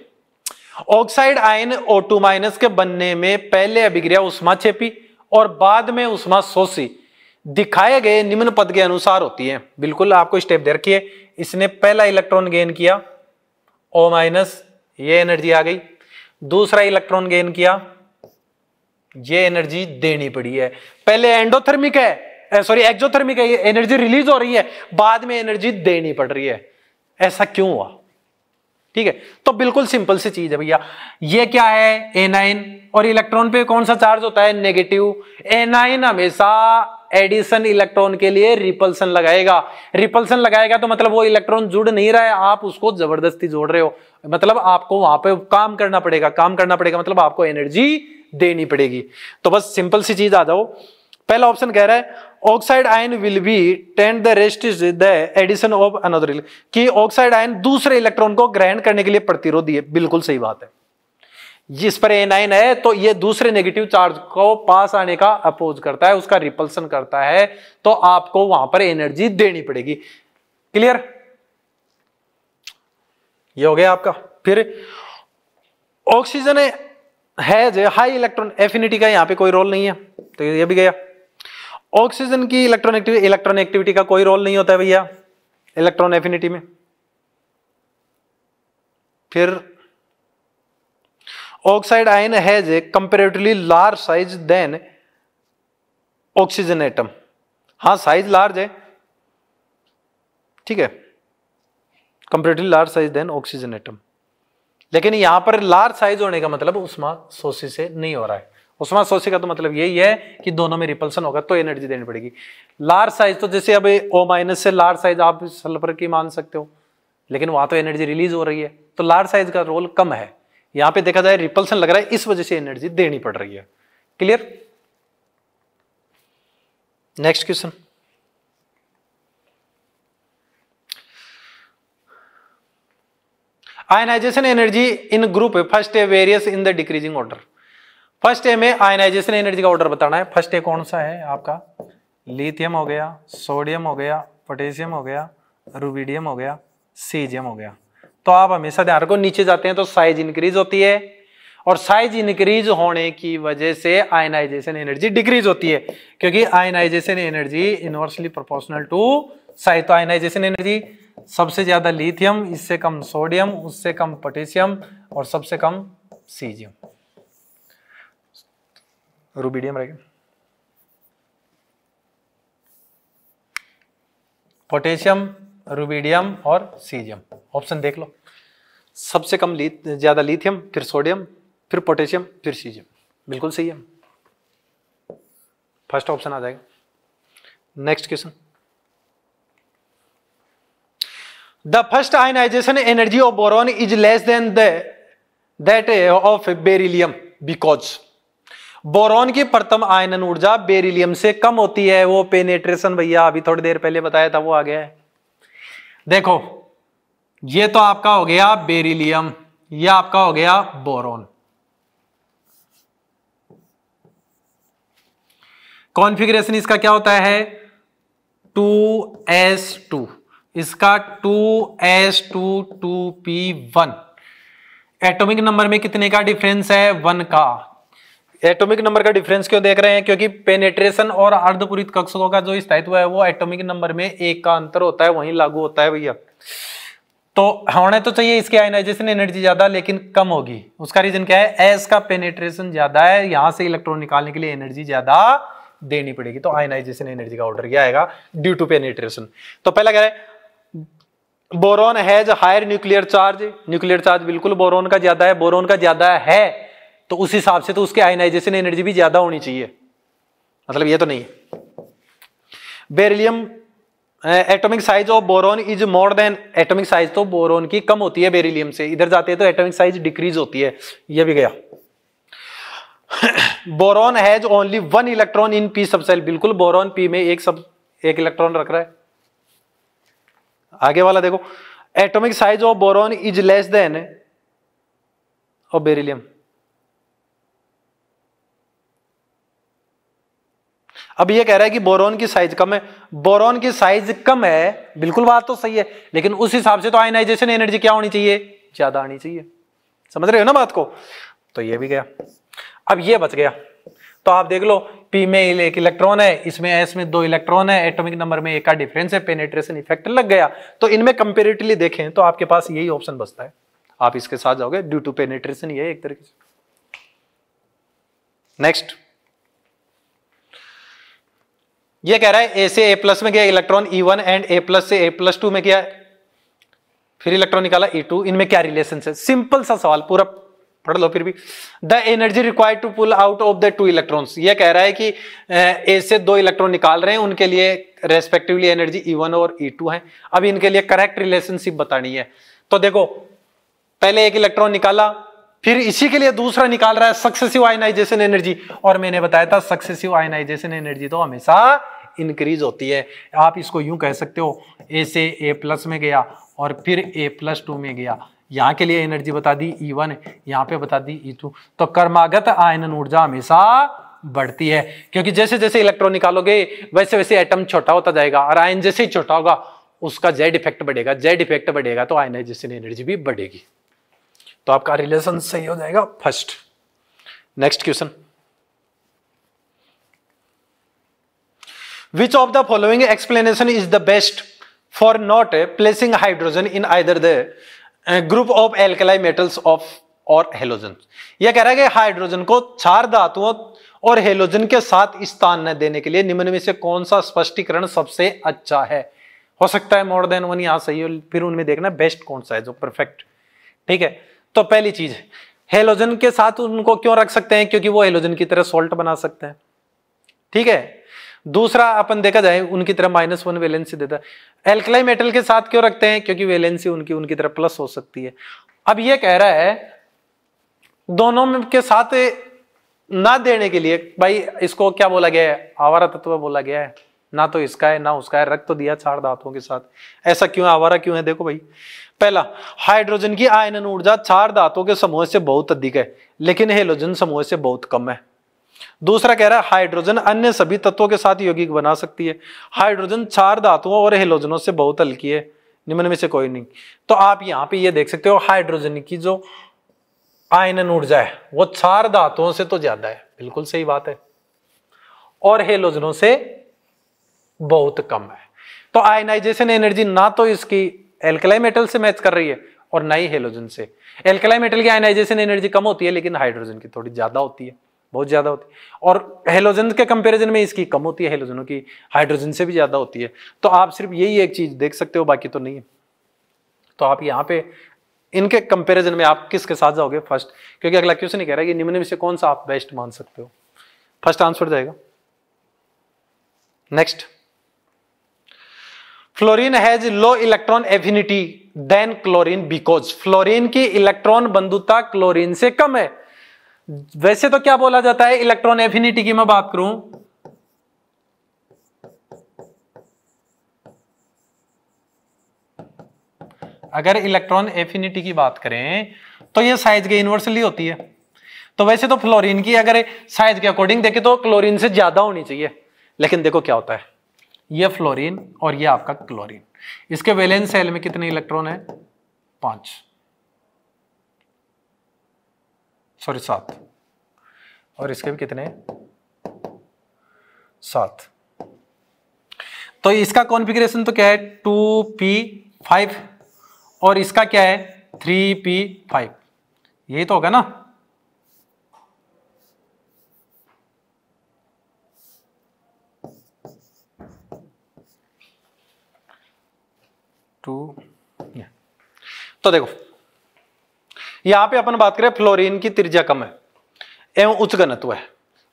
oxide ion O2 के बनने में पहले अभिक्रिया उष्मा छेपी और बाद में उष्मा सोसी दिखाए गए निम्न पद के अनुसार होती है बिल्कुल आपको स्टेप दे रखिए इसने पहला इलेक्ट्रॉन गेन किया ओ माइनस ये एनर्जी आ गई दूसरा इलेक्ट्रॉन गेन किया ये एनर्जी देनी पड़ी है पहले एंडोथर्मिक है सॉरी एक्जोथर्मिक है एनर्जी रिलीज हो रही है बाद में एनर्जी देनी पड़ रही है ऐसा क्यों हुआ ठीक है तो बिल्कुल सिंपल सी चीज है भैया ये क्या है एनाइन और इलेक्ट्रॉन पे कौन सा चार्ज होता है नेगेटिव एनाइन हमेशा एडिशन इलेक्ट्रॉन के लिए रिपल्सन लगाएगा रिपल्सन लगाएगा तो मतलब वो इलेक्ट्रॉन जुड़ नहीं रहा है आप उसको जबरदस्ती जोड़ रहे हो मतलब आपको वहां पे काम करना पड़ेगा काम करना पड़ेगा मतलब आपको एनर्जी देनी पड़ेगी तो बस सिंपल सी चीज आ जाओ पहला ऑप्शन कह रहा है oxide ion will be tend the rest is the addition of another कि ऑक्साइड आयन दूसरे इलेक्ट्रॉन को ग्रहण करने के लिए प्रतिरोधी है बिल्कुल सही बात है जिस पर एन आइन है तो ये दूसरे नेगेटिव चार्ज को पास आने का अपोज करता है उसका रिपल्सन करता है तो आपको वहां पर एनर्जी देनी पड़ेगी क्लियर ये हो गया आपका फिर ऑक्सीजन है जो हाई इलेक्ट्रॉन एफिनिटी का यहां पे कोई रोल नहीं है तो ये भी गया ऑक्सीजन की इलेक्ट्रॉन एक्टिविटी इलेक्ट्रॉन एक्टिविटी का कोई रोल नहीं होता है भैया इलेक्ट्रॉन एफिनिटी में फिर oxide ion has a comparatively large size than oxygen atom हाँ साइज लार्ज है ठीक है comparatively large size than oxygen atom लेकिन यहां पर लार्ज साइज होने का मतलब उसमा सोसी से नहीं हो रहा है उसमें सोचे का तो मतलब यही है कि दोनों में रिपल्सन होगा तो एनर्जी देनी पड़ेगी लार्ज साइज तो जैसे अब ओ माइनस से लार्ज साइज आप सल्फर की मान सकते हो लेकिन वहां तो एनर्जी रिलीज हो रही है तो लार्ज साइज का रोल कम है यहां पे देखा जाए रिपल्सन लग रहा है इस वजह से एनर्जी देनी पड़ रही है clear next question ionization energy in group first various in the decreasing order first A में आयनाइजेशन एनर्जी का ऑर्डर बताना है फर्स्ट ए कौन सा है आपका लिथियम हो गया सोडियम हो गया पोटेशियम हो गया रूबीडियम हो गया सीजियम हो गया तो आप हमेशा ध्यान रखो नीचे जाते हैं तो साइज इंक्रीज होती है और साइज इंक्रीज होने की वजह से आयनाइजेशन एनर्जी डिक्रीज होती है क्योंकि ionization energy inversely proportional to size तो आयनाइजेशन एनर्जी सबसे ज्यादा लिथियम इससे कम सोडियम उससे कम पोटेशियम और सबसे कम सीजियम रूबीडियम रहेगा पोटेशियम रूबीडियम और सीजियम ऑप्शन देख लो सबसे कम ली, ज़्यादा लिथियम फिर सोडियम फिर पोटेशियम फिर सीजियम बिल्कुल सही है फर्स्ट ऑप्शन आ जाएगा next question the first ionization energy of boron is less than that of beryllium because boron की प्रथम आयनन ऊर्जा बेरिलियम से कम होती है वो पेनेट्रेशन भैया अभी थोड़ी देर पहले बताया था वो आ गया है देखो ये तो आपका हो गया बेरिलियम ये आपका हो गया बोरोन कॉन्फ़िगरेशन इसका क्या होता है टू एस टू इसका two S two two P one atomic number में कितने का डिफरेंस है वन का एटॉमिक नंबर का डिफरेंस क्यों देख रहे हैं क्योंकि पेनेट्रेशन और अर्धपुरित कक्षकों का जो स्थायित्व है वो एटॉमिक नंबर में एक का अंतर होता है वहीं लागू होता है भैया तो होने तो चाहिए इसके आयनाइजेशन एनर्जी ज्यादा लेकिन कम होगी उसका रीजन क्या है एस का पेनेट्रेशन ज्यादा है यहां से इलेक्ट्रॉन निकालने के लिए एनर्जी ज्यादा देनी पड़ेगी तो आयनाइजेशन एनर्जी का ऑर्डर क्या आएगा ड्यू टू पेनेट्रेशन तो पहला क्या है boron has higher nuclear charge nuclear charge बिल्कुल बोरोन का ज्यादा है बोरोन का ज्यादा है तो उस हिसाब से तो उसके आयनाइजेशन एनर्जी भी ज्यादा होनी चाहिए मतलब ये तो नहीं है beryllium atomic size of boron is more than atomic size तो बोरोन की कम होती है बेरिलियम से इधर जाते हैं तो एटॉमिक साइज डिक्रीज होती है यह भी गया boron has only one electron in p subshell बिल्कुल बोरोन पी में एक सब एक इलेक्ट्रॉन रख रहा है आगे वाला देखो atomic size of boron is less than of beryllium अब ये कह रहा है कि बोरोन की साइज कम है बोरोन की साइज कम है बिल्कुल बात तो सही है लेकिन उस हिसाब से तो आयनाइजेशन एनर्जी क्या होनी चाहिए ज्यादा आनी चाहिए समझ रहे हो ना बात को तो ये भी गया अब ये बच गया तो आप देख लो पी में एक इलेक्ट्रॉन है इसमें एस में दो इलेक्ट्रॉन है एटॉमिक नंबर में एक का डिफरेंस है पेनेट्रेशन इफेक्ट लग गया तो इनमें कंपेरेटिवली देखें तो आपके पास यही ऑप्शन बचता है आप इसके साथ जाओगे ड्यू टू पेनेट्रेशन ये एक तरीके से नेक्स्ट ये कह रहा है ए से ए प्लस में गया electron E one and A plus से ए प्लस टू में गया फिर इलेक्ट्रॉन निकाला ई e टू इनमें क्या रिलेशन है सिंपल सा सवाल पूरा पढ़ लो फिर भी the energy require to pull out of the two electron ये कह रहा है कि ए से दो इलेक्ट्रॉन निकाल रहे हैं उनके लिए रेस्पेक्टिवली एनर्जी ई वन और ई टू है अब इनके लिए करेक्ट रिलेशनशिप बतानी है तो देखो पहले एक इलेक्ट्रॉन निकाला फिर इसी के लिए दूसरा निकाल रहा है सक्सेसिव आयनाइजेशन एनर्जी और मैंने बताया था सक्सेसिव आयनाइजेशन एनर्जी तो हमेशा इंक्रीज होती है आप इसको यूं कह सकते हो ए से ए प्लस में गया और फिर ए प्लस टू में गया यहाँ के लिए एनर्जी बता दी ई e वन यहाँ पे बता दी ई e टू तो कर्मागत आयनन ऊर्जा हमेशा बढ़ती है क्योंकि जैसे जैसे इलेक्ट्रॉन निकालोगे वैसे वैसे एटम छोटा होता जाएगा और आयन जैसे ही छोटा होगा उसका जेड इफेक्ट बढ़ेगा जेड इफेक्ट बढ़ेगा तो आयनाइजेशन एनर्जी भी बढ़ेगी तो आपका रिलेशन सही हो जाएगा first next question which of the following explanation is the best for not placing hydrogen in either the group of alkali metals of और हेलोजन यह कह रहा है कि हाइड्रोजन को चार धातुओं और हेलोजन के साथ स्थान न देने के लिए निम्न में से कौन सा स्पष्टीकरण सबसे अच्छा है हो सकता है मोर देन वन यहां सही हो फिर उनमें देखना बेस्ट कौन सा है जो परफेक्ट ठीक है तो पहली चीज हेलोजन के साथ उनको क्यों रख सकते हैं क्योंकि वो हेलोजन की तरह सोल्ट बना सकते हैं ठीक है दूसरा अपन देखा जाए उनकी तरह माइनस वन वेलेंसी देता है एल्कलाई मेटल के साथ क्यों रखते हैं क्योंकि वेलेंसी उनकी उनकी तरह प्लस हो सकती है अब ये कह रहा है दोनों में के साथ ना देने के लिए भाई इसको क्या बोला गया है आवारा तत्व बोला गया है ना तो इसका है ना उसका है रक्त तो दिया चार धातुओं के साथ ऐसा क्यों आवारा क्यों है देखो भाई पहला हाइड्रोजन की आयनन ऊर्जा चार धातुओं के समूह से बहुत अधिक है लेकिन हेलोजन समूह से बहुत कम है दूसरा कह रहा है हाइड्रोजन अन्य सभी तत्वों के साथ यौगिक बना सकती है हाइड्रोजन चार धातुओं और हेलोजनों से बहुत हल्की है निम्न में से कोई नहीं तो आप यहां पे ये देख सकते हो हाइड्रोजन की जो आयनन ऊर्जा है वो चार धातुओं से तो ज्यादा है बिल्कुल सही बात है और हेलोजनों से बहुत कम है तो आयनाइजेशन एनर्जी ना तो इसकी एल्कलाई मेटल से मैच कर रही है और ना ही हेलोजन से एल्कलाई मेटल की आयनाइजेशन एनर्जी कम होती है लेकिन हाइड्रोजन की थोड़ी ज़्यादा होती है बहुत ज़्यादा होती है और हेलोजन के कंपैरिजन में इसकी कम होती है हेलोजनों की हाइड्रोजन से भी ज़्यादा होती है तो आप सिर्फ यही एक चीज़ देख सकते हो बाकी तो नहीं है तो आप यहाँ पे इनके कंपैरिजन में आप किसके साथ जाओगे फर्स्ट क्योंकि अगला क्वेश्चन नहीं कह रहा है कि निम्न में से कौन सा आप बेस्ट मान सकते हो फर्स्ट आंसर जाएगा next fluorine has low electron affinity than chlorine because fluorine की इलेक्ट्रॉन बंधुता क्लोरीन से कम है वैसे तो क्या बोला जाता है इलेक्ट्रॉन एफिनिटी की मैं बात करूं अगर इलेक्ट्रॉन एफिनिटी की बात करें तो ये साइज के यूनिवर्सली होती है तो वैसे तो फ्लोरीन की अगर साइज के अकॉर्डिंग देखें तो क्लोरीन से ज्यादा होनी चाहिए लेकिन देखो क्या होता है ये फ्लोरीन और ये आपका क्लोरीन इसके वेलेंस सेल में कितने इलेक्ट्रॉन है पांच सॉरी सात और इसके भी कितने सात तो इसका कॉन्फ़िगरेशन तो क्या है टू पी फाइव और इसका क्या है थ्री पी फाइव यही तो होगा ना टू तो देखो यहां पे अपन बात करें फ्लोरीन की त्रिज्या कम है एवं उच्च घनत्व है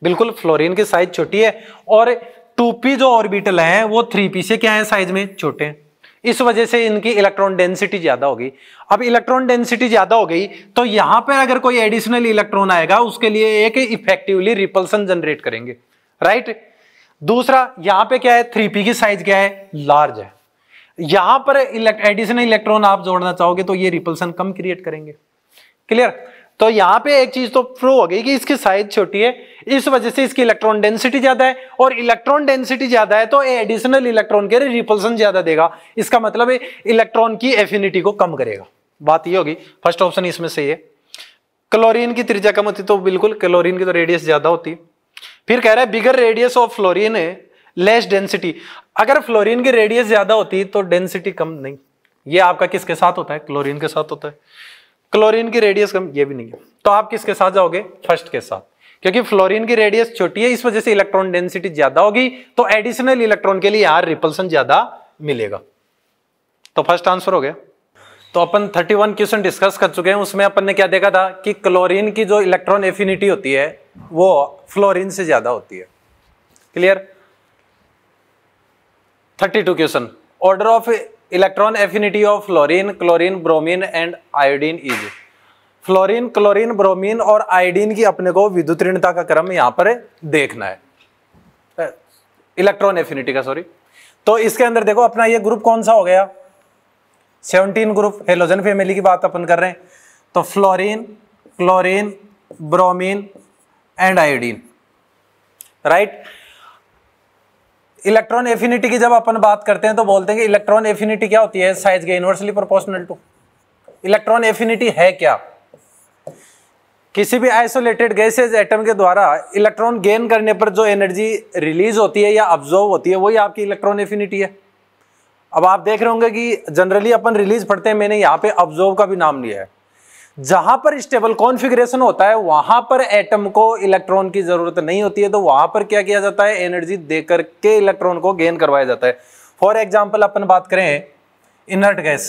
बिल्कुल फ्लोरीन की साइज छोटी है और टू पी जो ऑर्बिटल है वो थ्री पी से क्या है साइज में छोटे हैं इस वजह से इनकी इलेक्ट्रॉन डेंसिटी ज्यादा हो गई अब इलेक्ट्रॉन डेंसिटी ज्यादा हो गई तो यहां पर अगर कोई एडिशनल इलेक्ट्रॉन आएगा उसके लिए एक इफेक्टिवली रिपल्सन जनरेट करेंगे राइट दूसरा यहां पे क्या है थ्री पी की साइज क्या है लार्ज है यहां पर एडिशनल इलेक्ट्रॉन आप जोड़ना चाहोगे तो ये रिपल्सन कम क्रिएट करेंगे क्लियर तो यहां पे एक चीज तो प्रूव हो गई कि इसकी साइज छोटी है इस वजह से इसकी इलेक्ट्रॉन डेंसिटी ज्यादा है और इलेक्ट्रॉन डेंसिटी ज्यादा है तो एडिशनल इलेक्ट्रॉन के रिपल्सन ज्यादा देगा इसका मतलब इलेक्ट्रॉन की एफिनिटी को कम करेगा बात ये होगी फर्स्ट ऑप्शन इसमें से है क्लोरीन की त्रिज्या कम होती तो बिल्कुल क्लोरीन की तो रेडियस ज्यादा होती फिर कह रहा है बिगर रेडियस ऑफ फ्लोरीन है लेस डेंसिटी अगर फ्लोरीन की रेडियस ज्यादा होती तो डेंसिटी कम नहीं ये आपका किसके साथ होता है क्लोरीन के साथ होता है क्लोरीन की रेडियस कम ये भी नहीं है तो आप किसके साथ जाओगे फर्स्ट के साथ क्योंकि फ्लोरीन की रेडियस छोटी है इस वजह से इलेक्ट्रॉन डेंसिटी ज्यादा होगी तो एडिशनल इलेक्ट्रॉन के लिए यहां रिपल्सन ज्यादा मिलेगा तो फर्स्ट आंसर हो गया तो अपन 31 क्वेश्चन डिस्कस कर चुके हैं उसमें अपन ने क्या देखा था कि क्लोरीन की जो इलेक्ट्रॉन एफिनिटी होती है वो फ्लोरीन से ज्यादा होती है clear thirty two question order of electron affinity of fluorine chlorine bromine and iodine is fluorine chlorine bromine और आयोडीन की अपने को विद्युत ऋणता का क्रम यहाँ पर देखना है इलेक्ट्रॉन एफिनिटी का सॉरी तो इसके अंदर देखो अपना ये ग्रुप कौन सा हो गया सेवनटीन ग्रुप हेलोजन फैमिली की बात अपन कर रहे हैं तो fluorine chlorine bromine and iodine right right? Electron affinity की जब अपन बात करते हैं तो बोलते हैं कि इलेक्ट्रॉन एफिनिटी क्या होती है साइज के inversely proportional to electron affinity है क्या किसी भी आइसोलेटेड गैसेज एटम के द्वारा इलेक्ट्रॉन गेन करने पर जो एनर्जी रिलीज होती है या अब्जॉर्व होती है वही आपकी इलेक्ट्रॉन एफिनिटी है अब आप देख रहे होंगे कि जनरली अपन रिलीज पढ़ते हैं मैंने यहाँ पे अब्जॉर्व का भी नाम लिया है जहां पर स्टेबल कॉन्फिग्रेशन होता है वहां पर एटम को इलेक्ट्रॉन की जरूरत नहीं होती है तो वहां पर क्या किया जाता है एनर्जी देकर के इलेक्ट्रॉन को गेन करवाया जाता है फॉर एग्जाम्पल अपन बात करें इनर्ट गैस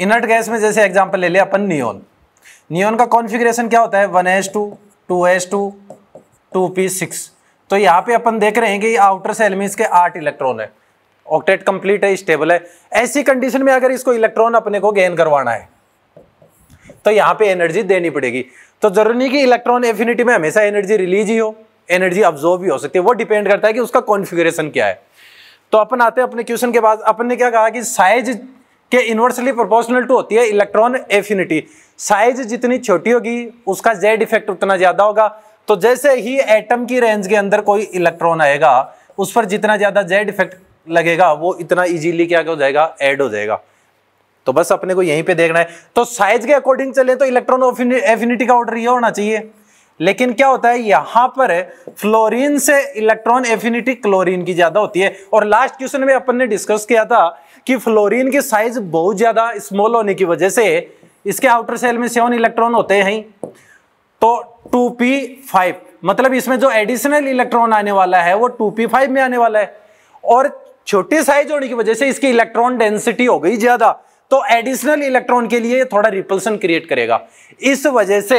इनर्ट गैस में जैसे एग्जाम्पल ले लिया अपन नियोन नियोन का कॉन्फिग्रेशन क्या होता है one S two two S two two p six तो यहां पे अपन देख रहे हैं कि आउटर सेल में इसके आठ इलेक्ट्रॉन है ऑक्टेट कंप्लीट है स्टेबल है ऐसी कंडीशन में अगर इसको इलेक्ट्रॉन अपने को गेन करवाना है तो यहां पे एनर्जी देनी पड़ेगी तो जरूरी नहीं कि इलेक्ट्रॉन एफिनिटी में हमेशा एनर्जी रिलीज ही हो एनर्जी ऑब्जॉर्व भी हो सकती है वो डिपेंड करता है कि उसका कॉन्फिगरेशन क्या है तो अपन आते हैं अपने क्वेश्चन के बाद अपन ने क्या कहा कि साइज के इनवर्सली प्रोपोर्शनल टू होती है इलेक्ट्रॉन एफिनिटी साइज जितनी छोटी होगी उसका जेड इफेक्ट उतना ज्यादा होगा तो जैसे ही एटम की रेंज के अंदर कोई इलेक्ट्रॉन आएगा उस पर जितना ज्यादा जेड इफेक्ट लगेगा वो इतना इजीली क्या हो जाएगा ऐड हो जाएगा तो बस अपने को यहीं पे देखना है तो साइज के अकॉर्डिंग चले तो इलेक्ट्रॉन एफिनिटी का ऑर्डर ये होना चाहिए लेकिन क्या होता है यहां पर फ्लोरीन से इलेक्ट्रॉन एफिनिटी क्लोरीन की ज्यादा होती है और लास्ट क्वेश्चन में अपन ने डिस्कस किया था कि फ्लोरीन की साइज बहुत ज्यादा स्मॉल होने की वजह से इसके आउटर सेल में सेवन इलेक्ट्रॉन होते हैं तो टू पी फाइव मतलब इसमें जो एडिशनल इलेक्ट्रॉन आने वाला है वो टू पी फाइव में आने वाला है और छोटे साइज होने की वजह से इसकी इलेक्ट्रॉन डेंसिटी हो गई ज्यादा तो एडिशनल इलेक्ट्रॉन के लिए थोड़ा रिपल्सन क्रिएट करेगा इस वजह से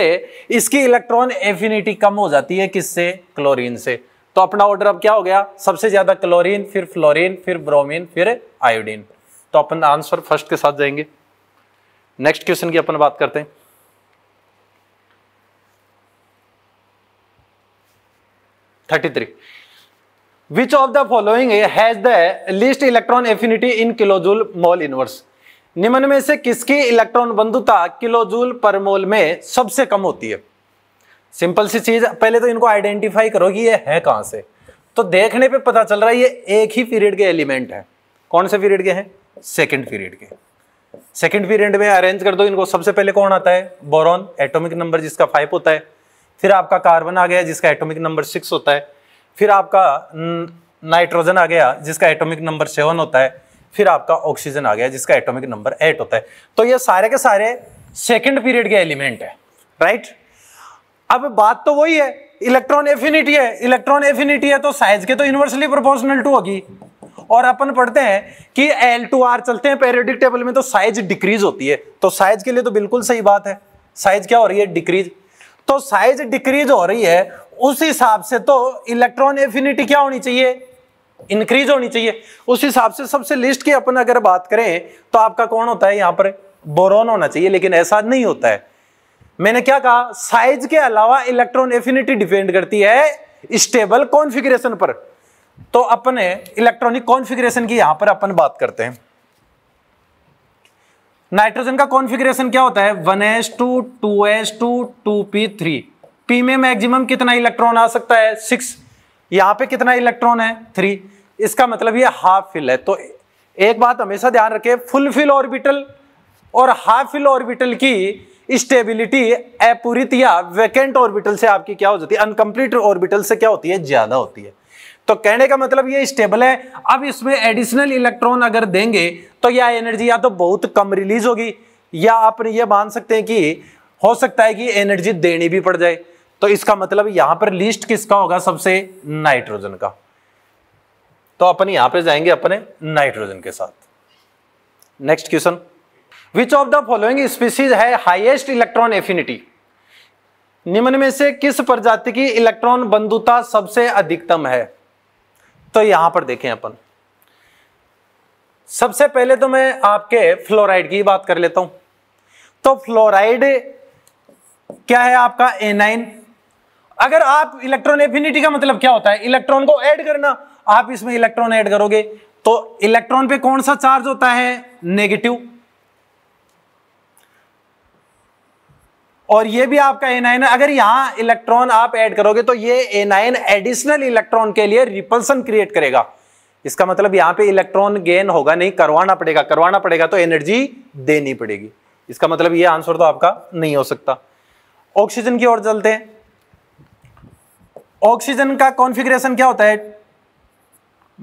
इसकी इलेक्ट्रॉन एफिनिटी कम हो जाती है किससे क्लोरीन से तो अपना ऑर्डर अब क्या हो गया सबसे ज्यादा क्लोरीन फिर फ्लोरीन फिर ब्रोमीन फिर आयोडीन तो अपन आंसर फर्स्ट के साथ जाएंगे नेक्स्ट क्वेश्चन की अपन बात करते हैं thirty three which of the following has the least electron affinity in kilojoule mole inverse निम्न में से किसकी इलेक्ट्रॉन बंधुता किलोजूल पर मोल में सबसे कम होती है सिंपल सी चीज पहले तो इनको आइडेंटिफाई करो कि ये है कहां से तो देखने पे पता चल रहा है ये एक ही पीरियड के एलिमेंट है कौन से पीरियड के हैं सेकंड पीरियड के सेकंड पीरियड में अरेंज कर दो इनको सबसे पहले कौन आता है बोरॉन एटॉमिक नंबर जिसका फाइव होता है फिर आपका कार्बन आ गया जिसका एटॉमिक नंबर सिक्स होता है फिर आपका नाइट्रोजन आ गया जिसका एटॉमिक नंबर सेवन होता है फिर आपका ऑक्सीजन आ गया जिसका एटॉमिक नंबर एट होता है तो ये सारे के सारे सेकंड पीरियड के एलिमेंट है राइट अब बात तो वही है इलेक्ट्रॉन एफिनिटी है इलेक्ट्रॉन एफिनिटी है तो साइज के तो इनवर्सली प्रोपोर्शनल टू होगी और अपन पढ़ते हैं कि एल टू आर चलते हैं पेरियोडिक टेबल में तो साइज डिक्रीज होती है तो साइज के लिए तो बिल्कुल सही बात है साइज क्या हो रही है डिक्रीज तो साइज डिक्रीज हो रही है उस हिसाब से तो इलेक्ट्रॉन एफिनिटी क्या होनी चाहिए इंक्रीज होनी चाहिए उस हिसाब से सबसे लिस्ट की अपन अगर बात करें तो आपका कौन होता है यहां पर बोरोन होना चाहिए लेकिन ऐसा नहीं होता है मैंने क्या कहा साइज के अलावा इलेक्ट्रॉन एफिनिटी डिपेंड करती है स्टेबल कॉन्फ़िगरेशन पर तो अपने इलेक्ट्रॉनिक कॉन्फ़िगरेशन की यहां पर अपन बात करते हैं नाइट्रोजन का कॉन्फ़िगरेशन क्या होता है 1s2, 2s2, 2p3 पी में मैक्सिमम कितना इलेक्ट्रॉन आ सकता है सिक्स यहाँ पे कितना इलेक्ट्रॉन है थ्री इसका मतलब ये हाफ फिल है तो एक बात हमेशा ध्यान रखे फुल फिल ऑर्बिटल और हाफ फिल ऑर्बिटल की स्टेबिलिटी अपूरित या वैकेंट ऑर्बिटल से आपकी क्या हो जाती है अनकम्प्लीट ऑर्बिटल से क्या होती है ज्यादा होती है तो कहने का मतलब ये स्टेबल है अब इसमें एडिशनल इलेक्ट्रॉन अगर देंगे तो यह एनर्जी या तो बहुत कम रिलीज होगी या आप ये मान सकते हैं कि हो सकता है कि एनर्जी देनी भी पड़ जाए तो इसका मतलब यहां पर लिस्ट किसका होगा सबसे नाइट्रोजन का तो अपन यहां पे जाएंगे अपने नाइट्रोजन के साथ next question which of the following species है हाइएस्ट इलेक्ट्रॉन एफिनिटी निम्न में से किस प्रजाति की इलेक्ट्रॉन बंधुता सबसे अधिकतम है तो यहां पर देखें अपन सबसे पहले तो मैं आपके फ्लोराइड की बात कर लेता हूं तो फ्लोराइड क्या है आपका एनाइन अगर आप इलेक्ट्रॉन एफिनिटी का मतलब क्या होता है इलेक्ट्रॉन को ऐड करना आप इसमें इलेक्ट्रॉन ऐड करोगे तो इलेक्ट्रॉन पे कौन सा चार्ज होता है नेगेटिव और ये भी आपका ए नाइन अगर यहां इलेक्ट्रॉन आप ऐड करोगे तो ये नाइन एडिशनल इलेक्ट्रॉन के लिए रिपल्सन क्रिएट करेगा इसका मतलब यहां पे इलेक्ट्रॉन गेन होगा नहीं करवाना पड़ेगा करवाना पड़ेगा तो एनर्जी देनी पड़ेगी इसका मतलब ये आंसर तो आपका नहीं हो सकता ऑक्सीजन की ओर चलते हैं ऑक्सीजन का कॉन्फिग्रेशन क्या होता है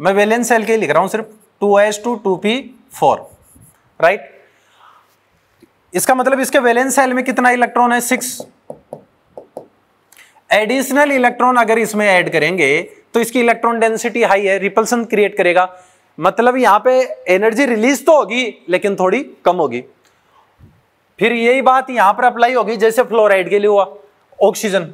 मैं वेलेंस सेल के ही लिख रहा हूं सिर्फ two S two two P four right इसका मतलब इसके वेलेंस सेल में कितना इलेक्ट्रॉन है सिक्स एडिशनल इलेक्ट्रॉन अगर इसमें ऐड करेंगे तो इसकी इलेक्ट्रॉन डेंसिटी हाई है रिपल्सन क्रिएट करेगा मतलब यहां पे एनर्जी रिलीज तो होगी लेकिन थोड़ी कम होगी फिर यही बात यहां पर अप्लाई होगी जैसे फ्लोराइड के लिए हुआ ऑक्सीजन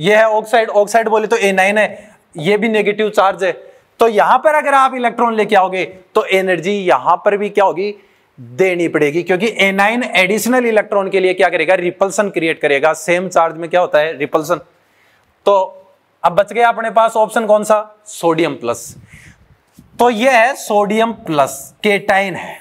ये है ऑक्साइड ऑक्साइड बोले तो ए नाइन है ये भी नेगेटिव चार्ज है तो यहां पर अगर आप इलेक्ट्रॉन लेके आओगे तो एनर्जी यहां पर भी क्या होगी देनी पड़ेगी क्योंकि नाइन एडिशनल इलेक्ट्रॉन के लिए क्या करेगा रिपल्सन क्रिएट करेगा सेम चार्ज में क्या होता है रिपल्सन तो अब बच गया अपने पास ऑप्शन कौन सा सोडियम प्लस तो यह है सोडियम प्लस केटाइन है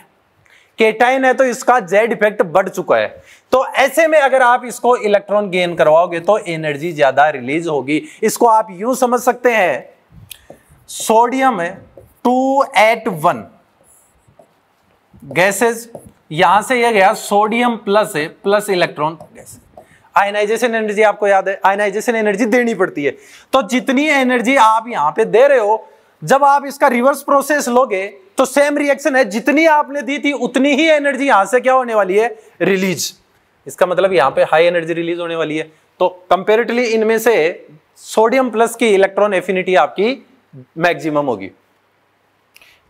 केटाइन है तो इसका जेड इफेक्ट बढ़ चुका है तो ऐसे में अगर आप इसको इलेक्ट्रॉन गेन करवाओगे तो एनर्जी ज्यादा रिलीज होगी इसको आप यू समझ सकते हैं sodium two eight one gases यहां से यह गया सोडियम प्लस है plus electron gas ionization energy आपको याद है आयनाइजेशन एनर्जी देनी पड़ती है तो जितनी एनर्जी आप यहां पे दे रहे हो जब आप इसका रिवर्स प्रोसेस लोगे तो सेम रिएक्शन है जितनी आपने दी थी उतनी ही एनर्जी यहां से क्या होने वाली है रिलीज इसका मतलब यहाँ पे हाई एनर्जी रिलीज होने वाली है तो कंपेरेटिवली इनमें से सोडियम प्लस की इलेक्ट्रॉन एफिनिटी आपकी मैक्सिमम होगी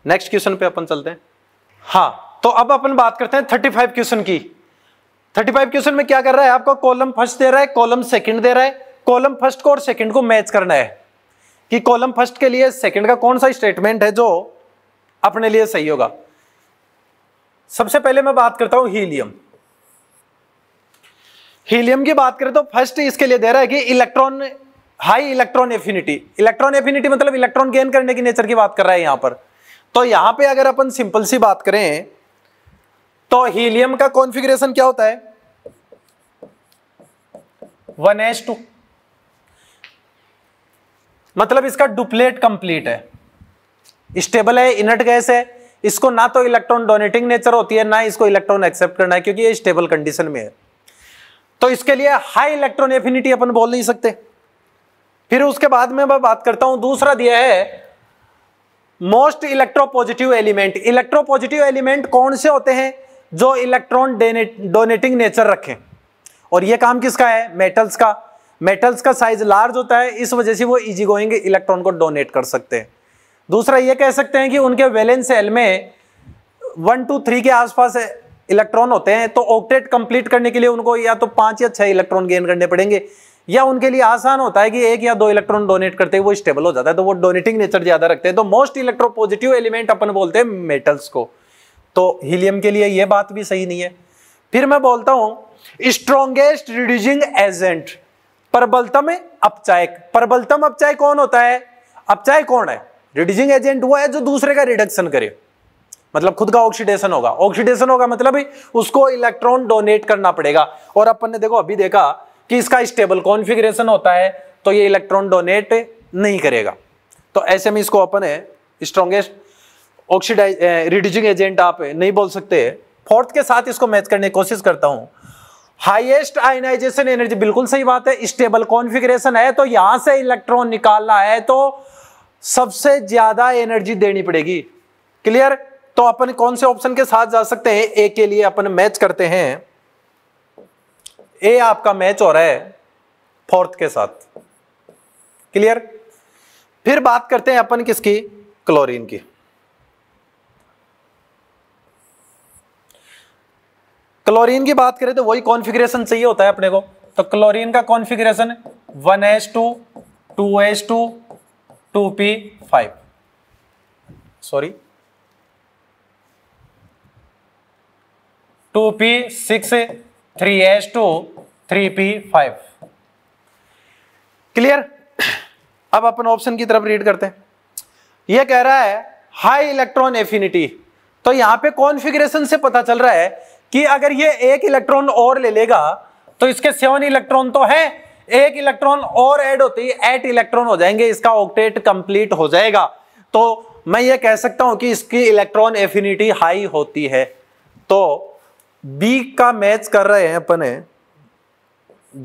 नेक्स्ट क्वेश्चन पे अपन चलते हैं हाँ तो अब अपन बात करते हैं थर्टी फाइव क्वेश्चन की थर्टी फाइव क्वेश्चन में क्या कर रहा है आपको कॉलम फर्स्ट दे रहा है कॉलम सेकंड दे रहा है कॉलम फर्स्ट को और सेकंड को मैच करना है कि कॉलम फर्स्ट के लिए सेकंड का कौन सा स्टेटमेंट है जो अपने लिए सही होगा सबसे पहले मैं बात करता हूं हीलियम हीलियम की बात करें तो फर्स्ट इसके लिए दे रहा है कि electron high electron affinity electron affinity मतलब इलेक्ट्रॉन गेन करने की नेचर की बात कर रहा है यहां पर तो यहां पे अगर अपन सिंपल सी बात करें तो हीलियम का कॉन्फिग्रेशन क्या होता है वन एस टू मतलब इसका डुप्लेट कंप्लीट है स्टेबल है इनर्ट गैस है इसको ना तो इलेक्ट्रॉन डोनेटिंग नेचर होती है ना इसको इलेक्ट्रॉन एक्सेप्ट करना है क्योंकि ये स्टेबल कंडीशन में है तो इसके लिए हाई इलेक्ट्रॉन एफिनिटी अपन बोल नहीं सकते फिर उसके बाद में मैं बात करता हूं दूसरा दिया है most electropositive element electropositive element कौन से होते हैं जो इलेक्ट्रॉन डोनेटिंग नेचर रखें और यह काम किसका है मेटल्स का मेटल्स का साइज लार्ज होता है इस वजह से वो इजी गोइंग इलेक्ट्रॉन को डोनेट कर सकते हैं दूसरा ये कह सकते हैं कि उनके वैलेंस सेल में वन टू थ्री के आसपास इलेक्ट्रॉन होते हैं तो ऑक्टेट कंप्लीट करने के लिए उनको या तो पांच या छह इलेक्ट्रॉन गेन करने पड़ेंगे या उनके लिए आसान होता है कि एक या दो इलेक्ट्रॉन डोनेट करते हैं वो स्टेबल हो जाता है तो वो डोनेटिंग नेचर ज्यादा रखते हैं तो मोस्ट इलेक्ट्रो पॉजिटिव एलिमेंट अपन बोलते हैं मेटल्स को तो हीलियम के लिए ये बात भी सही नहीं है फिर मैं बोलता हूं स्ट्रॉन्गेस्ट रिड्यूजिंग एजेंट परबलतम अपचायक परबलतम अपचाय कौन होता है अपचाय कौन है रिड्यूजिंग एजेंट वो है जो दूसरे का रिडक्शन करे मतलब खुद का ऑक्सीडेशन होगा ऑक्सीडेशन होगा मतलब उसको इलेक्ट्रॉन डोनेट करना पड़ेगा और अपन ने देखो अभी देखा कि इसका स्टेबल कॉन्फिग्रेशन होता है तो ये इलेक्ट्रॉन डोनेट नहीं करेगा तो ऐसे में इसको अपन स्ट्रॉन्गेस्ट ऑक्सीडाइज रिड्यूजिंग एजेंट आप नहीं बोल सकते फोर्थ के साथ इसको मैच करने की कोशिश करता हूं हाईएस्ट आयनाइजेशन एनर्जी बिल्कुल सही बात है स्टेबल कॉन्फिग्रेशन है तो यहां से इलेक्ट्रॉन निकालना है तो सबसे ज्यादा एनर्जी देनी पड़ेगी क्लियर तो अपन कौन से ऑप्शन के साथ जा सकते हैं ए के लिए अपन मैच करते हैं ए आपका मैच हो रहा है फोर्थ के साथ क्लियर फिर बात करते हैं अपन किसकी क्लोरीन की क्लोरीन की बात करें तो वही कॉन्फ़िगरेशन चाहिए होता है अपने को तो क्लोरीन का configuration two p 2P5 sorry two p six three H two three p five clear अब अपन ऑप्शन की तरफ रीड करते हैं ये कह रहा है हाई इलेक्ट्रॉन एफिनिटी तो यहां पे कॉन्फिग्रेशन से पता चल रहा है कि अगर ये एक इलेक्ट्रॉन और ले लेगा तो इसके सेवन इलेक्ट्रॉन तो है एक इलेक्ट्रॉन और ऐड होती है एट इलेक्ट्रॉन हो जाएंगे इसका ऑक्टेट कंप्लीट हो जाएगा तो मैं ये कह सकता हूं कि इसकी इलेक्ट्रॉन एफिनिटी हाई होती है तो बी का मैच कर रहे हैं अपने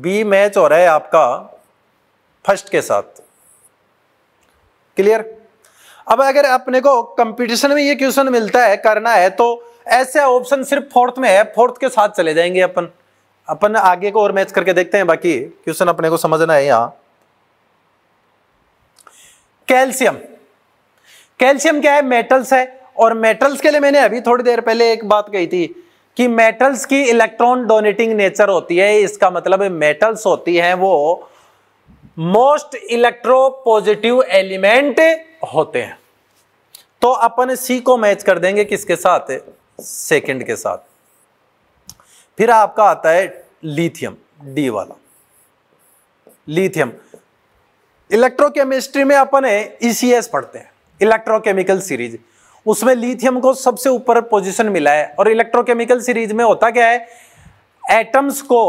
बी मैच हो रहा है आपका फर्स्ट के साथ क्लियर अब अगर अपने को कंपटीशन में ये क्वेश्चन मिलता है करना है तो ऐसे ऑप्शन सिर्फ फोर्थ में है फोर्थ के साथ चले जाएंगे अपन अपन आगे को और मैच करके देखते हैं बाकी क्वेश्चन अपने को समझना है यहां कैल्शियम कैल्शियम क्या है मेटल्स है और मेटल्स के लिए मैंने अभी थोड़ी देर पहले एक बात कही थी कि मेटल्स की इलेक्ट्रॉन डोनेटिंग नेचर होती है इसका मतलब मेटल्स होती हैं वो मोस्ट इलेक्ट्रोपॉजिटिव एलिमेंट होते हैं तो अपन सी को मैच कर देंगे किसके साथ सेकंड के साथ फिर आपका आता है लिथियम डी वाला लिथियम इलेक्ट्रोकेमिस्ट्री में अपन ई सी एस पढ़ते हैं इलेक्ट्रोकेमिकल सीरीज उसमें लिथियम को सबसे ऊपर पोजीशन मिला है और इलेक्ट्रोकेमिकल सीरीज में होता क्या है एटम्स को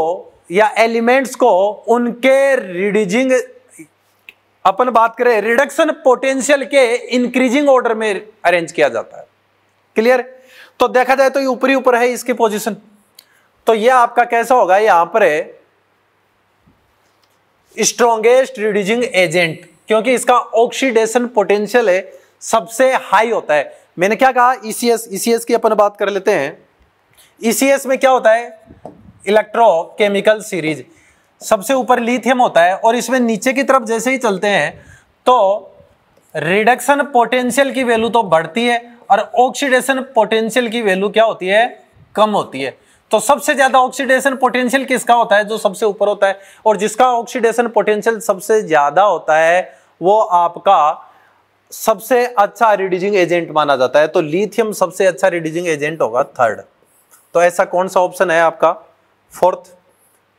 या एलिमेंट्स को उनके रिड्यूजिंग अपन बात करें रिडक्शन पोटेंशियल के इंक्रीजिंग ऑर्डर में अरेंज किया जाता है क्लियर तो देखा जाए तो ये ऊपरी ऊपर है इसकी पोजीशन तो ये आपका कैसा होगा यहां पर है स्ट्रॉन्गेस्ट रिड्यूजिंग एजेंट क्योंकि इसका ऑक्सीडेशन पोटेंशियल है सबसे हाई होता है मैंने क्या कहा ईसीएस e ईसीएस e की अपन बात कर लेते हैं ईसीएस e में क्या होता है इलेक्ट्रोकेमिकल सीरीज सबसे ऊपर लिथियम होता है और इसमें नीचे की तरफ जैसे ही चलते हैं तो रिडक्शन पोटेंशियल की वैल्यू तो बढ़ती है और ऑक्सीडेशन पोटेंशियल की वैल्यू क्या होती है कम होती है तो सबसे ज्यादा ऑक्सीडेशन पोटेंशियल किसका होता है जो सबसे ऊपर होता है और जिसका ऑक्सीडेशन पोटेंशियल सबसे ज्यादा होता है वो आपका सबसे अच्छा रिड्यूजिंग एजेंट माना जाता है तो लिथियम सबसे अच्छा रिड्यूजिंग एजेंट होगा थर्ड तो ऐसा कौन सा ऑप्शन है आपका फोर्थ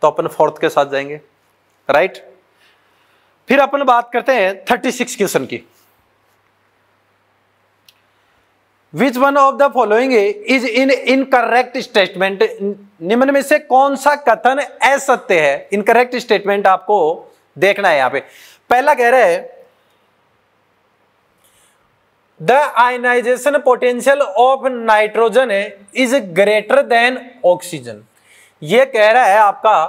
तो अपन फोर्थ के साथ जाएंगे राइट फिर अपन बात करते हैं थर्टी सिक्स क्वेश्चन की which one of the following is in incorrect statement निम्न में से कौन सा कथन असत्य है इनकरेक्ट स्टेटमेंट आपको देखना है यहां पे पहला कह रहे हैं the ionization potential of nitrogen is greater than oxygen ये कह रहा है आपका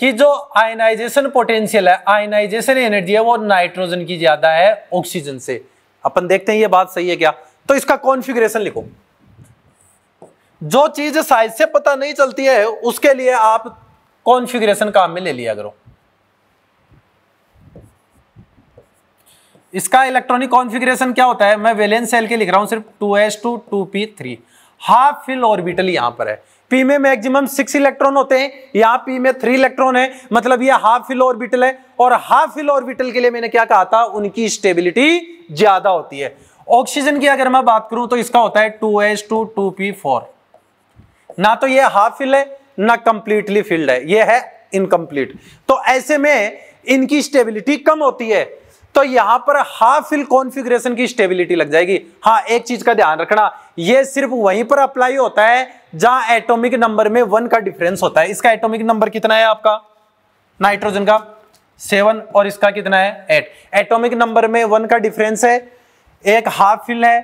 कि जो आयनाइजेशन पोटेंशियल है आयनाइजेशन एनर्जी है वो नाइट्रोजन की ज्यादा है ऑक्सीजन से अपन देखते हैं ये बात सही है क्या तो इसका कॉन्फिग्रेशन लिखो जो चीज साइज से पता नहीं चलती है उसके लिए आप कॉन्फ़िगरेशन काम में ले लिया करो इसका इलेक्ट्रॉनिक कॉन्फ़िगरेशन क्या होता है मैं वेलेंस सेल के लिख रहा हूं सिर्फ 2s2 2p3 half fill orbital यहां पर है p में मैक्सिमम सिक्स इलेक्ट्रॉन होते हैं यहां p में थ्री इलेक्ट्रॉन है मतलब ये हाफ फिल ऑर्बिटल है और हाफ फिल ऑर्बिटल के लिए मैंने क्या कहा था उनकी स्टेबिलिटी ज्यादा होती है ऑक्सीजन की अगर मैं बात करूं तो इसका होता है two S two two P four ना तो यह हाफ फिल है ना कंप्लीटली फिल्ड है यह है इनकम्प्लीट तो ऐसे में इनकी स्टेबिलिटी कम होती है तो यहां पर हाफ फिल कॉन्फ़िगरेशन की स्टेबिलिटी लग जाएगी हाँ एक चीज का ध्यान रखना यह सिर्फ वहीं पर अप्लाई होता है जहां एटॉमिक नंबर में वन का डिफरेंस होता है इसका एटॉमिक नंबर कितना है आपका नाइट्रोजन का सेवन और इसका कितना है एट एटॉमिक नंबर में वन का डिफरेंस है एक हाफ फिल है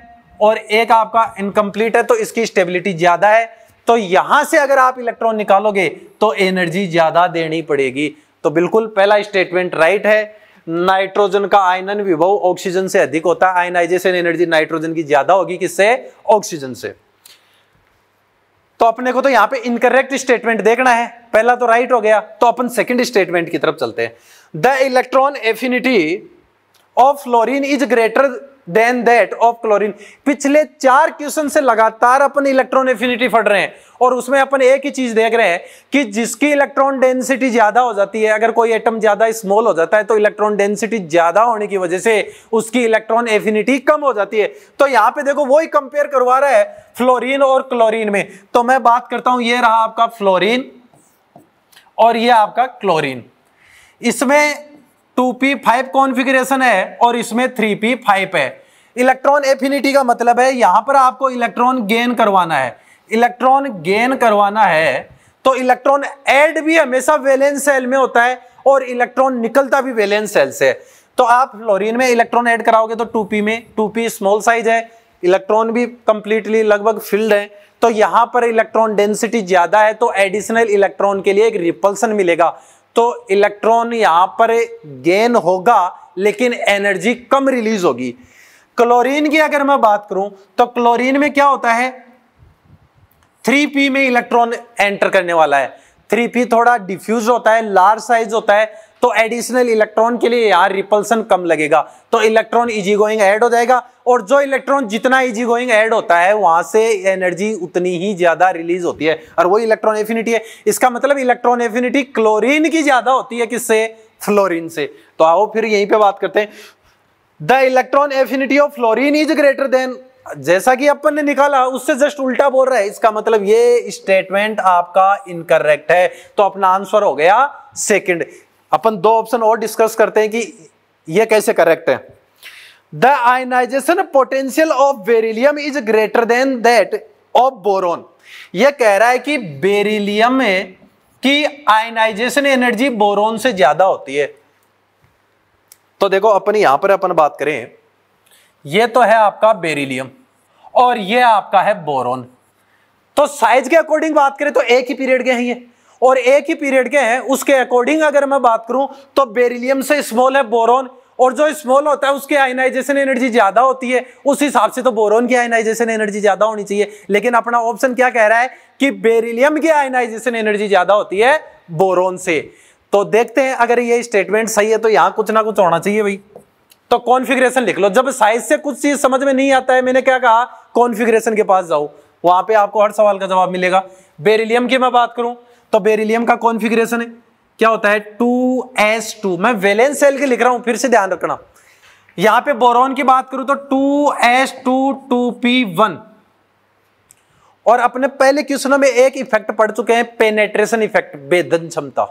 और एक आपका इनकम्प्लीट है तो इसकी स्टेबिलिटी ज्यादा है तो यहां से अगर आप इलेक्ट्रॉन निकालोगे तो एनर्जी ज्यादा देनी पड़ेगी तो बिल्कुल पहला स्टेटमेंट राइट है नाइट्रोजन का आयनन विभव ऑक्सीजन से अधिक होता है आयनाइजेशन एनर्जी नाइट्रोजन की ज्यादा होगी किससे ऑक्सीजन से तो अपने को तो यहां पे इनकरेक्ट स्टेटमेंट देखना है पहला तो राइट हो गया तो अपन सेकंड स्टेटमेंट की तरफ चलते हैं the electron affinity of fluorine is greater than that of chlorine पिछले चार क्वेश्चन से लगातार अपन इलेक्ट्रॉन एफिनिटी फट रहे हैं और उसमें अपन एक ही चीज देख रहे हैं कि जिसकी इलेक्ट्रॉन डेंसिटी ज्यादा हो जाती है अगर कोई एटम ज्यादा स्मॉल हो जाता है तो इलेक्ट्रॉन डेंसिटी ज्यादा होने की वजह से उसकी इलेक्ट्रॉन एफिनिटी कम हो जाती है तो यहां पे देखो वही कंपेयर करवा रहा है फ्लोरिन और क्लोरिन में तो मैं बात करता हूं यह रहा आपका फ्लोरिन और यह आपका क्लोरिन इसमें टू पी फाइव कॉन्फिग्रेशन है और इसमें थ्री पी फाइव है इलेक्ट्रॉन एफिनिटी का मतलब है यहां पर आपको इलेक्ट्रॉन गेन करवाना है इलेक्ट्रॉन गेन करवाना है तो इलेक्ट्रॉन एड भी हमेशा वेलेंस सेल में होता है और इलेक्ट्रॉन निकलता भी वेलेंस सेल से तो आप फ्लोरीन में इलेक्ट्रॉन ऐड कराओगे तो 2p में 2p स्मॉल साइज है इलेक्ट्रॉन भी कंप्लीटली लगभग फिल्ड है तो यहां पर इलेक्ट्रॉन डेंसिटी ज्यादा है तो एडिशनल इलेक्ट्रॉन के लिए एक रिपल्सन मिलेगा तो इलेक्ट्रॉन यहां पर गेन होगा लेकिन एनर्जी कम रिलीज होगी क्लोरीन की अगर मैं बात करूं तो क्लोरीन में क्या होता है 3p में इलेक्ट्रॉन एंटर करने वाला है 3p थोड़ा डिफ्यूज होता है लार्ज साइज होता है तो एडिशनल इलेक्ट्रॉन के लिए यार रिपल्सन कम लगेगा तो इलेक्ट्रॉन इजी गोइंग ऐड हो जाएगा और जो इलेक्ट्रॉन जितना इजी गोइंग ऐड होता है वहां से एनर्जी उतनी ही ज्यादा रिलीज होती है और वो इलेक्ट्रॉन एफिनिटी है इसका मतलब इलेक्ट्रॉन एफिनिटी क्लोरिन की ज्यादा होती है किससे फ्लोरिन से तो आओ फिर यहीं पर बात करते हैं the electron affinity of fluorine is greater than जैसा कि अपन ने निकाला उससे जस्ट उल्टा बोल रहा है इसका मतलब ये स्टेटमेंट आपका इनकरेक्ट है तो अपना आंसर हो गया सेकंड अपन दो ऑप्शन और डिस्कस करते हैं कि यह कैसे करेक्ट है the ionization potential of beryllium is greater than that of boron यह कह रहा है कि बेरिलियम में कि आयनाइजेशन एनर्जी बोरोन से ज्यादा होती है तो देखो अपन यहां पर अपन बात करें यह तो है आपका बेरिलियम और यह आपका है बोरोन तो साइज के अकॉर्डिंग बात करें तो एक ही पीरियड के हैं ये और एक ही पीरियड के हैं उसके अकॉर्डिंग अगर मैं बात करूं तो बेरिलियम से स्मॉल है बोरोन और जो स्मॉल होता है उसके आयनाइजेशन एनर्जी ज्यादा होती है उस हिसाब से तो बोरोन की आयनाइजेशन एनर्जी ज्यादा होनी चाहिए लेकिन अपना ऑप्शन क्या कह रहा है कि बेरिलियम की आयनाइजेशन एनर्जी ज्यादा होती है बोरोन से तो देखते हैं अगर ये स्टेटमेंट सही है तो यहां कुछ ना कुछ होना चाहिए भाई तो कॉन्फिग्रेशन लिख लो जब साइज से कुछ चीज समझ में नहीं आता है मैंने क्या कहा कॉन्फिग्रेशन के पास जाओ वहां पे आपको हर सवाल का जवाब मिलेगा बेरिलियम की मैं बात करूं तो बेरिलियम का कॉन्फिग्रेशन है क्या होता है टू एस टू मैं वेलेंस सेल के लिख रहा हूं फिर से ध्यान रखना यहां पे बोरोन की बात करूं तो two S two two P one और अपने पहले क्वेश्चनों में एक इफेक्ट पढ़ चुके हैं पेनेट्रेशन इफेक्ट बेदन क्षमता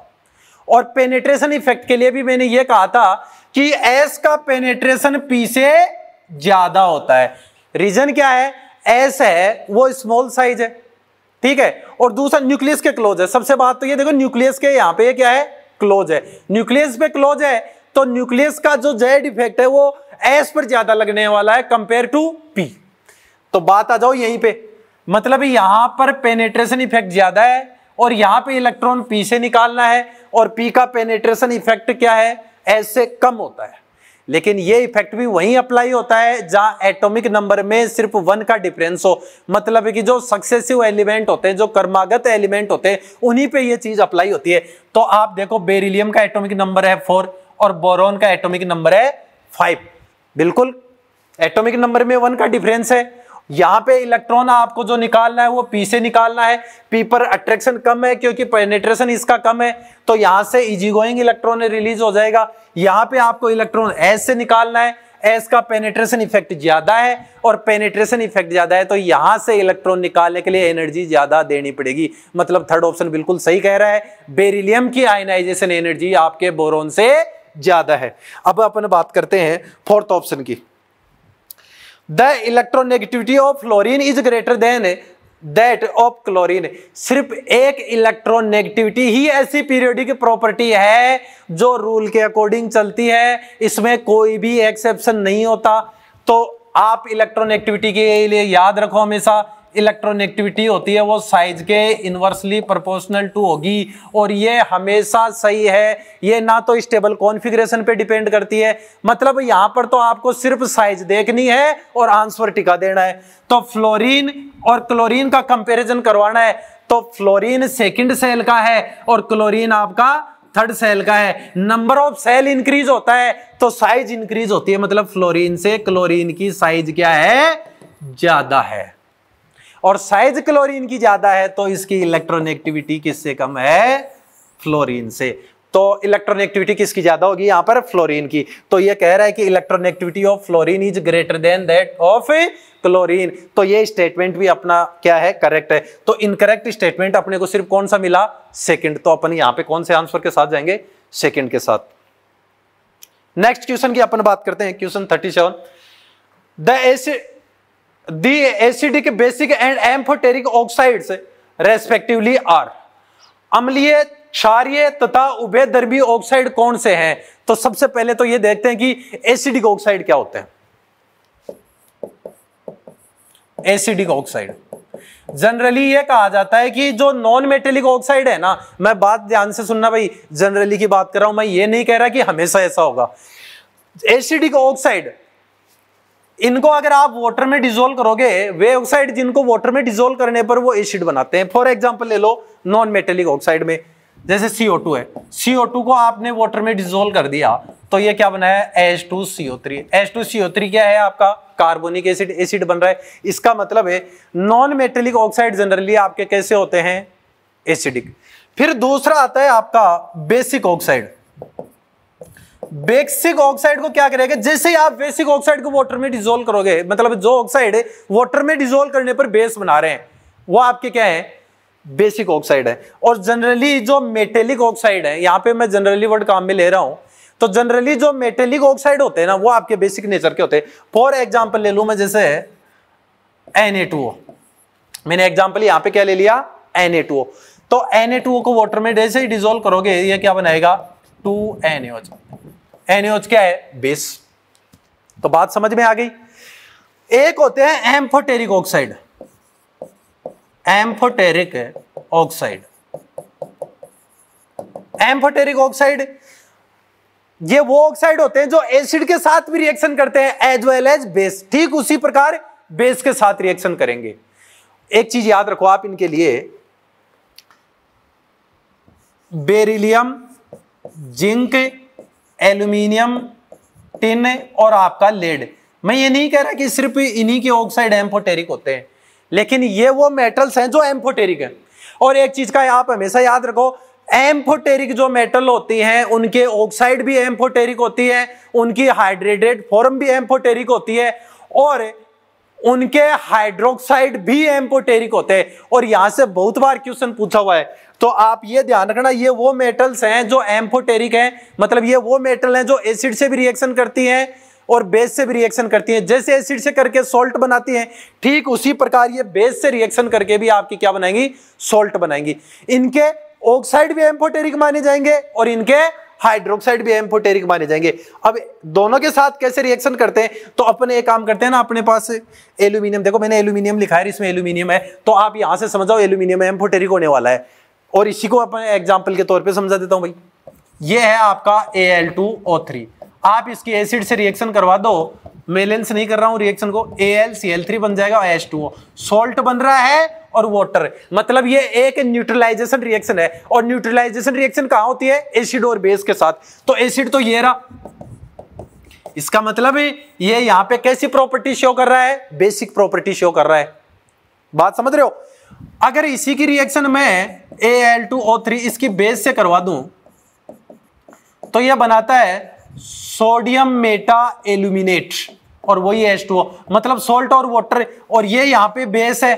और पेनेट्रेशन इफेक्ट के लिए भी मैंने यह कहा था कि एस का पेनेट्रेशन पी से ज्यादा होता है रीजन क्या है एस है वो स्मॉल साइज है ठीक है और दूसरा न्यूक्लियस के क्लोज है सबसे बात तो ये देखो न्यूक्लियस के यहाँ पे क्या है क्लोज है न्यूक्लियस पे क्लोज है तो न्यूक्लियस का जो जेड इफेक्ट है वो एस पर ज्यादा लगने वाला है कंपेयर टू पी तो बात आ जाओ यहीं पे मतलब यहां पर पेनेट्रेशन इफेक्ट ज्यादा है और यहां पे इलेक्ट्रॉन पी से निकालना है और पी का पेनेट्रेशन इफेक्ट क्या है एस से कम होता है लेकिन ये इफेक्ट भी वहीं अप्लाई होता है जहां एटॉमिक नंबर में सिर्फ वन का डिफरेंस हो मतलब कि जो सक्सेसिव एलिमेंट होते हैं जो कर्मागत एलिमेंट होते हैं उन्हीं पे ये चीज अप्लाई होती है तो आप देखो बेरिलियम का एटॉमिक नंबर है फोर और बोरोन का एटॉमिक नंबर है फाइव बिल्कुल एटोमिक नंबर में वन का डिफरेंस है यहां पे इलेक्ट्रॉन आपको जो निकालना है वो पी से निकालना है पी पर अट्रैक्शन कम है क्योंकि पेनेट्रेशन इसका कम है तो यहां से इजी गोइंग इलेक्ट्रॉन रिलीज हो जाएगा यहां पे आपको इलेक्ट्रॉन एस से निकालना है एस का पेनेट्रेशन इफेक्ट ज्यादा है और पेनेट्रेशन इफेक्ट ज्यादा है तो यहां से इलेक्ट्रॉन निकालने के लिए एनर्जी ज्यादा देनी पड़ेगी मतलब थर्ड ऑप्शन बिल्कुल सही कह रहा है बेरिलियम की आयनाइजेशन एनर्जी आपके बोरोन से ज्यादा है अब अपन बात करते हैं फोर्थ ऑप्शन की the electronegativity of fluorine is greater than that of chlorine सिर्फ एक इलेक्ट्रोनेगेटिविटी ही ऐसी पीरियोडिक प्रॉपर्टी है जो रूल के अकॉर्डिंग चलती है इसमें कोई भी एक्सेप्शन नहीं होता तो आप इलेक्ट्रोनेगेटिविटी के लिए याद रखो हमेशा इलेक्ट्रोनेगेटिविटी होती है वो साइज के इन्वर्सली प्रोपोर्शनल टू होगी और ये हमेशा सही है ये ना तो स्टेबल कॉन्फिग्रेशन पे डिपेंड करती है मतलब यहाँ पर तो आपको सिर्फ साइज देखनी है और आंसर टिका देना है तो फ्लोरीन और क्लोरीन का कंपेरिजन करवाना है तो फ्लोरीन सेकेंड सेल का है और क्लोरीन आपका थर्ड सेल का है नंबर ऑफ सेल इंक्रीज होता है तो साइज इंक्रीज होती है मतलब फ्लोरीन से क्लोरीन की साइज क्या है ज्यादा है और साइज क्लोरीन की ज्यादा है तो इसकी इलेक्ट्रोनेगेटिविटी किससे कम है फ्लोरीन से तो इलेक्ट्रोनेगेटिविटी किसकी ज्यादा होगी यहां पर फ्लोरीन की तो ये कह रहा है कि electronegativity of fluorine is greater than that of chlorine तो ये स्टेटमेंट भी अपना क्या है करेक्ट है तो इनकरेक्ट स्टेटमेंट अपने को सिर्फ कौन सा मिला सेकंड तो अपन यहां पे कौन से आंसर के साथ जाएंगे सेकंड के साथ नेक्स्ट क्वेश्चन की अपन बात करते हैं question thirty seven the acid the acidic basic and amphoteric oxides respectively are अम्लीय क्षारीय तथा उभयदर्भी ऑक्साइड कौन से हैं तो सबसे पहले तो ये देखते हैं कि एसिडिक ऑक्साइड क्या होते हैं एसिडिक ऑक्साइड जनरली ये कहा जाता है कि जो नॉन मेटेलिक ऑक्साइड है ना मैं बात ध्यान से सुनना भाई जनरली की बात कर रहा हूं मैं ये नहीं कह रहा कि हमेशा ऐसा होगा एसिडिक ऑक्साइड इनको अगर आप वाटर में डिजोल्व करोगे वे ऑक्साइड जिनको वाटर में डिजोल्व करने पर वो एसिड बनाते हैं फॉर एग्जाम्पल ले लो नॉन मेटेलिक ऑक्साइड में जैसे CO2 है CO2 को आपने वाटर में डिजोल्व कर दिया तो ये क्या बनाया H2CO3 H2CO3 क्या है आपका कार्बोनिक एसिड एसिड बन रहा है इसका मतलब है नॉन मेटेलिक ऑक्साइड जनरली आपके कैसे होते हैं एसिडिक फिर दूसरा आता है आपका बेसिक ऑक्साइड बेसिक ऑक्साइड को क्या करेगा जैसे ही आप बेसिक ऑक्साइड को वाटर में डिजोल्व करोगे मतलब जो ऑक्साइड है वाटर में डिजोल्व करने पर बेस बना रहे हैं वो आपके क्या है बेसिक ऑक्साइड है और जनरली जो मेटेलिक ऑक्साइड है यहां पे मैं जनरली वर्ड काम में ले रहा हूं तो जनरली जो मेटेलिक ऑक्साइड होते हैं ना वो आपके बेसिक नेचर के होते हैं फॉर एग्जाम्पल ले लू मैं जैसे एन मैंने एग्जाम्पल यहां पर क्या ले लिया एन तो एन को वॉटर में जैसे ही डिजोल्व करोगे यह क्या बनाएगा टू एन हो जाए एनएच क्या है बेस तो बात समझ में आ गई एक होते हैं amphoteric oxide amphoteric oxide amphoteric oxide ये वो ऑक्साइड होते हैं जो एसिड के साथ भी रिएक्शन करते हैं एज वेल एज बेस ठीक उसी प्रकार बेस के साथ रिएक्शन करेंगे एक चीज याद रखो आप इनके लिए बेरिलियम जिंक एल्यूमिनियम टिन और आपका लेड मैं ये नहीं कह रहा कि सिर्फ इन्हीं के ऑक्साइड एम्फोटेरिक होते हैं लेकिन ये वो मेटल्स हैं जो एम्फोटेरिक हैं और एक चीज का आप हमेशा याद रखो एम्फोटेरिक जो मेटल होती हैं उनके ऑक्साइड भी एम्फोटेरिक होती है उनकी हाइड्रेटेड फॉर्म भी एम्फोटेरिक होती है और उनके हाइड्रोक्साइड भी एम्फोटेरिक होते हैं और यहां से बहुत बार क्वेश्चन पूछा हुआ है तो आप ये ध्यान रखना ये वो मेटल्स हैं जो एम्फोटेरिक हैं मतलब ये वो मेटल हैं जो एसिड से भी रिएक्शन करती हैं और बेस से भी रिएक्शन करती हैं जैसे एसिड से करके सोल्ट बनाती हैं ठीक उसी प्रकार ये बेस से रिएक्शन करके भी आपकी क्या बनाएंगी सोल्ट बनाएंगी इनके ऑक्साइड भी एम्फोटेरिक माने जाएंगे और इनके हाइड्रोक्साइड भी एम्फोटेरिक माने जाएंगे अब दोनों के साथ कैसे रिएक्शन करते हैं तो अपने एक काम करते हैं ना अपने पास एल्यूमिनियम देखो मैंने एल्यूमिनियम लिखा है इसमें एल्यूमिनियम है तो आप यहां से समझाओ एल्यूमिनियम एम्फोटेरिक होने वाला है और इसी को अपने एग्जाम्पल के तौर पर समझा देता हूं भाई ये है आपका A L two O three आप इसकी एसिड से रिएक्शन करवा दो मेलेंस नहीं कर रहा हूं रिएक्शन को A L C L three बन जाएगा एच टू ओ सोल्ट बन रहा है और वाटर मतलब ये एक न्यूट्रलाइजेशन रिएक्शन है और न्यूट्रलाइजेशन रिएक्शन कहां होती है एसिड और बेस के साथ तो एसिड तो ये रहा इसका मतलब है ये यहां पे कैसी प्रॉपर्टी शो कर रहा है बेसिक प्रॉपर्टी शो कर रहा है बात समझ रहे हो अगर इसी की रिएक्शन में A L two O three इसकी बेस से करवा दूं तो यह बनाता है सोडियम मेटा एल्यूमिनेट और वही एच टू मतलब सोल्ट और वाटर और ये यहां पे बेस है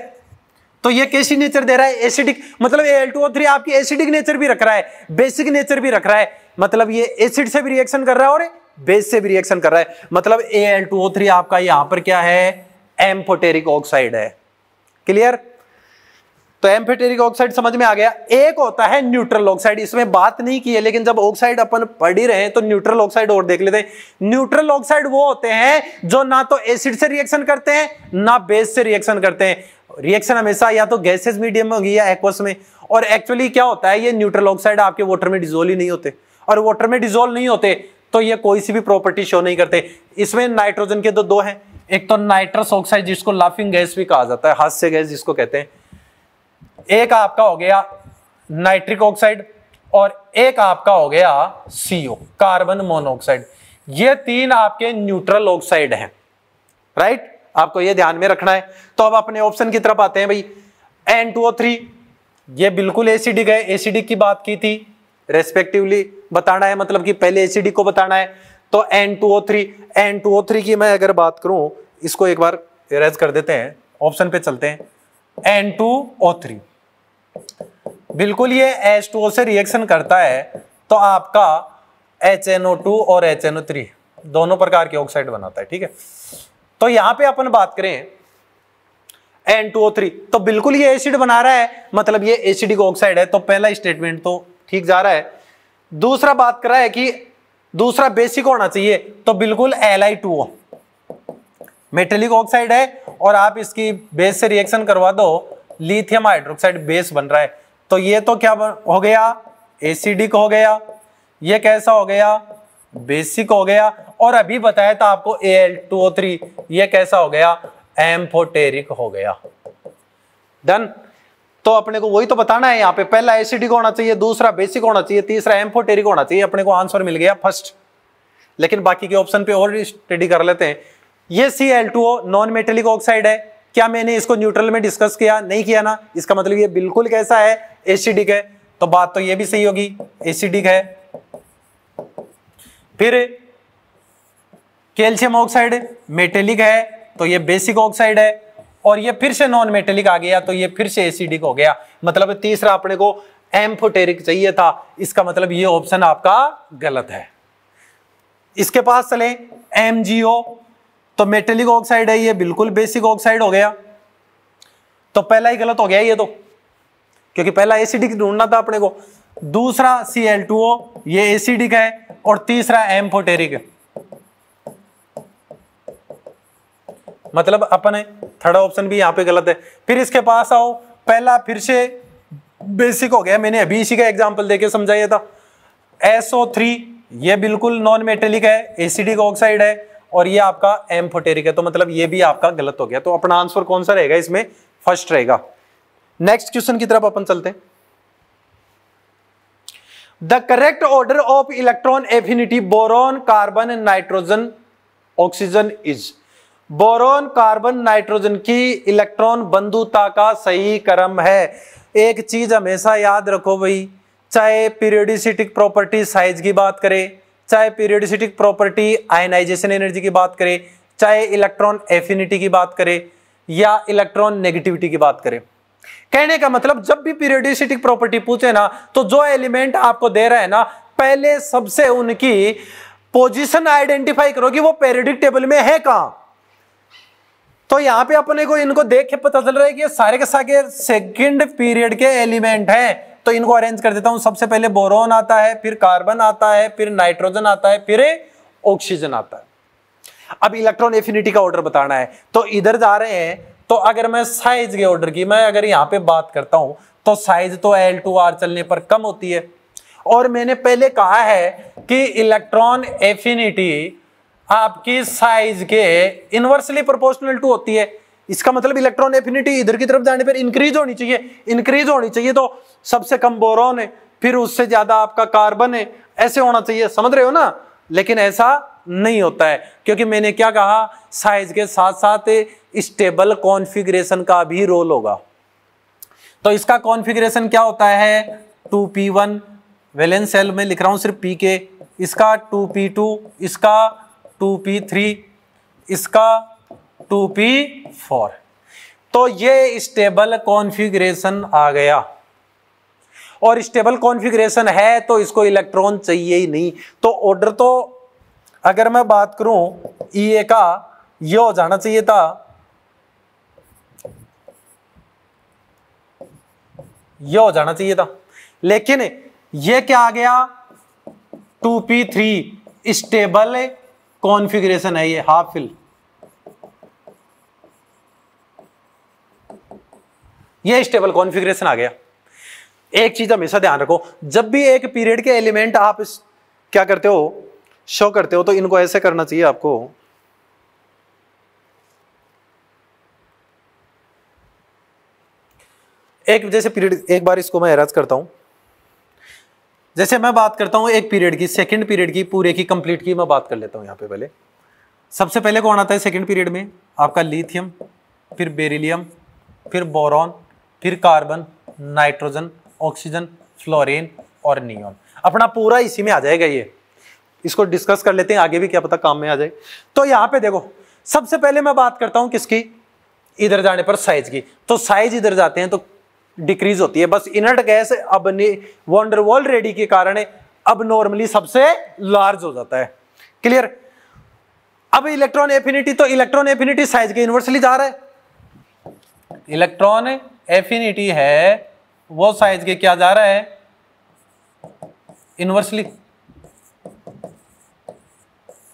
तो ये कैसी नेचर दे रहा है एसिडिक मतलब एल टू ओ थ्री आपकी एसिडिक नेचर भी रख रहा है बेसिक नेचर भी रख रहा है मतलब ये एसिड से भी रिएक्शन कर रहा है और बेस से भी रिएक्शन कर रहा है मतलब A L two O three आपका यहां पर क्या है एम्फोटेरिक ऑक्साइड है क्लियर तो एम्फेटेरिक ऑक्साइड समझ में आ गया एक होता है न्यूट्रल ऑक्साइड इसमें बात नहीं की है लेकिन जब ऑक्साइड अपन पढ़ ही रहे हैं तो न्यूट्रल ऑक्साइड और देख लेते हैं न्यूट्रल ऑक्साइड वो होते हैं जो ना तो एसिड से रिएक्शन करते हैं ना बेस से रिएक्शन करते हैं रिएक्शन हमेशा या तो गैसेज मीडियम में होगी या एक्वस में और एक्चुअली क्या होता है ये न्यूट्रल ऑक्साइड आपके वाटर में डिजोल्व ही नहीं होते और वाटर में डिजोल्व नहीं होते तो ये कोई सी भी प्रॉपर्टी शो नहीं करते इसमें नाइट्रोजन के तो दो हैं एक तो नाइट्रस ऑक्साइड जिसको लाफिंग गैस भी कहा जाता है हास्य गैस जिसको कहते हैं एक आपका हो गया नाइट्रिक ऑक्साइड और एक आपका हो गया सीओ कार्बन मोनोऑक्साइड ये तीन आपके न्यूट्रल ऑक्साइड हैं राइट आपको ये ध्यान में रखना है तो अब अपने ऑप्शन की तरफ आते हैं भाई एन टू ओ थ्री ये बिल्कुल एसिडिक है एसिडिक की बात की थी रेस्पेक्टिवली बताना है मतलब कि पहले एसिडिक को बताना है तो N two O three N two O three की मैं अगर बात करूं इसको एक बार रेज कर देते हैं ऑप्शन पे चलते हैं एन टू ओ थ्री बिल्कुल ये एच टू से रिएक्शन करता है तो आपका एच एन ओ टू और एच एन ओ थ्री दोनों प्रकार के ऑक्साइड बनाता है ठीक है तो यहां पे अपन बात करें एन टू ओ थ्री तो बिल्कुल ये एसिड बना रहा है मतलब ये एसिडिक ऑक्साइड है तो पहला स्टेटमेंट तो ठीक जा रहा है दूसरा बात कर रहा है कि दूसरा बेसिक होना चाहिए तो बिल्कुल L I two O metallic oxide है और आप इसकी बेस से रिएक्शन करवा दो लिथियम हाइड्रोक्साइड बेस बन रहा है तो ये तो क्या हो गया एसिडिक हो गया ये कैसा हो गया बेसिक हो गया और अभी बताया था आपको A L two O three ये कैसा हो गया एम्फोटेरिक हो गया डन तो अपने को वही तो बताना है यहां पे पहला एसिडिक होना चाहिए दूसरा बेसिक होना चाहिए तीसरा एम्फोटेरिक होना चाहिए अपने को आंसर मिल गया फर्स्ट लेकिन बाकी के ऑप्शन पे और स्टडी कर लेते हैं ये C L two O non metallic oxide है क्या मैंने इसको न्यूट्रल में डिस्कस किया नहीं किया ना इसका मतलब ये बिल्कुल कैसा है एसिडिक है तो बात तो ये भी सही होगी एसिडिक है फिर कैल्शियम ऑक्साइड मेटेलिक है तो ये बेसिक ऑक्साइड है और ये फिर से नॉन मेटेलिक आ गया तो ये फिर से एसिडिक हो गया मतलब तीसरा अपने को एम्फोटेरिक चाहिए था इसका मतलब ये ऑप्शन आपका गलत है इसके पास चले एम जी ओ तो मेटेलिक ऑक्साइड है ये बिल्कुल बेसिक ऑक्साइड हो गया तो पहला ही गलत हो गया ये तो क्योंकि पहला एसिडिक ढूंढना था अपने को दूसरा सी एल टू ओ ये एसिडिक है और तीसरा एम्फोटेरिक है मतलब अपने थर्ड ऑप्शन भी यहां पे गलत है फिर इसके पास आओ पहला फिर से बेसिक हो गया मैंने अभी इसी का एग्जाम्पल देके समझाया था एसओ थ्री ये बिल्कुल नॉन मेटेलिक है एसिडिक ऑक्साइड है और ये आपका एम फोटेरिक है तो मतलब ये भी आपका गलत हो गया तो अपना आंसर कौन सा रहेगा इसमें फर्स्ट रहेगा नेक्स्ट क्वेश्चन की तरफ अपन चलते हैं the correct order of electron affinity boron carbon nitrogen oxygen is boron carbon nitrogen की इलेक्ट्रॉन बंधुता का सही क्रम है एक चीज हमेशा याद रखो भाई चाहे पीरियडिसिटिक प्रॉपर्टी साइज की बात करें चाहे पीरियडिसिटिक प्रॉपर्टी आयनाइजेशन एनर्जी की बात करें चाहे इलेक्ट्रॉन एफिनिटी की बात करें या इलेक्ट्रॉन नेगेटिविटी की बात करें कहने का मतलब जब भी पीरियडिसिटिक प्रॉपर्टी पूछे ना तो जो एलिमेंट आपको दे रहा है ना पहले सबसे उनकी पोजिशन आइडेंटिफाई करो कि वो पेरियोडिक टेबल में है कहां तो यहां पे अपने को इनको देख के पता चल रहा है कि सारे के सारे सेकंड पीरियड के एलिमेंट हैं तो इनको अरेंज कर देता हूं सबसे पहले बोरोन आता है फिर कार्बन आता है फिर नाइट्रोजन आता है फिर ऑक्सीजन आता है अब इलेक्ट्रॉन एफिनिटी का ऑर्डर बताना है तो इधर जा रहे हैं तो अगर मैं साइज के ऑर्डर की मैं अगर यहां पे बात करता हूं तो साइज तो एल टू आर चलने पर कम होती है और मैंने पहले कहा है कि इलेक्ट्रॉन एफिनिटी आपकी साइज के इनवर्सली प्रोपोर्शनल टू होती है इसका मतलब इलेक्ट्रॉन एफिनिटी इधर की तरफ जाने पर इंक्रीज होनी चाहिए इंक्रीज होनी चाहिए तो सबसे कम बोरॉन है फिर उससे ज्यादा आपका कार्बन है ऐसे होना चाहिए समझ रहे हो ना लेकिन ऐसा नहीं होता है क्योंकि मैंने क्या कहा साइज के साथ साथ स्टेबल कॉन्फिग्रेशन का भी रोल होगा तो इसका कॉन्फिग्रेशन क्या होता है two P one valence shell में लिख रहा हूं सिर्फ पी के इसका टू पी टू इसका टू पी थ्री इसका टू पी फोर तो ये स्टेबल कॉन्फ़िगरेशन आ गया और स्टेबल कॉन्फ़िगरेशन है तो इसको इलेक्ट्रॉन चाहिए ही नहीं तो ऑर्डर तो अगर मैं बात करूं ई e का ये हो जाना चाहिए था ये हो जाना चाहिए था लेकिन ये क्या आ गया two P three stable configuration है ये हाफ फिल ये स्टेबल कॉन्फिग्रेशन आ गया एक चीज हमेशा ध्यान रखो जब भी एक पीरियड के एलिमेंट आप इस क्या करते हो शो करते हो तो इनको ऐसे करना चाहिए आपको एक जैसे पीरियड एक बार इसको मैं एराज करता हूं जैसे मैं बात करता हूं एक पीरियड की सेकंड पीरियड की पूरे की कंप्लीट की मैं बात कर लेता हूं यहां पे पहले सबसे पहले कौन आता है सेकंड पीरियड में आपका लिथियम फिर बेरिलियम फिर बोरॉन फिर कार्बन नाइट्रोजन ऑक्सीजन फ्लोरीन और नियोन अपना पूरा इसी में आ जाएगा ये इसको डिस्कस कर लेते हैं आगे भी क्या पता काम में आ जाए तो यहां पे देखो सबसे पहले मैं बात करता हूं किसकी इधर जाने पर साइज की तो साइज इधर जाते हैं तो डिक्रीज होती है बस इनर्ट गैस अब वॉन्डरवॉल रेडी के कारण अब नॉर्मली सबसे लार्ज हो जाता है क्लियर अब इलेक्ट्रॉन एफिनिटी तो इलेक्ट्रॉन एफिनिटी साइज के इन्वर्सली जा रहा है इलेक्ट्रॉन एफिनिटी है वो साइज के क्या जा रहा है इनवर्सली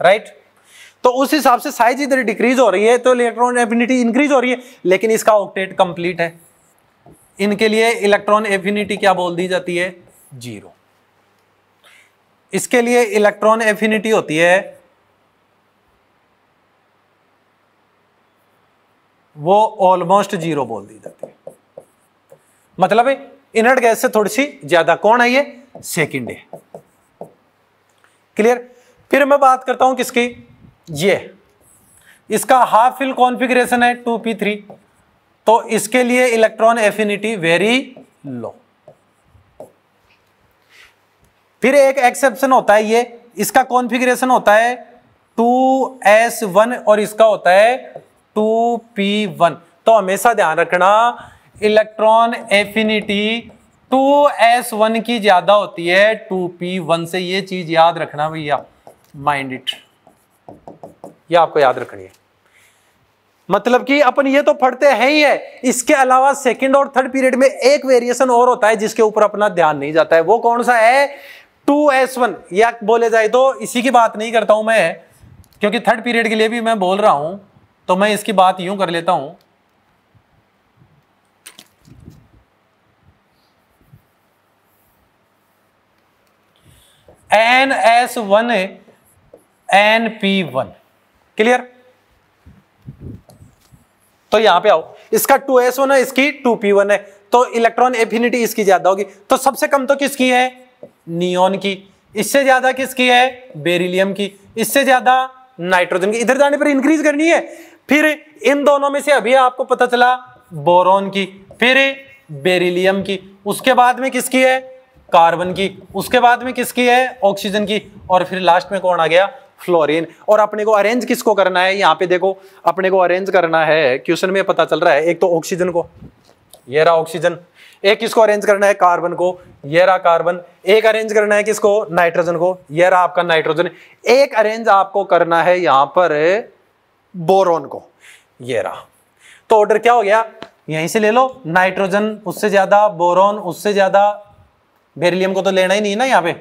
राइट right? तो उस हिसाब से साइज इधर डिक्रीज हो रही है तो इलेक्ट्रॉन एफिनिटी इंक्रीज हो रही है लेकिन इसका ऑक्टेट कंप्लीट है इनके लिए इलेक्ट्रॉन एफिनिटी क्या बोल दी जाती है जीरो इसके लिए इलेक्ट्रॉन एफिनिटी होती है वो ऑलमोस्ट जीरो बोल दी जाती है मतलब इनर्ट गैस से थोड़ी सी ज्यादा कौन है ये सेकेंड है क्लियर फिर मैं बात करता हूं किसकी ये इसका हाफ फिल कॉन्फिग्रेशन है टू पी थ्री तो इसके लिए इलेक्ट्रॉन एफिनिटी वेरी लो फिर एक एक्सेप्शन होता है ये इसका कॉन्फिग्रेशन होता है टू एस वन और इसका होता है टू पी वन तो हमेशा ध्यान रखना electron affinity two S one की ज्यादा होती है टू पी वन से ये चीज याद रखना भैया माइंड इट ये आपको याद रखनी है मतलब कि अपन ये तो पढ़ते हैं ही है इसके अलावा सेकंड और थर्ड पीरियड में एक वेरिएशन और होता है जिसके ऊपर अपना ध्यान नहीं जाता है वो कौन सा है टू एस वन या बोले जाए तो इसी की बात नहीं करता हूं मैं क्योंकि थर्ड पीरियड के लिए भी मैं बोल रहा हूं तो मैं इसकी बात यूं कर लेता हूं N S one N P one clear तो यहां पे आओ इसका टू एस वन है इसकी टू पी वन है तो इलेक्ट्रॉन एफिनिटी इसकी ज्यादा होगी तो सबसे कम तो किसकी है नियोन की इससे ज्यादा किसकी है बेरिलियम की इससे ज्यादा नाइट्रोजन की इधर जाने पर इंक्रीज करनी है फिर इन दोनों में से अभी आपको पता चला बोरोन की फिर बेरिलियम की उसके बाद में किसकी है कार्बन की उसके बाद में किसकी है ऑक्सीजन की और फिर लास्ट में कौन आ गया फ्लोरीन और अपने को अरेंज किसको करना है यहाँ पे देखो अपने को अरेंज करना है क्वेश्चन में पता चल रहा है एक तो ऑक्सीजन को ये रहा ऑक्सीजन एक किसको अरेंज करना है कार्बन को ये रहा कार्बन एक अरेंज करना है किसको नाइट्रोजन को ये रहा आपका नाइट्रोजन एक अरेंज आपको करना है यहां पर बोरोन को ये रहा तो ऑर्डर क्या हो गया यहीं से ले लो नाइट्रोजन उससे ज्यादा बोरोन उससे ज्यादा बेरिलियम को तो लेना ही नहीं ना यहाँ पे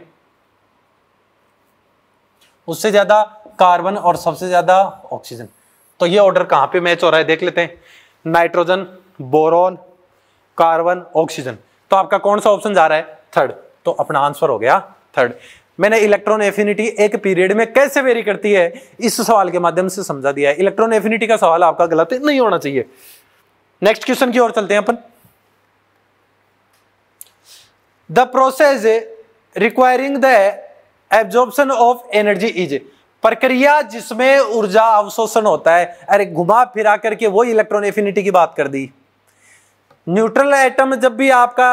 उससे ज्यादा कार्बन और सबसे ज्यादा ऑक्सीजन तो ये ऑर्डर कहाँ पे मैच हो रहा है देख लेते हैं नाइट्रोजन बोरोन कार्बन ऑक्सीजन तो आपका कौन सा ऑप्शन जा रहा है थर्ड तो अपना आंसर हो गया थर्ड मैंने इलेक्ट्रॉन एफिनिटी एक पीरियड में कैसे वेरी करती है इस सवाल के माध्यम से समझा दिया है इलेक्ट्रॉन एफिनिटी का सवाल आपका गलत नहीं होना चाहिए नेक्स्ट क्वेश्चन की ओर चलते हैं अपन the process requiring the absorption of energy is प्रक्रिया जिसमें ऊर्जा अवशोषण होता है अरे घुमा फिरा करके वो इलेक्ट्रॉन एफिनिटी की बात कर दी न्यूट्रल एटम जब भी आपका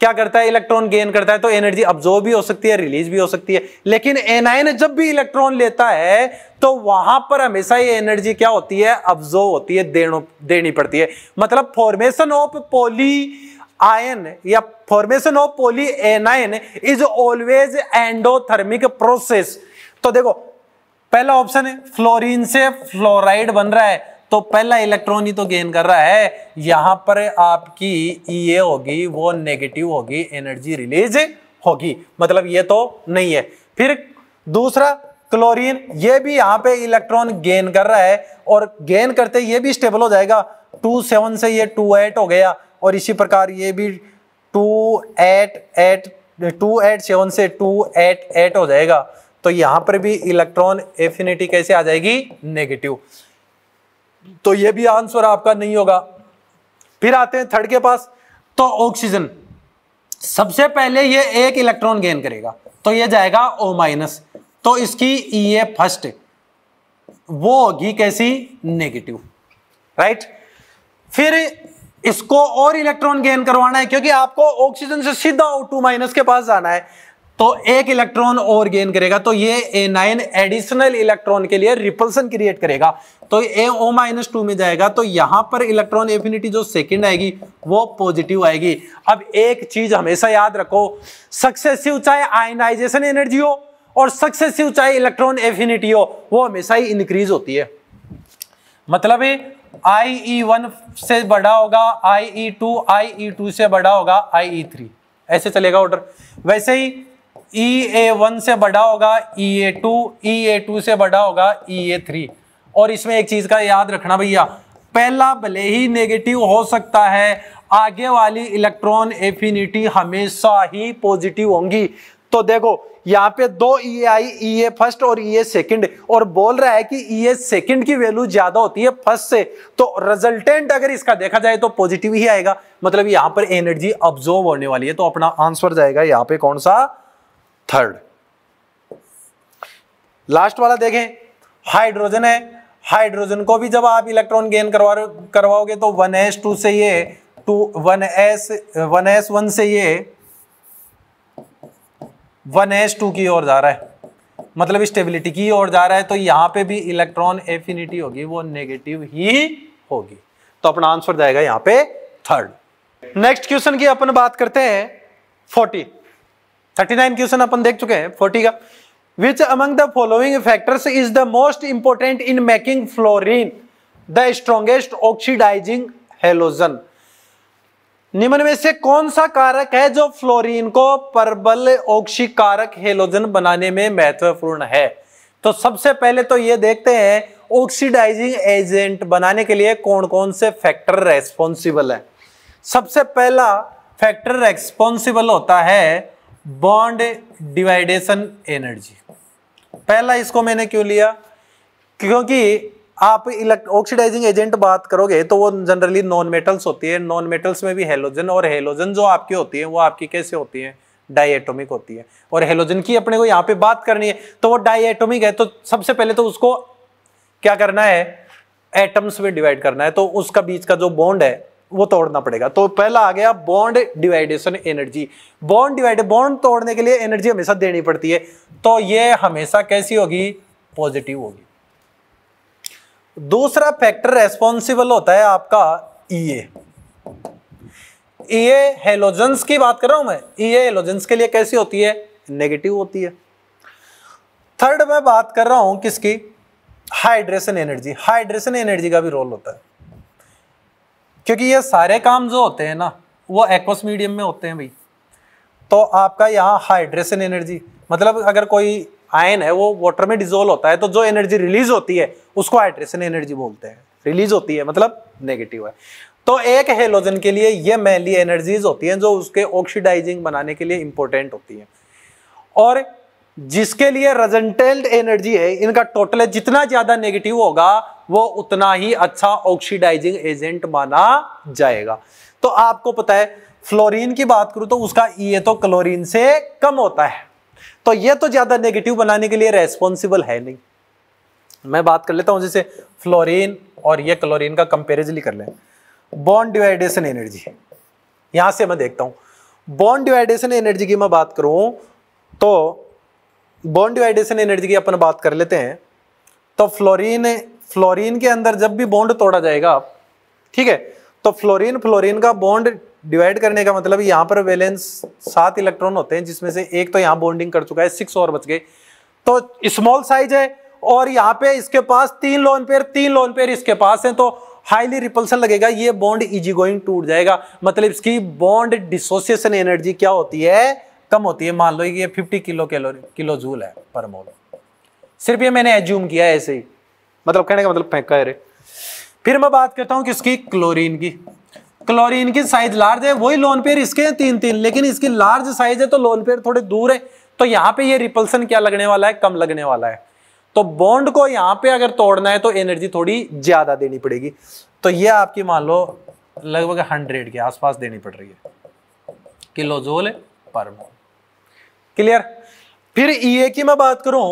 क्या करता है इलेक्ट्रॉन गेन करता है तो एनर्जी अब्जॉर्ब भी हो सकती है रिलीज भी हो सकती है लेकिन एनआईन जब भी इलेक्ट्रॉन लेता है तो वहां पर हमेशा ये एनर्जी क्या होती है अब्जॉर्ब होती है देनी पड़ती है मतलब फॉर्मेशन ऑफ पोली आयन या formation of poly anion is always endothermic process तो देखो पहला ऑप्शन है फ्लोरीन से फ्लोराइड बन रहा है तो पहला इलेक्ट्रॉन ही तो गेन कर रहा है यहां पर आपकी ए e होगी वो नेगेटिव होगी एनर्जी रिलीज होगी मतलब ये तो नहीं है फिर दूसरा क्लोरीन ये भी यहां पे इलेक्ट्रॉन गेन कर रहा है और गेन करते ये भी स्टेबल हो जाएगा टू सेवन से ये टू एट हो गया और इसी प्रकार ये भी two eight eight two eight seven से टू एट एट हो जाएगा तो यहां पर भी इलेक्ट्रॉन एफिनिटी कैसे आ जाएगी नेगेटिव तो ये भी आंसर आपका नहीं होगा फिर आते हैं थर्ड के पास तो ऑक्सीजन सबसे पहले ये एक इलेक्ट्रॉन गेन करेगा तो ये जाएगा ओ माइनस तो इसकी ये e फर्स्ट वो होगी कैसी नेगेटिव राइट फिर इसको और इलेक्ट्रॉन गेन करवाना है क्योंकि आपको ऑक्सीजन से सीधा ओ टू माइनस के पास जाना है तो एक इलेक्ट्रॉन और गेन करेगा तो ये ए नाइन एडिशनल इलेक्ट्रॉन के लिए रिपल्सन क्रिएट करेगा तो ए ओ माइनस टू में जाएगा तो यहां पर इलेक्ट्रॉन एफिनिटी जो सेकंड आएगी वो पॉजिटिव आएगी अब एक चीज हमेशा याद रखो सक्सेसिव चाहे आयनाइजेशन एनर्जी हो और सक्सेसिव चाहे इलेक्ट्रॉन एफिनिटी हो वो हमेशा ही इंक्रीज होती है मतलब है आई ई वन से बड़ा होगा आई ई टू आई ई टू से बड़ा होगा आई ई थ्री ऐसे चलेगा ऑर्डर वैसे ही ई ए वन से बड़ा होगा ई ए टू ई ए टू से बड़ा होगा ई ए थ्री और इसमें एक चीज़ का याद रखना भैया पहला भले ही नेगेटिव हो सकता है आगे वाली इलेक्ट्रॉन एफिनिटी हमेशा ही पॉजिटिव होंगी तो देखो यहाँ पे दो ई ए आई ई ए फर्स्ट और ई ए सेकेंड और बोल रहा है कि ई ए सेकेंड की वैल्यू ज्यादा होती है फर्स्ट से तो रिजल्टेंट अगर इसका देखा जाए तो पॉजिटिव ही आएगा मतलब यहां पर एनर्जी ऑब्जॉर्व होने वाली है तो अपना आंसर जाएगा यहां पे कौन सा थर्ड लास्ट वाला देखें हाइड्रोजन है हाइड्रोजन को भी जब आप इलेक्ट्रॉन गेन करवा करवाओगे तो वन एस टू से ये two one S one S one से ये वन एस टू की ओर जा रहा है मतलब स्टेबिलिटी की ओर जा रहा है तो यहां पे भी इलेक्ट्रॉन एफिनिटी होगी वो नेगेटिव ही होगी तो अपना आंसर जाएगा यहां पे थर्ड नेक्स्ट क्वेश्चन की अपन बात करते हैं फोर्टी थर्टी नाइन क्वेश्चन अपन देख चुके हैं फोर्टी का which among the following factors is the most important in making fluorine the strongest oxidizing halogen निम्न में से कौन सा कारक है जो फ्लोरीन को परबल ओक्षी कारक हेलोजन बनाने में महत्वपूर्ण है तो सबसे पहले तो ये देखते हैं ऑक्सीडाइजिंग एजेंट बनाने के लिए कौन कौन से फैक्टर रेस्पॉन्सिबल है सबसे पहला फैक्टर रेस्पॉन्सिबल होता है बॉन्ड डिवाइडेशन एनर्जी पहला इसको मैंने क्यों लिया क्योंकि आप ऑक्सीडाइजिंग एजेंट बात करोगे तो वो जनरली नॉन मेटल्स होती है नॉन मेटल्स में भी हेलोजन और हेलोजन जो आपकी होती है वो आपकी कैसे होती है डाइएटोमिक होती है और हेलोजन की अपने को यहाँ पे बात करनी है तो वो डाइएटोमिक है तो सबसे पहले तो उसको क्या करना है एटम्स में डिवाइड करना है तो उसका बीच का जो बॉन्ड है वो तोड़ना पड़ेगा तो पहला आ गया bond डिवाइडेशन energy bond divide bond तोड़ने के लिए एनर्जी हमेशा देनी पड़ती है तो ये हमेशा कैसी होगी पॉजिटिव होगी दूसरा फैक्टर रेस्पॉन्सिबल होता है आपका ईए ईए हेलोजेंस की बात कर रहा हूं मैं ईए e हेलोजेंस के लिए कैसी होती है नेगेटिव होती है थर्ड मैं बात कर रहा हूं किसकी हाइड्रेशन एनर्जी हाइड्रेशन एनर्जी का भी रोल होता है क्योंकि ये सारे काम जो होते हैं ना वो एक्वस मीडियम में होते हैं भाई तो आपका यहाँ हाइड्रेशन एनर्जी मतलब अगर कोई आयन है वो वाटर में डिजोल्व होता है तो जो एनर्जी रिलीज होती है उसको हाइड्रेशन एनर्जी बोलते हैं रिलीज होती है मतलब नेगेटिव है तो एक हेलोजन के लिए ये मेनली एनर्जीज होती हैं जो उसके ऑक्सीडाइजिंग बनाने के लिए इंपॉर्टेंट होती हैं और जिसके लिए रजेंटेल्ड एनर्जी है इनका टोटल जितना ज्यादा नेगेटिव होगा वो उतना ही अच्छा ऑक्सीडाइजिंग एजेंट माना जाएगा तो आपको पता है फ्लोरीन की बात करूं तो उसका ई तो क्लोरीन से कम होता है तो ये तो ज़्यादा नेगेटिव बनाने के लिए रेस्पॉन्सिबल है नहीं मैं बात कर लेता हूँ जैसे फ्लोरीन और ये क्लोरीन का कंपेरिजली कर लें बॉन्ड डिवाइडेशन एनर्जी यहां से मैं देखता हूँ बॉन्ड डिवाइडेशन एनर्जी की मैं बात करूँ तो बॉन्ड डिवाइडेशन एनर्जी की अपन बात कर लेते हैं तो फ्लोरीन फ्लोरीन के अंदर जब भी बॉन्ड तोड़ा जाएगा ठीक है तो फ्लोरीन फ्लोरीन का बॉन्ड डिवाइड करने का मतलब यहाँ पर वैलेंस सात इलेक्ट्रॉन होते हैं जिसमें से एक तो यहाँ बॉन्डिंग कर चुका है सिक्स और बच गए तो स्मॉल साइज है और यहाँ पे इसके पास तीन लोन पेयर तीन लोन पेयर इसके पास है तो हाईली रिपल्सन लगेगा ये बॉन्ड इजी गोइंग टूट जाएगा मतलब इसकी बॉन्ड डिसोसिएशन एनर्जी क्या होती है कम होती है मान लो ये 50 किलो कैलोरी किलो जूल है पर मोल सिर्फ ये मैंने एज्यूम किया है ऐसे ही मतलब कहने का मतलब फेंका है रे फिर मैं बात करता हूँ इसकी क्लोरीन की क्लोरीन की साइज लार्ज है वही लोन पेयर इसके हैं तीन तीन लेकिन इसकी लार्ज साइज है तो लोन पेयर थोड़े दूर है तो यहाँ पे ये रिपल्सन क्या लगने वाला है कम लगने वाला है तो बॉन्ड को यहाँ पे अगर तोड़ना है तो एनर्जी थोड़ी ज्यादा देनी पड़ेगी तो ये आपकी मान लो लगभग हंड्रेड के आसपास देनी पड़ रही है किलो जोल पर मोल क्लियर फिर ई e की मैं बात करूं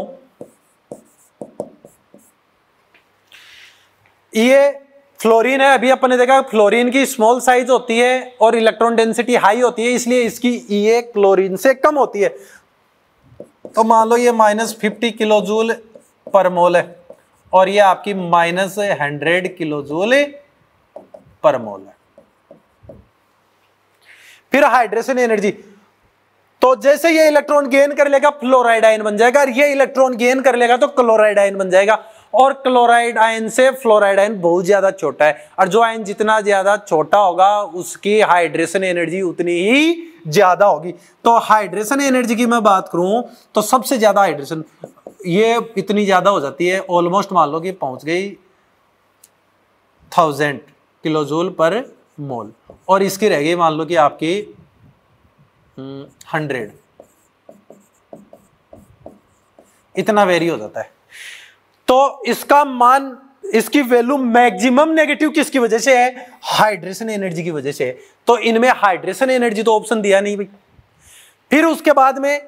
ये e फ्लोरीन है अभी अपने देखा फ्लोरीन की स्मॉल साइज होती है और इलेक्ट्रॉन डेंसिटी हाई होती है इसलिए इसकी ई e क्लोरीन से कम होती है तो मान लो ये माइनस फिफ्टी किलो जूल पर मोल है और ये आपकी माइनस हंड्रेड किलो जूल पर मोल है फिर हाइड्रेशन एनर्जी तो जैसे ये इलेक्ट्रॉन गेन कर लेगा फ्लोराइड आयन बन जाएगा और ये इलेक्ट्रॉन गेन कर लेगा तो क्लोराइड आयन बन जाएगा और क्लोराइड आयन से फ्लोराइड आयन बहुत ज़्यादा छोटा है और जो आयन जितना ज़्यादा छोटा होगा उसकी हाइड्रेशन एनर्जी उतनी ही ज़्यादा होगी तो हाइड्रेशन एनर्जी की मैं बात करूं तो सबसे ज़्यादा हाइड्रेशन ये इतनी ज़्यादा हो जाती है ऑलमोस्ट मान लो कि पहुंच गई थाउजेंड किलोजूल पर मोल और इसकी रह गई मान लो कि आपकी हंड्रेड हम्म, इतना वेरी हो जाता है तो इसका मान इसकी वैल्यू मैक्सिमम नेगेटिव किसकी वजह से है हाइड्रेशन एनर्जी की वजह से तो इनमें हाइड्रेशन एनर्जी तो ऑप्शन दिया नहीं भाई फिर उसके बाद में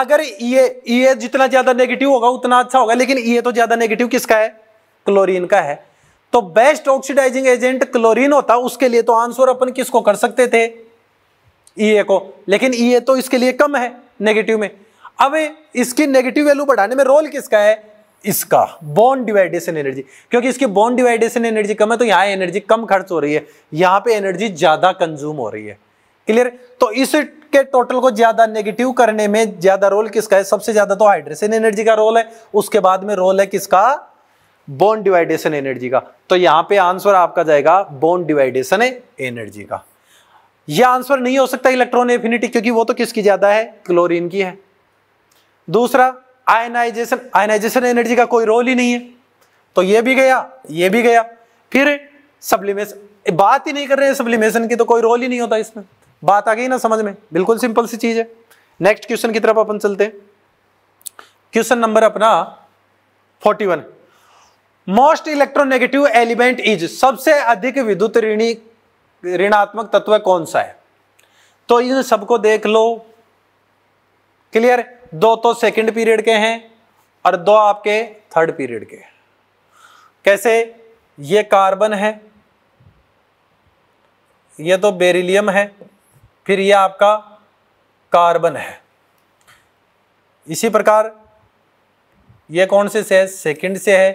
अगर ये ये जितना ज्यादा नेगेटिव होगा उतना अच्छा होगा लेकिन ये तो ज्यादा नेगेटिव किसका है क्लोरीन का है तो बेस्ट ऑक्सीडाइजिंग एजेंट क्लोरीन होता उसके लिए तो आंसर अपन किसको कर सकते थे ई e को लेकिन ई e तो इसके लिए कम है नेगेटिव में अब इसकी नेगेटिव वैल्यू बढ़ाने में रोल किसका है इसका बॉन्ड डिवाइडेशन एनर्जी क्योंकि इसकी बॉन्ड डिवाइडेशन एनर्जी कम है तो यहां एनर्जी कम खर्च हो रही है यहां पे एनर्जी ज़्यादा कंज्यूम हो रही है क्लियर तो इसके टोटल को ज़्यादा नेगेटिव करने में ज़्यादा रोल किसका है सबसे ज़्यादा तो हाइड्रेशन एनर्जी का रोल है उसके बाद में रोल है किसका बोन डिवाइडेशन एनर्जी का तो यहां पर आंसर आपका जाएगा बोन डिवाइडेशन एनर्जी का यह आंसर नहीं हो सकता इलेक्ट्रॉन एफिनिटी क्योंकि वो तो किसकी ज्यादा है क्लोरिन की है दूसरा आयनाइजेशन आयनाइजेशन एनर्जी का कोई रोल ही नहीं है तो ये भी गया ये भी गया फिर सब्लिमेशन बात ही नहीं कर रहे हैं सब्लिमेशन की तो कोई रोल ही नहीं होता इसमें बात आ गई ना समझ में बिल्कुल सिंपल सी चीज है नेक्स्ट क्वेश्चन की तरफ अपन चलते क्वेश्चन नंबर अपना 41 मोस्ट इलेक्ट्रोनेगेटिव एलिमेंट इज सबसे अधिक विद्युत ऋणी ऋणात्मक तत्व कौन सा है तो इन सबको देख लो क्लियर है दो तो सेकंड पीरियड के हैं और दो आपके थर्ड पीरियड के हैं कैसे ये कार्बन है ये तो बेरिलियम है फिर ये आपका कार्बन है इसी प्रकार ये कौन से से है सेकंड से है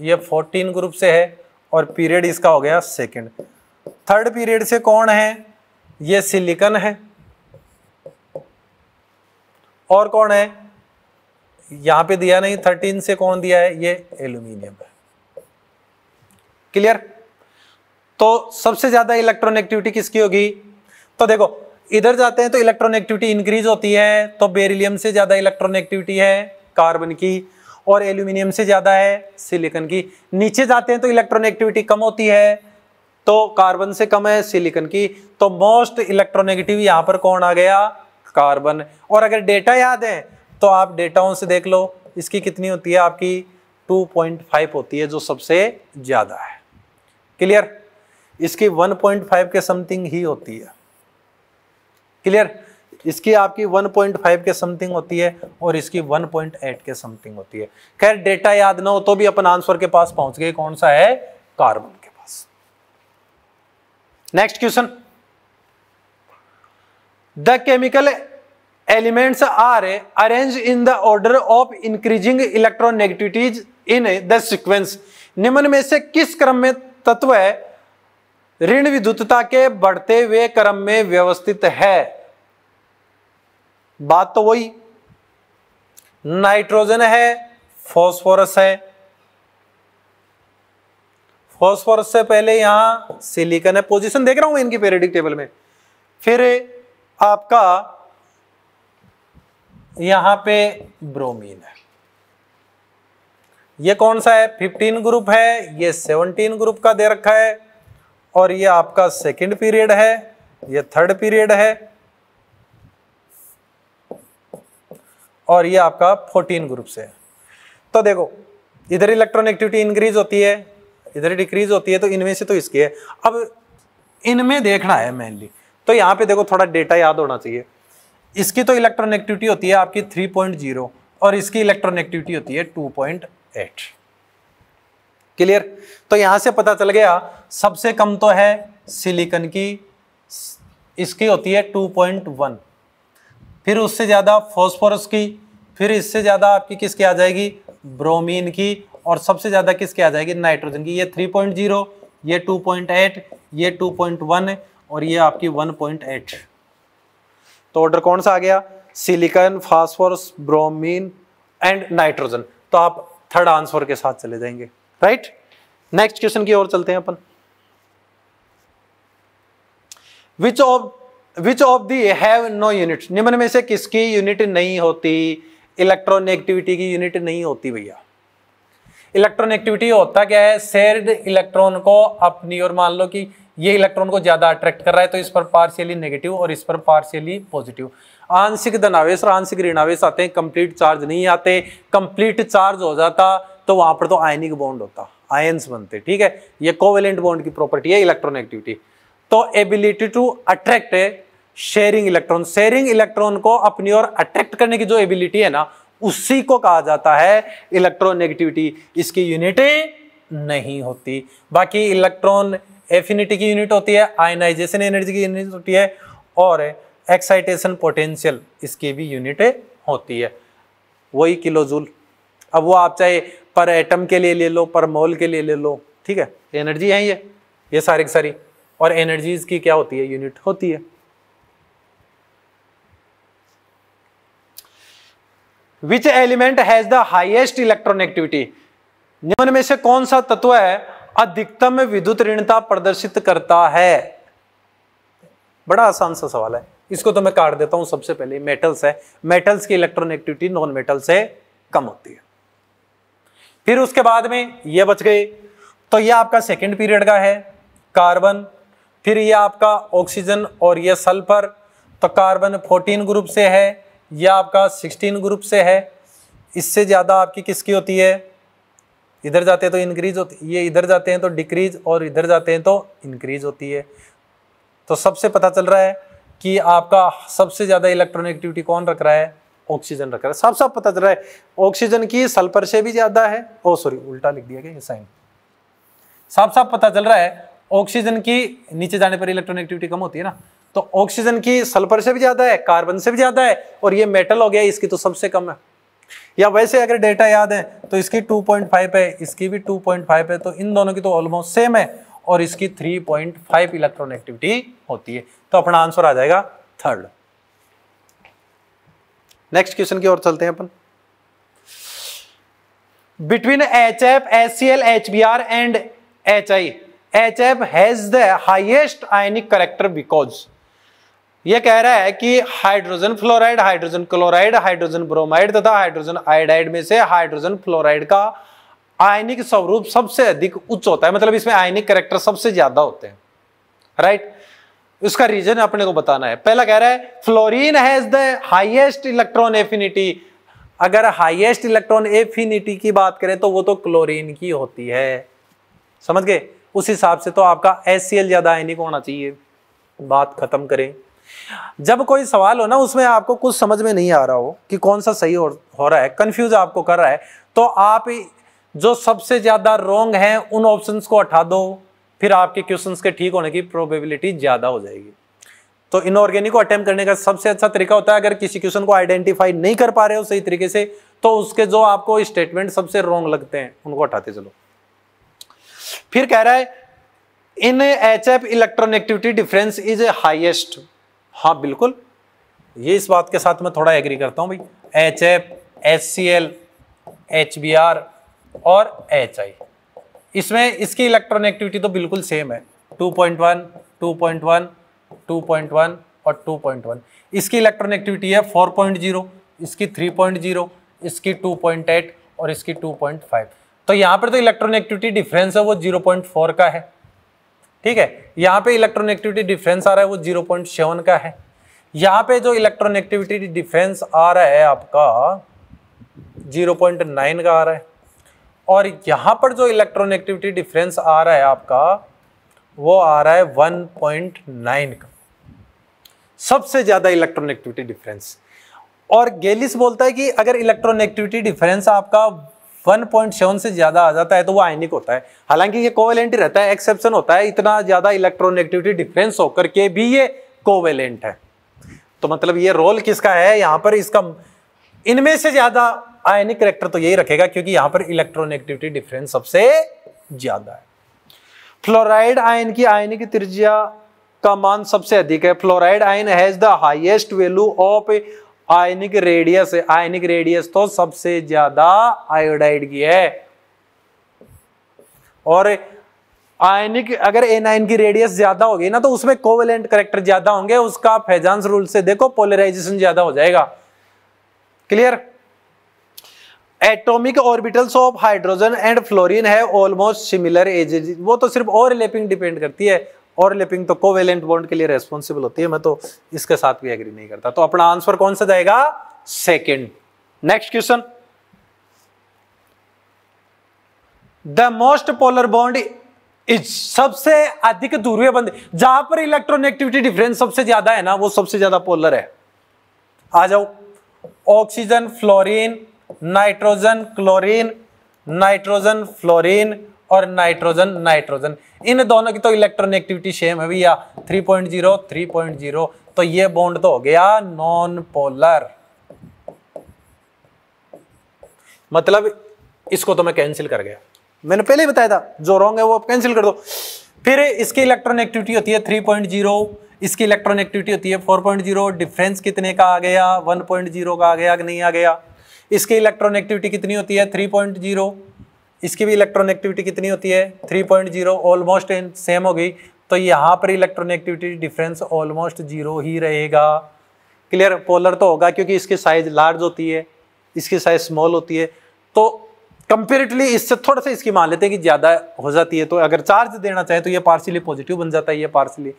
ये फोर्टीन ग्रुप से है और पीरियड इसका हो गया सेकंड थर्ड पीरियड से कौन है ये सिलिकन है और कौन है यहां पे दिया नहीं थर्टीन से कौन दिया है ये एल्यूमिनियम है क्लियर तो सबसे ज्यादा एक्टिविटी किसकी होगी तो देखो इधर जाते हैं तो एक्टिविटी इंक्रीज होती है तो बेरिलियम से ज्यादा एक्टिविटी है कार्बन की और एल्यूमिनियम से ज्यादा है सिलिकन की नीचे जाते हैं तो इलेक्ट्रॉनिक्टिविटी कम होती है तो कार्बन से कम है सिलिकन की तो मोस्ट इलेक्ट्रोनेगेटिव यहां पर कौन आ गया कार्बन और अगर डेटा याद है तो आप डेटाओं से देख लो इसकी कितनी होती है आपकी 2.5 होती है जो सबसे ज़्यादा है क्लियर इसकी 1.5 के समथिंग ही होती है क्लियर इसकी आपकी 1.5 के समथिंग होती है और इसकी 1.8 के समथिंग होती है खैर डेटा याद ना हो तो भी अपन आंसर के पास पहुंच गए कौन सा है कार्बन के पास next question the chemical elements are arrange in the order of increasing electronegativities in the sequence निम्न में से किस क्रम में तत्व ऋण विद्युतता के बढ़ते हुए क्रम में व्यवस्थित है बात तो वही नाइट्रोजन है फॉस्फोरस है फॉस्फोरस से पहले यहां सिलिकन है पोजीशन देख रहा हूं इनकी पेरेडिक टेबल में फिर आपका यहां पे ब्रोमीन है ये कौन सा है 15 ग्रुप है ये 17 ग्रुप का दे रखा है और ये आपका सेकंड पीरियड है ये थर्ड पीरियड है और ये आपका 14 ग्रुप से है तो देखो इधर इलेक्ट्रॉन एक्टिविटी इंक्रीज होती है इधर डिक्रीज होती है तो इनमें से तो इसकी है अब इनमें देखना है मेनली तो यहाँ पे देखो थोड़ा डेटा याद होना चाहिए इसकी तो इलेक्ट्रोनेगेटिविटी होती है आपकी 3.0 और इसकी इलेक्ट्रोनेगेटिविटी होती है 2.8 क्लियर तो यहां से पता चल गया सबसे कम तो है सिलिकन की इसकी होती है 2.1 फिर उससे ज़्यादा फॉस्फोरस की फिर इससे ज़्यादा आपकी किसकी आ जाएगी ब्रोमीन की और सबसे ज़्यादा किसकी आ जाएगी नाइट्रोजन की ये 3.0 ये 2.8 ये 2.1 और ये आपकी 1.8 तो ऑर्डर कौन सा आ गया silicon phosphorus bromine and nitrogen तो आप थर्ड आंसर के साथ चले जाएंगे राइट नेक्स्ट क्वेश्चन की ओर चलते हैं अपन which of which of the have no unit निम्न में से किसकी यूनिट नहीं होती इलेक्ट्रोनेगेटिविटी की यूनिट नहीं होती भैया इलेक्ट्रोनेगेटिविटी होता क्या है शेयर्ड इलेक्ट्रॉन को अपनी और मान लो कि ये इलेक्ट्रॉन को ज़्यादा अट्रैक्ट कर रहा है तो इस पर पार्शियली नेगेटिव और इस पर पार्शियली पॉजिटिव आंशिक धनावेश और आंशिक ऋणावेश आते हैं कंप्लीट चार्ज नहीं आते कंप्लीट चार्ज हो जाता तो वहां पर तो आयनिक बॉन्ड होता आयंस बनते ठीक है ये कोवेलेंट बॉन्ड की प्रॉपर्टी है इलेक्ट्रोनेगेटिविटी तो ability to attract sharing electron sharing electron को अपनी ओर अट्रैक्ट करने की जो एबिलिटी है ना उसी को कहा जाता है इलेक्ट्रोनेगेटिविटी इसकी यूनिटें नहीं होती बाकी इलेक्ट्रॉन एफिनिटी की यूनिट होती है आयनाइजेशन एनर्जी की यूनिट होती है और एक्साइटेशन पोटेंशियल इसकी भी यूनिट होती है वही किलो जूल अब वो आप चाहे पर एटम के लिए ले लो पर मोल के लिए ले लो ठीक है एनर्जी है ये ये सारी की सारी और एनर्जीज की क्या होती है यूनिट होती है which element has the highest electronegativity निम्न में से कौन सा तत्व है अधिकतम विद्युत ऋणता प्रदर्शित करता है बड़ा आसान सा सवाल है इसको तो मैं काट देता हूं सबसे पहले मेटल्स है मेटल्स की इलेक्ट्रोनेगेटिविटी नॉन मेटल से कम होती है फिर उसके बाद में ये बच गए तो ये आपका सेकेंड पीरियड का है कार्बन फिर ये आपका ऑक्सीजन और ये सल्फर तो कार्बन 14 ग्रुप से है यह आपका 16 ग्रुप से है इससे ज़्यादा आपकी किसकी होती है इधर जाते हैं तो इंक्रीज होती ये इधर जाते हैं तो डिक्रीज और इधर जाते हैं तो इंक्रीज होती है तो सबसे पता चल रहा है कि आपका सबसे ज़्यादा इलेक्ट्रोनेगेटिविटी कौन रख रहा है ऑक्सीजन रख रहा है सब सब पता चल रहा है ऑक्सीजन की सल्फर से भी ज़्यादा है ओ सॉरी उल्टा लिख दिया गया ये साइन साफ साफ पता चल रहा है ऑक्सीजन की नीचे जाने पर इलेक्ट्रोनेगेटिविटी कम होती है ना तो ऑक्सीजन की सल्फर से भी ज़्यादा है कार्बन से भी ज़्यादा है और ये मेटल हो गया इसकी तो सबसे कम है या वैसे अगर डेटा याद है तो इसकी 2.5 है इसकी भी 2.5 है तो इन दोनों की तो ऑलमोस्ट सेम है और इसकी 3.5 इलेक्ट्रॉन एक्टिविटी होती है तो अपना आंसर आ जाएगा थर्ड नेक्स्ट क्वेश्चन की ओर चलते हैं अपन between H F S C L H B R and H I H F has the highest ionic character because ये कह रहा है कि hydrogen fluoride hydrogen chloride hydrogen bromide तथा हाइड्रोजन आयोडाइड में से हाइड्रोजन फ्लोराइड का आयनिक स्वरूप सबसे अधिक उच्च होता है मतलब इसमें आयनिक करेक्टर सबसे ज्यादा होते हैं राइट उसका रीजन अपने को बताना है पहला कह रहा है fluorine has the highest electron affinity अगर हाइएस्ट इलेक्ट्रॉन एफिनिटी की बात करें तो वो तो क्लोरीन की होती है समझ गए उस हिसाब से तो आपका एस ज्यादा आयनिक होना चाहिए बात खत्म करें जब कोई सवाल हो ना उसमें आपको कुछ समझ में नहीं आ रहा हो कि कौन सा सही हो, हो रहा है कंफ्यूज आपको कर रहा है तो आप जो सबसे ज़्यादा रॉन्ग हैं उन ऑप्शंस को हटा दो फिर आपके क्वेश्चंस के ठीक होने की प्रोबेबिलिटी ज़्यादा हो जाएगी तो इनऑर्गेनिक को अटेम्प्ट करने का सबसे अच्छा तरीका होता है अगर किसी क्वेश्चन को आइडेंटिफाई नहीं कर पा रहे हो सही तरीके से तो उसके जो आपको स्टेटमेंट सबसे रॉन्ग लगते हैं उनको हटाते चलो फिर कह रहा है in H F electronegativity difference is highest हाँ बिल्कुल ये इस बात के साथ मैं थोड़ा एग्री करता हूँ भाई H F H C L H B R और एच आई इसमें इसकी इलेक्ट्रॉनिक्टिविटी तो बिल्कुल सेम है 2.1, 2.1, 2.1 और 2.1 इसकी इलेक्ट्रॉनिक्टिविटी है 4.0, इसकी 3.0, इसकी 2.8 और इसकी 2.5 तो यहाँ पर तो इलेक्ट्रॉनिक्टिविटी डिफरेंस है वो 0.4 का है ठीक है यहाँ पे इलेक्ट्रोनेगेटिविटी डिफरेंस आ रहा है वो जीरो पॉइंट सेवन का है यहाँ पे जो इलेक्ट्रोनेगेटिविटी डिफरेंस आ रहा है आपका जीरो पॉइंट नाइन का आ रहा है और यहाँ पर जो इलेक्ट्रोनेगेटिविटी डिफरेंस आ रहा है आपका वो आ रहा है वन पॉइंट नाइन का सबसे ज़्यादा इलेक्ट्रोनेगेटिविटी डिफरेंस और गेलिस बोलता है कि अगर इलेक्ट्रोनेगेटिविटी डिफरेंस आपका 1.7 से ज़्यादा आ जाता है तो वो आयनिक होता है हालांकि ये कोवेलेंट ही रहता है एक्सेप्शन होता है इतना ज़्यादा इलेक्ट्रोनेगेटिविटी डिफरेंस होकर के भी ये कोवेलेंट है तो मतलब ये रोल किसका है यहाँ पर इसका इनमें से ज़्यादा आयनिक करेक्टर तो यही रखेगा क्योंकि यहाँ पर इलेक्ट्रोनेगेटिविटी डिफरेंस सबसे ज़्यादा है फ्लोराइड आयन की आयनिक त्रिज्या का मान सबसे अधिक है fluoride ion has the highest value of ionic radius ionic radius तो सबसे ज्यादा आयोडाइड की है और आयनिक अगर ए नाइन की रेडियस ज्यादा होगी ना तो उसमें कोवेलेंट करेक्टर ज्यादा होंगे उसका फैजांस रूल से देखो पोलराइजेशन ज्यादा हो जाएगा clear atomic orbitals of hydrogen and fluorine है ऑलमोस्ट सिमिलर एजेज वो तो सिर्फ ओवरलैपिंग डिपेंड करती है और लिपिंग तो कोवेलेंट बॉन्ड के लिए रेस्पॉन्सिबल होती है मैं तो इसके साथ भी एग्री नहीं करता तो अपना आंसर कौन सा जाएगा second next question the most polar bond is सबसे अधिक ध्रुवीय बंद जहां पर इलेक्ट्रोनेगेटिविटी डिफरेंस सबसे ज्यादा है ना वो सबसे ज्यादा पोलर है आ जाओ oxygen fluorine nitrogen chlorine nitrogen fluorine और नाइट्रोजन नाइट्रोजन इन दोनों की तो इलेक्ट्रोनेगेटिविटी सेम है भैया 3.0 3.0 तो ये बॉन्ड तो हो गया नॉन पोलर मतलब इसको तो मैं कैंसिल कर गया मैंने पहले ही बताया था जो रॉन्ग है वो आप कैंसिल कर दो फिर इसकी इलेक्ट्रोनेगेटिविटी होती है 3.0 इसकी इलेक्ट्रोनेगेटिविटी होती है 4.0 डिफरेंस कितने का आ गया 1.0 का आ गया कि नहीं आ गया इसकी इलेक्ट्रोनेगेटिविटी कितनी होती है 3.0 इसकी भी इलेक्ट्रॉनेक्टिविटी कितनी होती है 3.0 ऑलमोस्ट सेम हो गई तो यहाँ पर इलेक्ट्रॉनेक्टिविटी डिफरेंस ऑलमोस्ट जीरो ही रहेगा क्लियर पोलर तो होगा क्योंकि इसकी साइज लार्ज होती है इसकी साइज स्मॉल होती है तो कंपेरेटिवली इससे थोड़ा सा इसकी मान लेते हैं कि ज़्यादा हो जाती है तो अगर चार्ज देना चाहे तो ये पार्सली पॉजिटिव बन जाता है ये पार्सली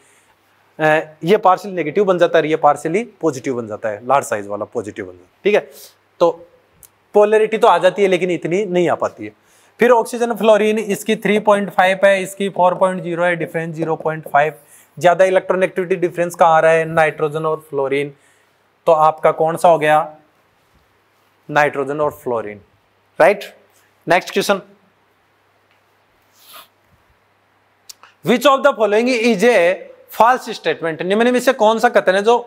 ये पार्सल नेगेटिव बन जाता है ये पार्सली पॉजिटिव बन जाता है लार्ज साइज वाला पॉजिटिव बन जाता है ठीक है तो पोलरिटी तो आ जाती है लेकिन इतनी नहीं आ पाती है फिर ऑक्सीजन फ्लोरीन इसकी 3.5 है इसकी 4.0 है डिफरेंस 0.5 ज़्यादा इलेक्ट्रोनेगेटिविटी डिफरेंस कहाँ आ रहा है नाइट्रोजन और फ्लोरीन तो आपका कौन सा हो गया नाइट्रोजन और fluorine right next question which of the following is a false statement निम्न में से कौन सा कथन है जो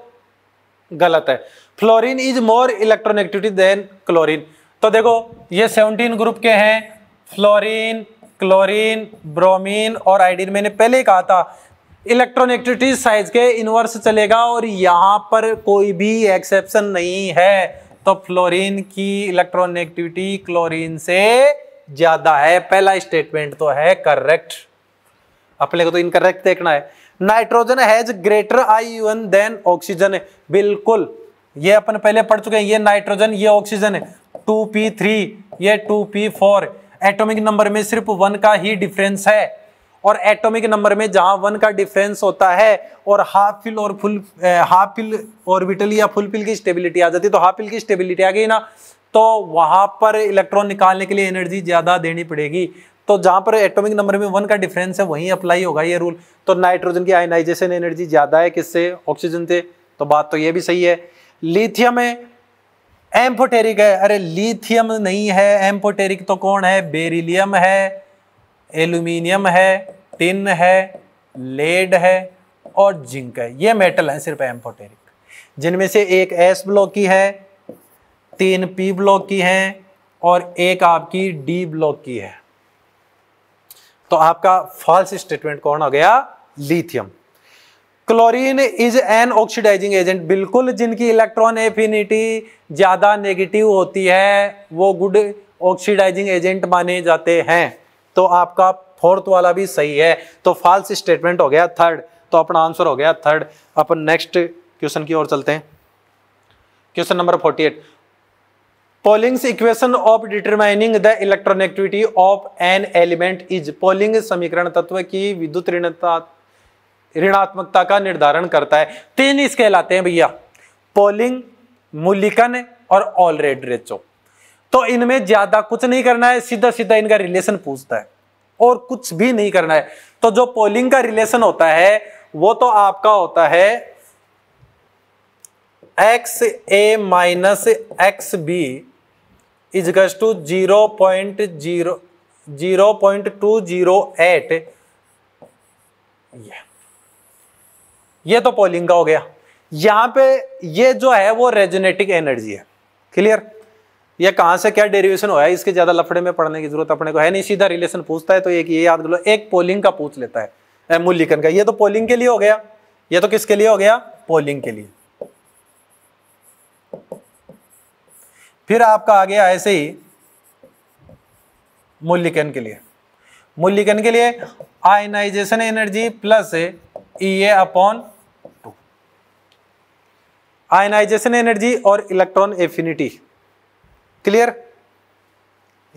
गलत है fluorine is more electronegativity than chlorine तो देखो ये 17 ग्रुप के हैं फ्लोरीन क्लोरीन ब्रोमीन और आयोडीन मैंने पहले कहा था इलेक्ट्रोनेगेटिविटी साइज के इनवर्स चलेगा और यहाँ पर कोई भी एक्सेप्शन नहीं है तो फ्लोरीन की इलेक्ट्रोनेगेटिविटी क्लोरीन से ज्यादा है पहला स्टेटमेंट तो है करेक्ट अपने को तो इनकरेक्ट देखना है नाइट्रोजन हैज ग्रेटर आई यून देन ऑक्सीजन बिल्कुल ये अपन पहले पढ़ चुके हैं ये नाइट्रोजन ये ऑक्सीजन है टू पी थ्री ये two P four atomic number में सिर्फ वन का ही डिफरेंस है और एटॉमिक नंबर में जहां वन का डिफरेंस होता है और हाफ फिल और फुल हाफ फिल ऑर्बिटल या फुल फिल की स्टेबिलिटी आ जाती है तो हाफ फिल की स्टेबिलिटी आ गई ना तो वहां पर इलेक्ट्रॉन निकालने के लिए एनर्जी ज्यादा देनी पड़ेगी तो जहां पर एटॉमिक नंबर में वन का डिफरेंस है वहीं अप्लाई होगा ये रूल तो नाइट्रोजन की आयनाइजेशन एनर्जी ज्यादा है किससे ऑक्सीजन से तो बात तो ये भी सही है लिथियम है एम्फोटेरिक है अरे लिथियम नहीं है एम्फोटेरिक तो कौन है बेरिलियम है एल्यूमिनियम है टिन है लेड है और जिंक है ये मेटल है सिर्फ एम्फोटेरिक जिनमें से एक एस ब्लॉक की है तीन पी ब्लॉक की है और एक आपकी डी ब्लॉक की है तो आपका फॉल्स स्टेटमेंट कौन हो गया lithium chlorine is an oxidising agent बिल्कुल जिनकी इलेक्ट्रॉन एफिनिटी ज़्यादा नेगेटिव होती है वो गुड ऑक्सीडाइजिंग एजेंट माने जाते हैं तो आपका फोर्थ वाला भी सही है तो फॉल्स स्टेटमेंट हो गया थर्ड तो अपना आंसर हो गया थर्ड अपन नेक्स्ट क्वेश्चन की ओर चलते हैं question number forty eight Pauling's equation of determining the electronegativity of an element is Pauling समीकरण तत्व की विद्युत ऋणता ऋणात्मकता का निर्धारण करता है तीन इस कहलाते हैं भैया पोलिंग मूलिकन और ऑलरेड रेचो तो इनमें ज्यादा कुछ नहीं करना है सीधा सीधा इनका रिलेशन पूछता है और कुछ भी नहीं करना है तो जो पोलिंग का रिलेशन होता है वो तो आपका होता है X A minus X B is equals to zero point zero zero point two zero eight यह ये तो पोलिंग का हो गया यहां पे ये जो है वो रेजोनेटिक एनर्जी है क्लियर ये कहां से क्या डेरिवेशन हुआ है इसके ज्यादा लफड़े में पढ़ने की जरूरत अपने को है नहीं सीधा रिलेशन पूछता है तो एक ये याद कर लो एक पोलिंग का पूछ लेता है मूल्यकन का ये तो पोलिंग के लिए हो गया ये तो किसके लिए हो गया पोलिंग के लिए फिर आपका आ गया ऐसे ही मूल्यकन के लिए मूल्यकन के लिए ionization energy plus E A upon ionisation energy और इलेक्ट्रॉन एफिनिटी क्लियर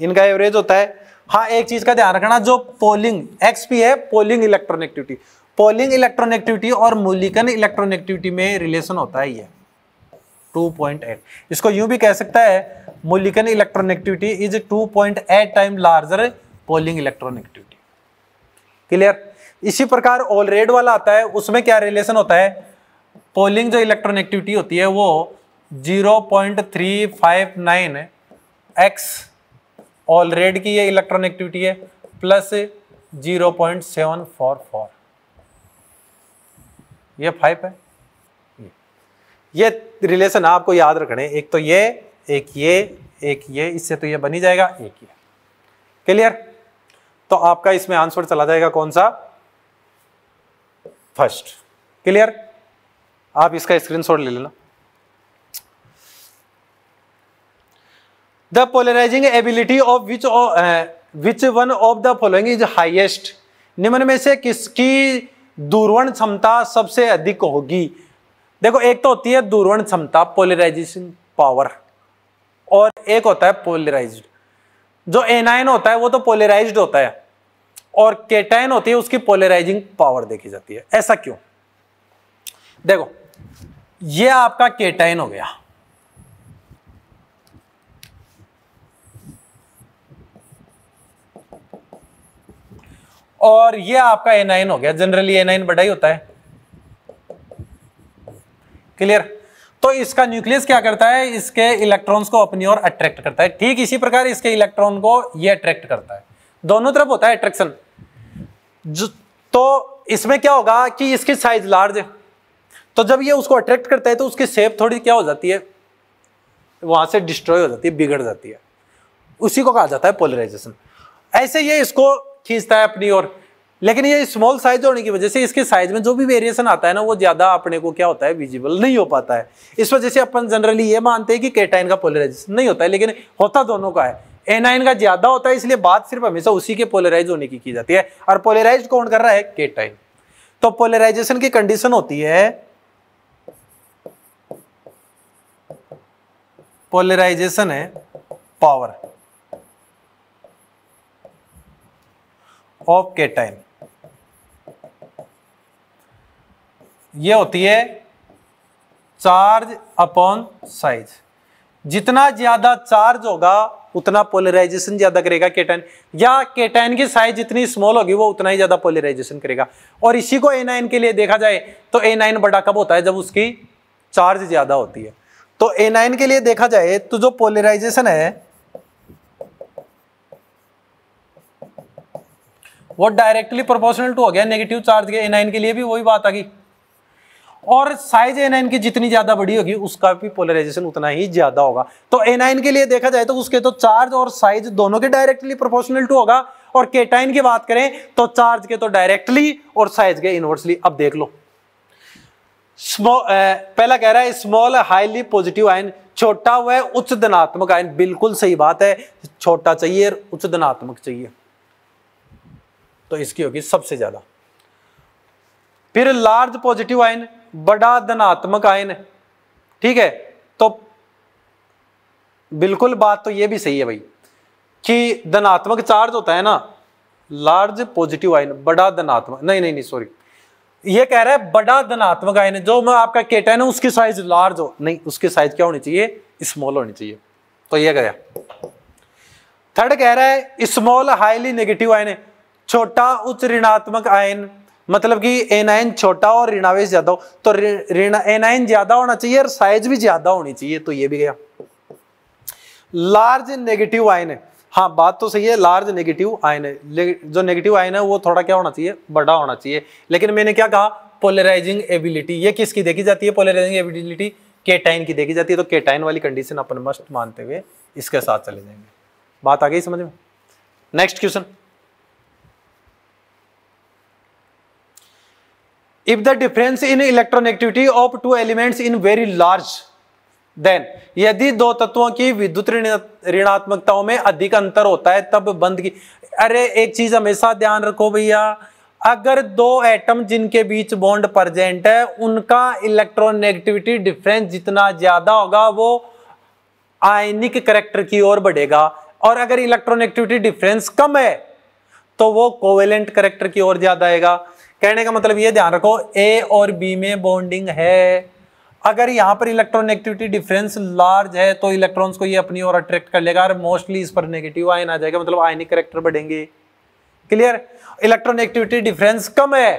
इनका एवरेज होता है हाँ एक चीज का ध्यान रखना जो पोलिंग एक्सपी है पोलिंग इलेक्ट्रोनेगेटिविटी पोलिंग इलेक्ट्रोनेगेटिविटी और मूलिकन इलेक्ट्रोनेगेटिविटी में रिलेशन होता है ये 2.8 इसको यूं भी कह सकता है Mulliken activity is 2.8 time larger Pauling electronegativity clear इसी प्रकार ऑलरेड वाला आता है उसमें क्या रिलेशन होता है पोलिंग जो इलेक्ट्रॉन एक्टिविटी होती है वो 0.359 एक्स ऑल रेड की ये इलेक्ट्रॉन एक्टिविटी है प्लस 0.744 ये फाइव है ये रिलेशन आपको याद रखने एक तो ये एक ये एक ये इससे तो ये बनी जाएगा एक ये क्लियर तो आपका इसमें आंसर चला जाएगा कौन सा फर्स्ट क्लियर आप इसका स्क्रीनशॉट ले लेना the polarising ability of which which one of the following is highest निम्न में से किसकी दूरवण क्षमता सबसे अधिक होगी देखो एक तो होती है दूरवण क्षमता पोलराइजेशन पावर और एक होता है पोलराइज्ड जो एनायन होता है वो तो पोलराइज्ड होता है और केटाइन होती है उसकी पोलराइजिंग पावर देखी जाती है ऐसा क्यों देखो ये आपका केटाइन हो गया और ये आपका एनाइन हो गया जनरली एनाइन बड़ा ही होता है क्लियर तो इसका न्यूक्लियस क्या करता है इसके इलेक्ट्रॉन्स को अपनी ओर अट्रैक्ट करता है ठीक इसी प्रकार इसके इलेक्ट्रॉन को ये अट्रैक्ट करता है दोनों तरफ होता है अट्रैक्शन तो इसमें क्या होगा कि इसकी साइज लार्ज है तो जब ये उसको अट्रैक्ट करता है तो उसकी सेप थोड़ी क्या हो जाती है वहाँ से डिस्ट्रॉय हो जाती है बिगड़ जाती है उसी को कहा जाता है पोलराइजेशन ऐसे ये इसको खींचता है अपनी ओर लेकिन ये स्मॉल साइज होने की वजह से इसके साइज में जो भी वेरिएशन आता है ना वो ज्यादा अपने को क्या होता है विजिबल नहीं हो पाता है इस वजह से अपन जनरली ये मानते हैं कि केटाइन का पोलराइजेशन नहीं होता है लेकिन होता दोनों का है एनाइन का ज्यादा होता है इसलिए बात सिर्फ हमेशा उसी के पोलराइज होने की की जाती है और पोलराइज कौन कर रहा है केटाइन तो पोलराइजेशन की कंडीशन होती है पोलराइजेशन है पावर ऑफ केटाइन ये होती है चार्ज अपॉन साइज जितना ज्यादा चार्ज होगा उतना पोलराइजेशन ज्यादा करेगा केटाइन या केटाइन की साइज जितनी स्मॉल होगी वो उतना ही ज्यादा पोलराइजेशन करेगा और इसी को एनाइन के लिए देखा जाए तो एनाइन बड़ा कब होता है जब उसकी चार्ज ज्यादा होती है तो ए नाइन के लिए देखा जाए तो जो पोलराइजेशन है वो डायरेक्टली प्रोपोर्शनल टू हो गया नेगेटिव चार्ज के ए नाइन के लिए भी वही बात आ गई और साइज ए नाइन की जितनी ज्यादा बड़ी होगी उसका भी पोलराइजेशन उतना ही ज्यादा होगा तो ए नाइन के लिए देखा जाए तो उसके तो चार्ज और साइज दोनों के डायरेक्टली प्रोपोर्शनल टू होगा और केटाइन की बात करें तो चार्ज के तो डायरेक्टली और साइज के इनवर्सली अब देख लो पहला कह रहा है स्मॉल हाईली पॉजिटिव आयन छोटा हुआ है उच्च धनात्मक आयन बिल्कुल सही बात है छोटा चाहिए उच्च धनात्मक चाहिए तो इसकी होगी सबसे ज्यादा फिर लार्ज पॉजिटिव आयन बड़ा धनात्मक आयन ठीक है तो बिल्कुल बात तो ये भी सही है भाई कि धनात्मक चार्ज होता है ना लार्ज पॉजिटिव आयन बड़ा धनात्मक नहीं नहीं नहीं सॉरी ये कह रहा है बड़ा धनात्मक आयन जो मैं आपका केटा है उसकी साइज लार्ज हो नहीं उसकी साइज क्या होनी चाहिए स्मॉल होनी चाहिए तो ये गया थर्ड कह रहा है स्मॉल हाईली नेगेटिव आयन छोटा उच्च ऋणात्मक आयन मतलब कि आयन छोटा और ऋणावेश ज्यादा हो तो आयन ज्यादा होना चाहिए और साइज भी ज्यादा होनी चाहिए तो ये भी गया लार्ज नेगेटिव आयन है हाँ बात तो सही है लार्ज नेगेटिव आयन है जो नेगेटिव आयन है वो थोड़ा क्या होना चाहिए बड़ा होना चाहिए लेकिन मैंने क्या कहा पोलराइजिंग एबिलिटी ये किसकी देखी जाती है पोलराइजिंग एबिलिटी केटाइन की देखी जाती है तो केटाइन वाली कंडीशन अपन मस्ट मानते हुए इसके साथ चले जाएंगे बात आ गई समझ में next question if the difference in electronegativity of two elements in very large then यदि दो तत्वों की विद्युत ऋणात्मकताओं में अधिक अंतर होता है तब बंद की अरे एक चीज हमेशा ध्यान रखो भैया अगर दो एटम जिनके बीच बॉन्ड प्रजेंट है उनका इलेक्ट्रोनेगेटिविटी डिफरेंस जितना ज्यादा होगा वो आयनिक करेक्टर की ओर बढ़ेगा और अगर इलेक्ट्रोनेगेटिविटी डिफरेंस कम है तो वो कोवेलेंट करेक्टर की ओर ज्यादा आएगा कहने का मतलब ये ध्यान रखो ए और बी में बॉन्डिंग है अगर यहां पर इलेक्ट्रॉन एक्टिविटी डिफरेंस लार्ज है तो इलेक्ट्रॉन्स को ये अपनी ओर अट्रैक्ट कर लेगा और मोस्टली इस पर नेगेटिव आयन आ जाएगा मतलब आयनिक करेक्टर बढ़ेंगे क्लियर इलेक्ट्रॉन एक्टिविटी डिफरेंस कम है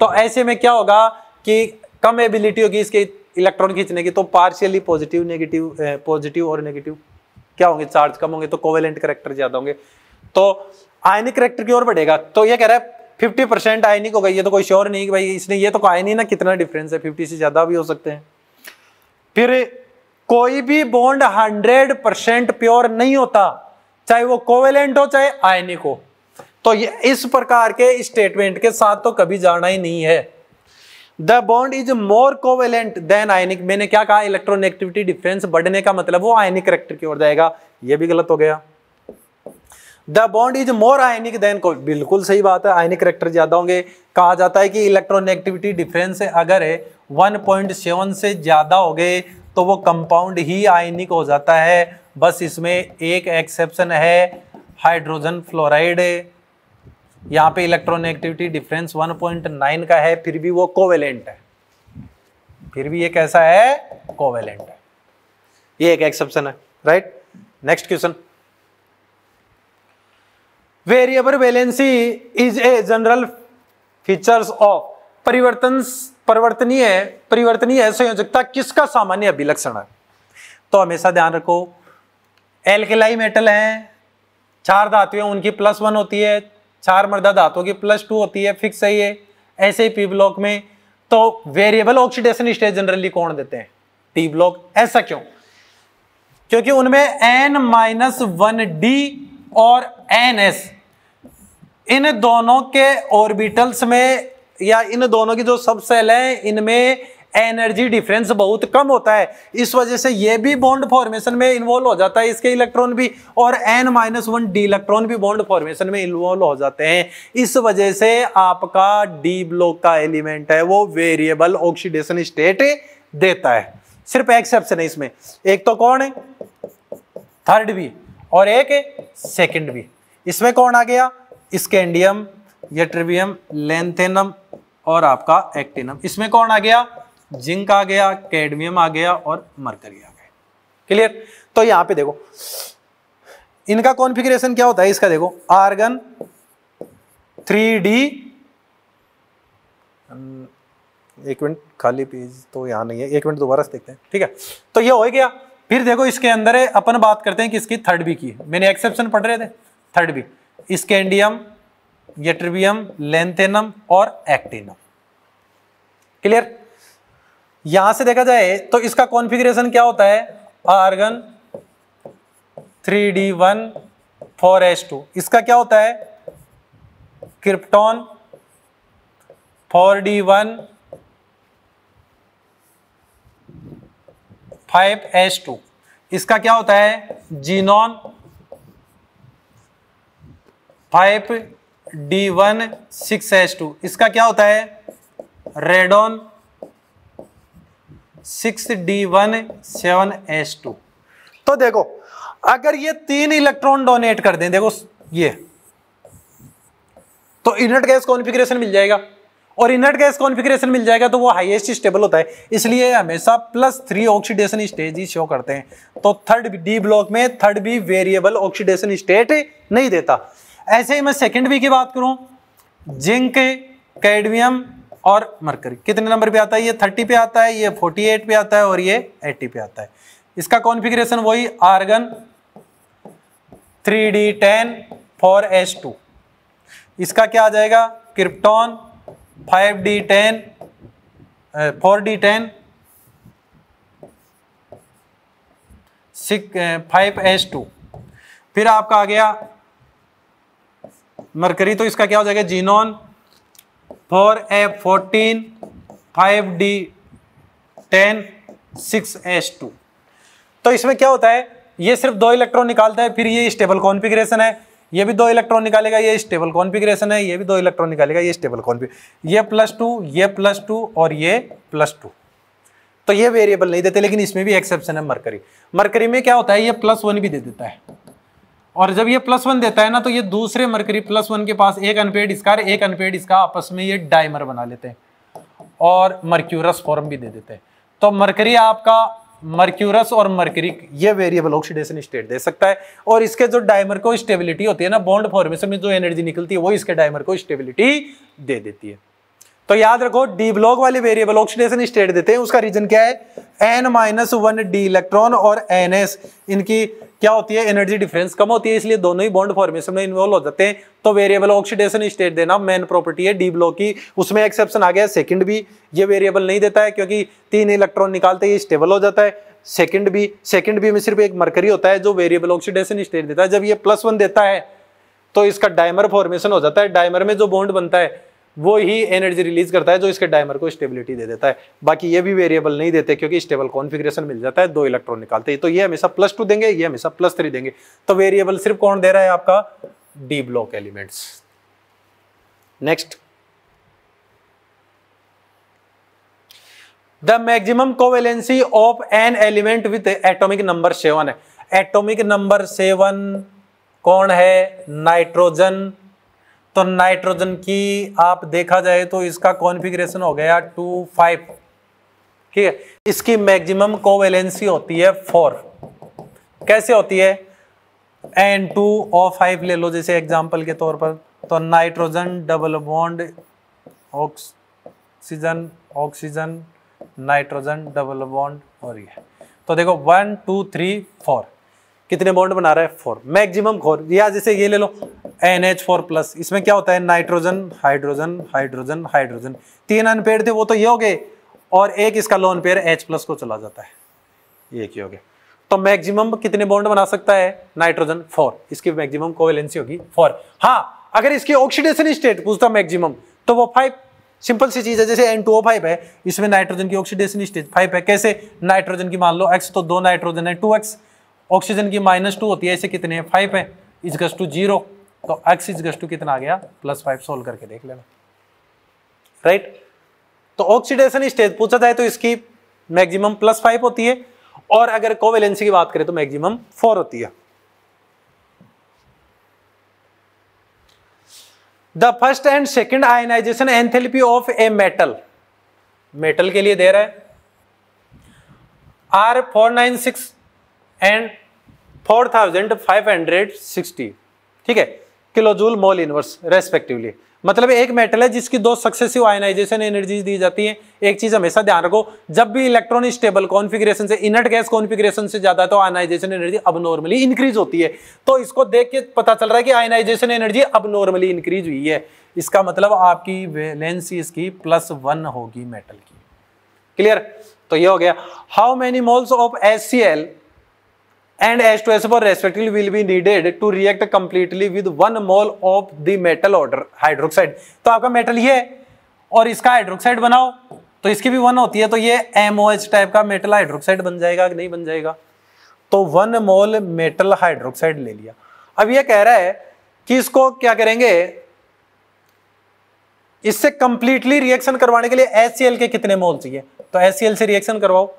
तो ऐसे में क्या होगा कि कम एबिलिटी होगी इसके इलेक्ट्रॉन खींचने की तो पार्शियली पॉजिटिव नेगेटिव पॉजिटिव और नेगेटिव क्या होंगे चार्ज कम होंगे तो कोवेलेंट करेक्टर ज्यादा होंगे तो आयनिक करेक्टर की ओर बढ़ेगा तो यह कह रहा है फिफ्टी परसेंट आयनिक होगा ये तो कोई श्योर नहीं कि भाई इसने ये तो कहा नहीं ना कितना डिफरेंस है फिफ्टी से ज़्यादा भी हो सकते हैं फिर कोई भी बॉन्ड हंड्रेड परसेंट प्योर नहीं होता चाहे वो कोवेलेंट हो चाहे आयनिक हो तो ये इस प्रकार के स्टेटमेंट के साथ तो कभी जाना ही नहीं है the bond is more covalent than ionic मैंने क्या कहा इलेक्ट्रोनेगेटिविटी डिफरेंस बढ़ने का मतलब वो आयनिक करेक्टर की ओर जाएगा ये भी गलत हो गया the bond is more ionic than cold बिल्कुल सही बात है आयनिक करेक्टर ज़्यादा होंगे कहा जाता है कि इलेक्ट्रोनेगेटिविटी डिफरेंस अगर पॉइंट 1.7 से ज़्यादा हो गए तो वो कंपाउंड ही आयनिक हो जाता है बस इसमें एक एक्सेप्शन है हाइड्रोजन फ्लोराइड यहाँ पे इलेक्ट्रोनेगेटिविटी डिफरेंस 1.9 का है फिर भी वो कोवेलेंट है फिर भी ये कैसा है कोवेलेंट है ये एक एक्सेप्शन है right next question variable valency is a general features of परिवर्तन परिवर्तनीय परिवर्तनीय संयोजकता किसका सामान्य अभिलक्षण है तो हमेशा ध्यान रखो एल्केलाई मेटल हैं चार धातुएं उनकी प्लस वन होती है चार मर्दा धातुओं की प्लस टू होती है फिक्स है ये ऐसे ही पी ब्लॉक में तो वेरिएबल ऑक्सीडेशन स्टेज जनरली कौन देते हैं टी ब्लॉक ऐसा क्यों क्योंकि उनमें एन माइनस वन डी और एन एस इन दोनों के ऑर्बिटल्स में या इन दोनों की जो सब सेल है इनमें एनर्जी डिफरेंस बहुत कम होता है इस वजह से ये भी बॉन्ड फॉर्मेशन में इन्वॉल्व हो जाता है इसके इलेक्ट्रॉन भी और n minus one d electron भी बॉन्ड फॉर्मेशन में इन्वॉल्व हो जाते हैं इस वजह से आपका डी ब्लॉक का एलिमेंट है वो वेरिएबल ऑक्सीडेशन स्टेट देता है सिर्फ एक्सेप्शन है इसमें एक तो कौन है थर्ड भी और एक सेकेंड भी इसमें कौन आ गया स्कैंडियम यट्रिवियम लेंथेनम और आपका एक्टिनम इसमें कौन आ गया जिंक आ गया कैडमियम आ गया और मरकरी आ गया क्लियर तो यहां पे देखो इनका कॉन्फ़िगरेशन क्या होता है इसका देखो आर्गन थ्री डी एक मिनट खाली पेज तो यहां नहीं है एक मिनट दोबारा से देखते हैं ठीक है तो ये हो गया फिर देखो इसके अंदर है अपन बात करते हैं कि इसकी थर्ड बी की है मैंने एक्सेप्शन पढ़ रहे थे third B scandium ytterbium lanthanum और एक्टिनम क्लियर यहां से देखा जाए तो इसका कॉन्फ़िगरेशन क्या होता है argon three d one four two इसका क्या होता है krypton four d one five two इसका क्या होता है xenon five d one six H two इसका क्या होता है radon six d one seven H two तो देखो अगर ये तीन इलेक्ट्रॉन डोनेट कर दें देखो ये तो इनर्ट गैस कॉन्फ़िगरेशन मिल जाएगा और इनर्ट गैस कॉन्फ़िगरेशन मिल जाएगा तो वो हाईएस्ट स्टेबल होता है इसलिए हमेशा प्लस थ्री ऑक्सीडेशन स्टेज ही शो करते हैं तो थर्ड डी ब्लॉक में थर्ड भी वेरिएबल ऑक्सीडेशन स्टेट नहीं देता ऐसे ही मैं सेकेंड वी की बात करूं जिंक कैडमियम और मरकरी कितने नंबर पे आता है ये थर्टी पे आता है ये फोर्टी एट पे आता है और ये एट्टी पे आता है इसका कॉन्फ़िगरेशन वही argon three d ten four s two इसका क्या आ जाएगा krypton five d ten four d ten six five s two फिर आपका आ गया मरकरी तो इसका क्या हो जाएगा xenon four f fourteen five d ten six s two तो इसमें क्या होता है ये सिर्फ दो इलेक्ट्रॉन निकालता है फिर ये स्टेबल कॉन्फिग्रेशन है ये भी दो इलेक्ट्रॉन निकालेगा ये स्टेबल कॉन्फिग्रेशन है ये भी दो इलेक्ट्रॉन निकालेगा ये स्टेबल कॉन्फिग ये प्लस टू ये प्लस टू और ये प्लस टू तो ये वेरिएबल नहीं देते लेकिन इसमें भी एक्सेप्शन है मरकरी मरकरी में क्या होता है ये प्लस वन भी दे देता है और जब ये प्लस वन देता है ना तो ये दूसरे मरकरी प्लस वन के पास एक अनपेड इसका एक अनपेड इसका आपस में ये डायमर बना लेते हैं और मर्क्यूरस फॉर्म भी दे देते हैं तो मरकरी आपका मर्क्यूरस और मरकरी ये वेरिएबल ऑक्सीडेशन स्टेट दे सकता है और इसके जो डायमर को स्टेबिलिटी होती है ना बॉन्ड फॉर्मेशन में जो एनर्जी निकलती है वो इसके डायमर को स्टेबिलिटी दे देती है तो याद रखो डी ब्लॉक वाले वेरिएबल ऑक्सीडेशन स्टेट देते हैं उसका रीजन क्या है n minus one d electron और एन एस इनकी क्या होती है एनर्जी डिफरेंस कम होती है इसलिए दोनों ही बॉन्ड फॉर्मेशन में इन्वॉल्व हो जाते हैं तो वेरिएबल ऑक्सीडेशन स्टेट देना मेन प्रॉपर्टी है डी ब्लॉक की उसमें एक्सेप्शन आ गया सेकंड भी ये वेरिएबल नहीं देता है क्योंकि तीन इलेक्ट्रॉन निकालते ही स्टेबल हो जाता है सेकंड भी सेकंड भी में सिर्फ एक मरकरी होता है जो वेरिएबल ऑक्सीडेशन स्टेट देता है जब ये प्लस वन देता है तो इसका डायमर फॉर्मेशन हो जाता है डायमर में जो बॉन्ड बनता है वो ही एनर्जी रिलीज करता है जो इसके डायमर को स्टेबिलिटी दे देता है बाकी ये भी वेरिएबल नहीं देते क्योंकि स्टेबल कॉन्फिग्रेशन मिल जाता है दो इलेक्ट्रॉन निकालते हैं तो ये हमेशा प्लस टू देंगे ये हमेशा प्लस थ्री देंगे तो वेरिएबल सिर्फ कौन दे रहा है आपका d block elements next the maximum covalency of an element with atomic number seven है एटोमिक नंबर सेवन कौन है नाइट्रोजन तो नाइट्रोजन की आप देखा जाए तो इसका कॉन्फिग्रेशन हो गया टू फाइव ठीक है इसकी मैक्सिमम कोवेलेंसी होती है फोर कैसे होती है एन टू ओ फाइव ले लो जैसे एग्जाम्पल के तौर पर तो nitrogen double bond oxygen oxygen nitrogen double bond और ये तो देखो वन टू थ्री फोर कितने बॉन्ड बना रहा है फोर मैक्सिमम फोर या जैसे ये ले लो एन एच फोर प्लस इसमें क्या होता है नाइट्रोजन हाइड्रोजन हाइड्रोजन हाइड्रोजन तीन अनपेयर थे वो तो ये हो गए और एक इसका लोन पेयर एच प्लस को चला जाता है ये क्यों हो गया तो मैक्सिमम कितने बॉन्ड बना सकता है नाइट्रोजन फोर इसकी मैक्सिमम कोवेलेंसी होगी फोर हाँ अगर इसकी ऑक्सीडेशन स्टेट पूछता मैक्सिमम तो वो फाइव सिंपल सी चीज है जैसे एन टू फाइव है इसमें नाइट्रोजन की ऑक्सीडेशन स्टेट फाइव है कैसे नाइट्रोजन की मान लो एक्स तो दो नाइट्रोजन है टू एक्स ऑक्सीजन की माइनस टू होती है ऐसे कितने फाइव है इजगस टू जीरो तो एक्स गज टू कितना आ गया प्लस फाइव सोल्व करके देख लेना राइट तो ऑक्सीडेशन स्टेज पूछा जाए तो इसकी मैक्सिमम प्लस फाइव होती है और अगर कोवेलेंसी की बात करें तो मैक्सिमम फोर होती है the first and second ionisation enthalpy of a metal metal के लिए दे रहा है are four nine six and four thousand five hundred sixty ठीक है किलोजूल मोल इनवर्स रेस्पेक्टिवली मतलब एक मेटल है जिसकी दो सक्सेसिव आयनाइजेशन एनर्जीज दी जाती हैं एक चीज हमेशा ध्यान रखो जब भी इलेक्ट्रॉन स्टेबल कॉन्फिग्रेशन से इनर्ट गैस कॉन्फिग्रेशन से ज्यादा तो आयनाइजेशन एनर्जी अब नॉर्मली इंक्रीज होती है तो इसको देख के पता चल रहा है कि आयनाइजेशन एनर्जी अब नॉर्मली इंक्रीज हुई है इसका मतलब आपकी वेलेंसी इसकी प्लस वन होगी मेटल की क्लियर तो ये हो गया how many moles of S C L S for respective will be needed to react completely with one mole of the metal order hydroxide तो आपका मेटल ये और इसका हाइड्रोक्साइड बनाओ तो इसकी भी वन होती है तो ये MOH टाइप का मेटल हाइड्रोक्साइड बन जाएगा नहीं बन जाएगा तो वन मोल मेटल हाइड्रोक्साइड ले लिया अब ये कह रहा है कि इसको क्या करेंगे इससे कंप्लीटली रिएक्शन करवाने के लिए एल के कितने मोल चाहिए तो एल से रिएक्शन करवाओ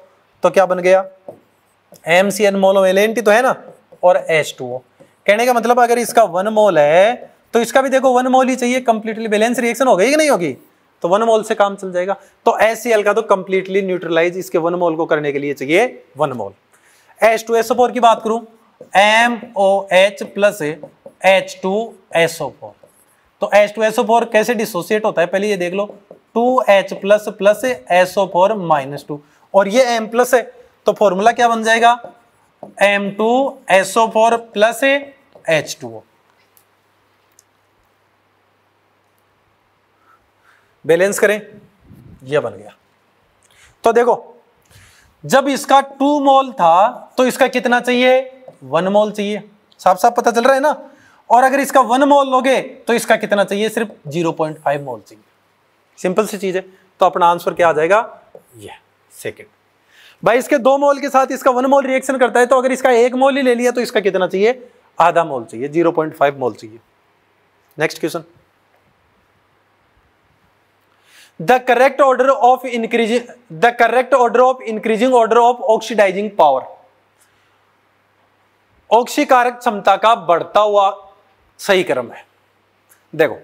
तो क्या बन गया M C N mole L N T तो है ना और एच टू ओ कहने का मतलब अगर इसका वन मोल है तो इसका भी देखो वन मोल ही चाहिए कंप्लीटली बैलेंस रिएक्शन हो गई कि नहीं होगी तो वन मोल से काम चल जाएगा तो एस सी एल का तो कंप्लीटली न्यूट्रलाइज इसके वन मोल को करने के लिए चाहिए one mole H two S O four की बात करूं M O H plus H two S O four तो एच टू एसओ फोर कैसे डिसोसिएट होता है पहले ये देख लो two H plus plus S O four minus two और ये एम प्लस है तो फॉर्मूला क्या बन जाएगा M two S O four plus A H two O balance करें यह बन गया तो देखो जब इसका टू मोल था तो इसका कितना चाहिए वन मोल चाहिए साफ साफ पता चल रहा है ना और अगर इसका वन मोल लोगे तो इसका कितना चाहिए सिर्फ जीरो पॉइंट फाइव मोल चाहिए सिंपल सी चीज है तो अपना आंसर क्या आ जाएगा यह सेकेंड भाई इसके दो मोल के साथ इसका वन मोल रिएक्शन करता है तो अगर इसका एक मोल ही ले लिया तो इसका कितना चाहिए आधा मोल चाहिए जीरो पॉइंट फाइव मोल चाहिए next question the correct order of increasing the correct order of increasing order of oxidising power ऑक्सीकारक क्षमता का बढ़ता हुआ सही क्रम है देखो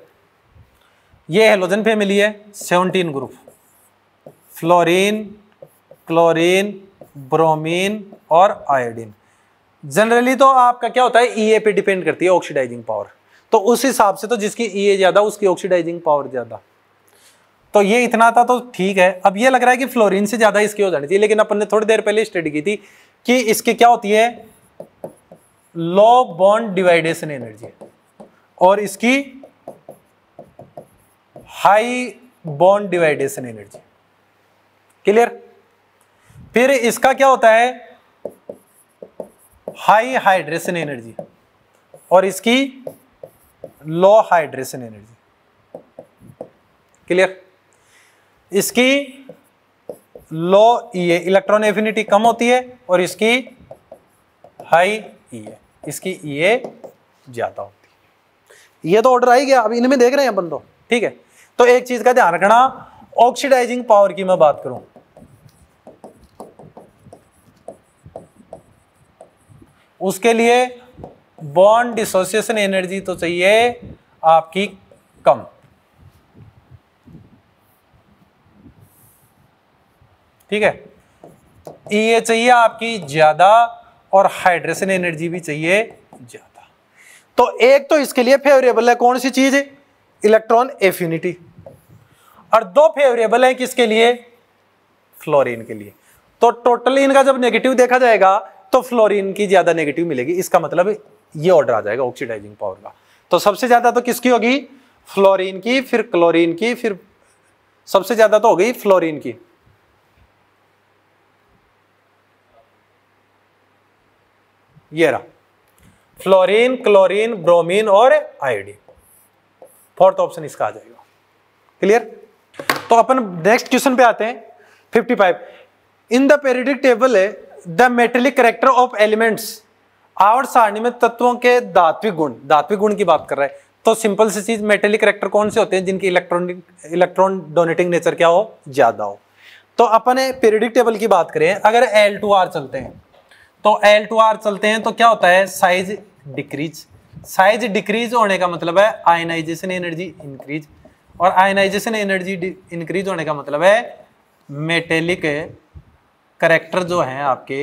ये हेलोजन फैमिली है seventeen group fluorine chlorine bromine और आयोडीन जनरली तो आपका क्या होता है ईए e पे डिपेंड करती है ऑक्सीडाइजिंग पावर तो उस हिसाब से तो जिसकी ईए e ज़्यादा उसकी ऑक्सीडाइजिंग पावर ज़्यादा तो ये इतना था तो ठीक है अब ये लग रहा है कि फ्लोरीन से ज़्यादा इसकी हो जानी चाहिए लेकिन अपन ने थोड़ी देर पहले स्टडी की थी कि इसकी क्या होती है लो बॉन्ड डिवाइडेशन एनर्जी और इसकी हाई बॉन्ड डिवाइडेशन एनर्जी क्लियर फिर इसका क्या होता है हाई हाइड्रेशन एनर्जी और इसकी लो हाइड्रेशन एनर्जी क्लियर इसकी लो ई ए इलेक्ट्रॉन एफिनिटी कम होती है और इसकी हाई ई ए इसकी ई e ए ज्यादा होती है ये तो ऑर्डर आई गया अब इनमें देख रहे हैं बंदो तो। ठीक है तो एक चीज का ध्यान रखना ऑक्सीडाइजिंग पावर की मैं बात करूं उसके लिए बॉन्ड डिसोसिएशन एनर्जी तो चाहिए आपकी कम ठीक है ये e चाहिए आपकी ज्यादा और हाइड्रेशन एनर्जी भी चाहिए ज्यादा तो एक तो इसके लिए फेवरेबल है कौन सी चीज इलेक्ट्रॉन एफिनिटी और दो फेवरेबल है किसके लिए फ्लोरीन के लिए तो टोटली इनका जब नेगेटिव देखा जाएगा तो फ्लोरीन की ज्यादा नेगेटिव मिलेगी इसका मतलब ये ऑर्डर आ जाएगा ऑक्सीडाइजिंग पावर का तो सबसे ज्यादा तो किसकी होगी फ्लोरीन की फिर क्लोरीन की फिर सबसे ज्यादा तो हो गई फ्लोरीन की ये रहा फ्लोरीन क्लोरीन ब्रोमीन और आयोडीन फोर्थ ऑप्शन इसका आ जाएगा क्लियर तो अपन नेक्स्ट क्वेश्चन पे आते हैं 55 in the periodic table the metallic character of elements आवर सारणी में तत्वों के धात्विक गुण धात्विक गुण की बात कर रहा है तो सिंपल सी चीज मेटेलिक करेक्टर कौन से होते हैं जिनकी इलेक्ट्रॉनिक इलेक्ट्रॉन डोनेटिंग नेचर क्या हो ज्यादा हो तो अपने पीरियडिक टेबल की बात करें अगर एल टू आर चलते हैं तो एल टू आर चलते हैं तो क्या होता है साइज डिक्रीज साइज डिक्रीज होने का मतलब है आयनाइजेशन एनर्जी इंक्रीज और आयनाइजेशन एनर्जी इंक्रीज होने का मतलब है मेटेलिक करेक्टर जो हैं आपके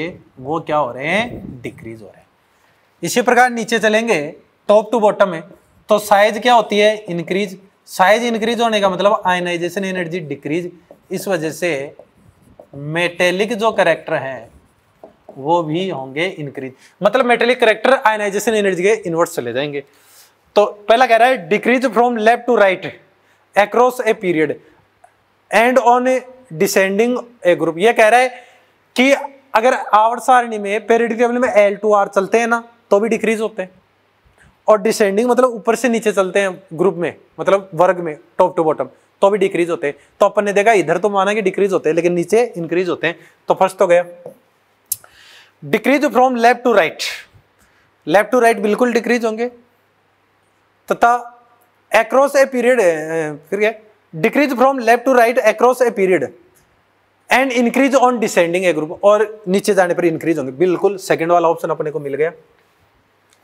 वो क्या हो रहे हैं डिक्रीज हो रहे हैं इसी प्रकार नीचे चलेंगे टॉप टू बॉटम में तो साइज क्या होती है इंक्रीज साइज इंक्रीज होने का मतलब आयनाइजेशन एनर्जी डिक्रीज इस वजह से मेटेलिक जो करेक्टर हैं वो भी होंगे इंक्रीज मतलब मेटेलिक करेक्टर आयनाइजेशन एनर्जी के इनवर्स चले जाएंगे तो पहला कह रहा है decrease from left to right across a period and on descending a group ये कह रहा है कि अगर आवर सारणी में पेरिडिक टेबल में एल टू आर चलते हैं ना तो भी डिक्रीज होते हैं और डिसेंडिंग मतलब ऊपर से नीचे चलते हैं ग्रुप में मतलब वर्ग में टॉप टू बॉटम तो भी डिक्रीज होते हैं तो अपन ने देखा इधर तो माना कि डिक्रीज होते हैं लेकिन नीचे इंक्रीज होते हैं तो फर्स्ट तो गया decrease from left to right left to right बिल्कुल डिक्रीज होंगे तथा एक्रॉस ए पीरियड फिर क्या decrease from left to right across a period and increase on descending a group और नीचे जाने पर इंक्रीज होंगे बिल्कुल सेकेंड वाला ऑप्शन अपने को मिल गया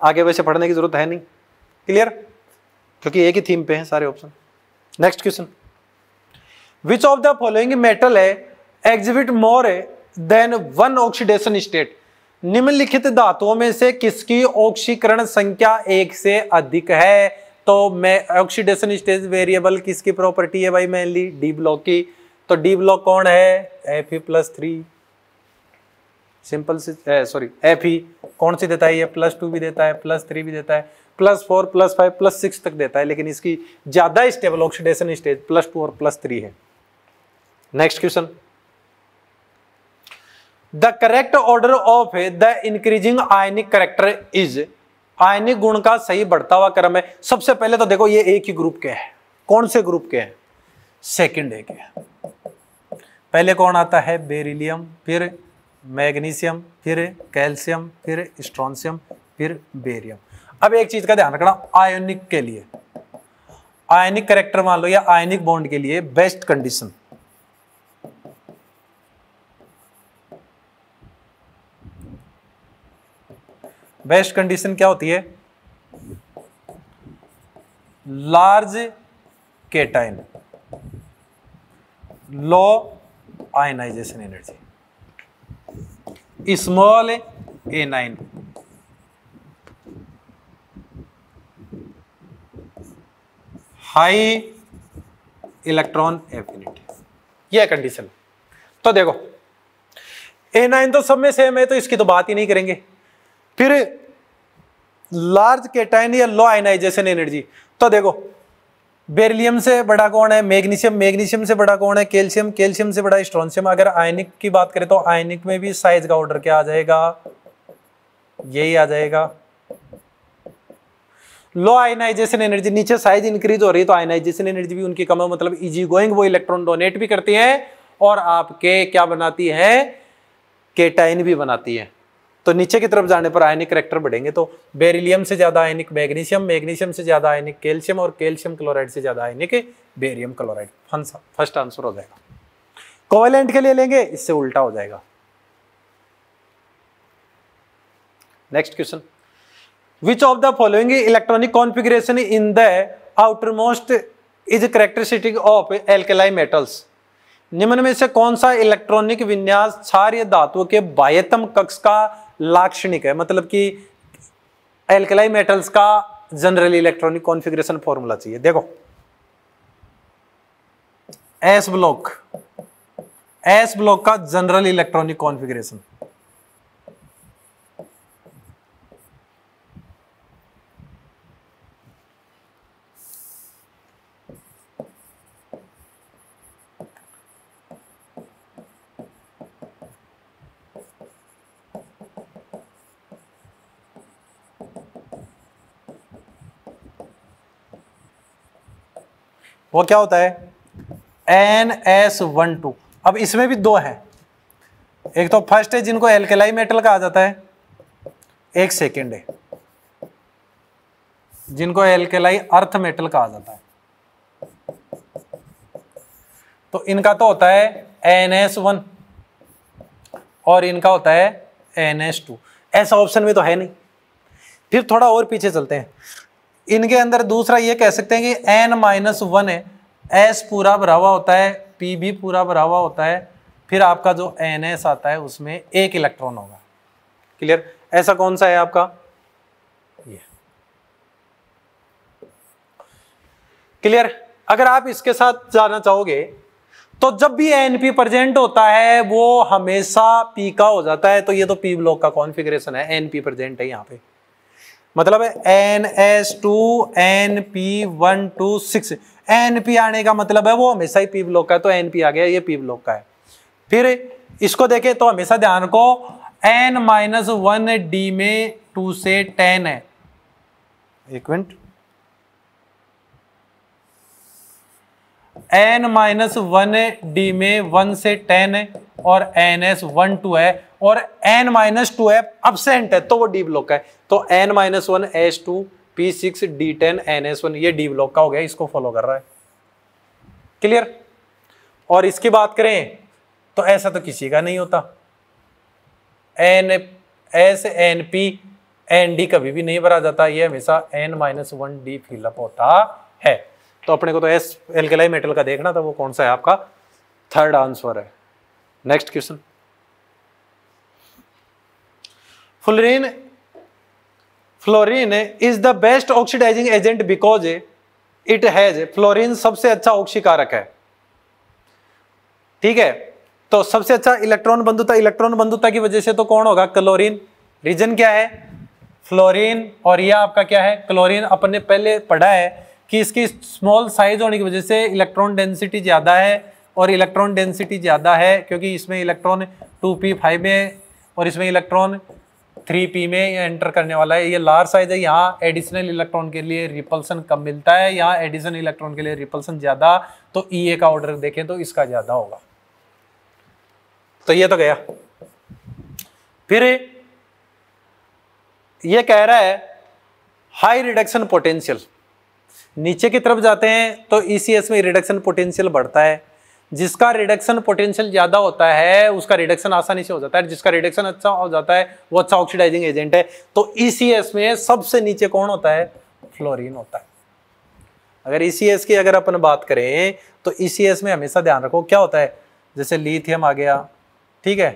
आगे वैसे पढ़ने की जरूरत है नहीं क्लियर क्योंकि एक ही थीम पे हैं सारे option next question which of the following metal है exhibit more than one oxidation state निम्नलिखित धातुओं में से किसकी ऑक्सीकरण संख्या एक से अधिक है तो मैं ऑक्सीडेशन स्टेज वेरिएबल किसकी प्रॉपर्टी है भाई मेनली डी ब्लॉक की तो डी ब्लॉक कौन है F E plus three simple sorry F E कौन सी देता है ये प्लस टू भी देता है प्लस थ्री भी देता है plus four plus five plus six तक देता है लेकिन इसकी ज्यादा stable oxidation state plus two और प्लस थ्री है next question the correct order of the increasing ionic character is ionic गुण का सही बढ़ता हुआ क्रम है सबसे पहले तो देखो ये एक ही ग्रुप के है कौन से ग्रुप के हैं सेकेंड ए के है पहले कौन आता है बेरिलियम फिर मैग्नीशियम फिर कैल्शियम फिर स्ट्रॉन्सियम फिर बेरियम अब एक चीज का ध्यान रखना आयोनिक के लिए आयनिक करेक्टर मान लो या आयनिक बॉन्ड के लिए बेस्ट कंडीशन बेस्ट कंडीशन क्या होती है large cation low ionisation energy small anion high electron affinity यह कंडीशन तो देखो ए नाइन तो सब में सेम है तो इसकी तो बात ही नहीं करेंगे फिर लार्ज केटाइन या लो आयनाइजेशन एनर्जी तो देखो बेरिलियम से बड़ा कौन है मैग्नीशियम मैग्नीशियम से बड़ा कौन है कैल्शियम कैल्शियम से बड़ा स्ट्रॉनशियम अगर आयनिक की बात करें तो आयनिक में भी साइज का ऑर्डर क्या आ जाएगा यही आ जाएगा लो आयनाइजेशन एनर्जी नीचे साइज इंक्रीज हो रही है तो आयनाइजेशन एनर्जी भी उनकी कम है मतलब इजी गोइंग वो इलेक्ट्रॉन डोनेट भी करती है और आपके क्या बनाती है केटाइन भी बनाती है तो नीचे की तरफ जाने पर आयनिक करेक्टर बढ़ेंगे तो बेरिलियम से ज़्यादा आयनिक मैग्नीशियम मैग्नीशियम से ज़्यादा आयनिक कैल्शियम और कैल्शियम क्लोराइड से ज़्यादा ionic barium chloride first answer हो जाएगा कोवेलेंट के लिए लेंगे इससे उल्टा हो जाएगा next question which of the following electronic configuration in the outermost is characteristic of alkali metals निम्न में से कौन सा इलेक्ट्रॉनिक विन्यास क्षार्य धातु के बाह्यतम कक्ष का लाक्षणिक है मतलब कि एल्कलाई मेटल्स का जनरल इलेक्ट्रॉनिक कॉन्फ़िगरेशन फॉर्मूला चाहिए देखो एस ब्लॉक एस ब्लॉक का जनरल इलेक्ट्रॉनिक कॉन्फ़िगरेशन वो क्या होता है एन एस वन टू अब इसमें भी दो हैं एक तो फर्स्ट है जिनको एल्केलाई मेटल कहा जाता है एक सेकेंड है जिनको एल्केलाई अर्थ मेटल कहा जाता है तो इनका तो होता है एन एस वन और इनका होता है एन एस टू ऐसा ऑप्शन में तो है नहीं फिर थोड़ा और पीछे चलते हैं इनके अंदर दूसरा ये कह सकते हैं कि एन माइनस वन है एस पूरा भरावा होता है पी भी पूरा भरावा होता है फिर आपका जो एन एस आता है उसमें एक इलेक्ट्रॉन होगा क्लियर ऐसा कौन सा है आपका ये क्लियर अगर आप इसके साथ जाना चाहोगे तो जब भी एन पी प्रजेंट होता है वो हमेशा पी का हो जाता है तो ये तो पी ब्लॉक का कॉन्फिग्रेशन है एन पी प्रजेंट है यहाँ पे मतलब है N S two N P one to six n p आने का मतलब है वो हमेशा ही पी ब्लॉक का है तो एन पी आ गया ये पी ब्लॉक का है फिर इसको देखें तो हमेशा ध्यान को एन माइनस वन डी में टू से टेन है एक minute n minus one d में वन से टेन है और एन एस वन टू है और एन माइनस टू है अपसेंट है तो वो डी ब्लॉक है तो n minus one S two p six d ten n S one ये डी ब्लॉक का हो गया इसको फॉलो कर रहा है क्लियर और इसकी बात करें तो ऐसा तो किसी का नहीं होता n s n P n d कभी भी नहीं भरा जाता ये हमेशा n minus one d fill up होता है तो अपने को तो एस एल्केलाई मेटल का देखना था वो कौन सा है आपका थर्ड आंसर है next question fluorine fluorine is the best oxidising agent because it has fluorine सबसे अच्छा ऑक्सीकारक है ठीक है तो सबसे अच्छा इलेक्ट्रॉन बंधुता इलेक्ट्रॉन बंधुता की वजह से तो कौन होगा क्लोरीन रीजन क्या है फ्लोरीन और यह आपका क्या है क्लोरीन अपन ने पहले पढ़ा है कि इसकी स्मॉल साइज होने की वजह से इलेक्ट्रॉन डेंसिटी ज्यादा है और इलेक्ट्रॉन डेंसिटी ज़्यादा है क्योंकि इसमें इलेक्ट्रॉन टू पी फाइव में और इसमें इलेक्ट्रॉन थ्री पी में एंटर करने वाला है ये लार्ज साइज है यहाँ एडिशनल इलेक्ट्रॉन के लिए रिपल्सन कम मिलता है यहाँ एडिशनल इलेक्ट्रॉन के लिए रिपल्सन ज़्यादा तो ई e ए का ऑर्डर देखें तो इसका ज़्यादा होगा तो ये तो गया फिर ये कह रहा है हाई रिडक्शन पोटेंशियल नीचे की तरफ जाते हैं तो ई e में रिडक्शन पोटेंशियल बढ़ता है जिसका रिडक्शन पोटेंशियल ज़्यादा होता है उसका रिडक्शन आसानी से हो जाता है जिसका रिडक्शन अच्छा हो जाता है वो अच्छा ऑक्सीडाइजिंग एजेंट है तो ईसीएस में सबसे नीचे कौन होता है फ्लोरीन होता है अगर ईसीएस की अगर अपन बात करें तो ईसीएस में हमेशा ध्यान रखो क्या होता है जैसे लीथियम आ गया ठीक है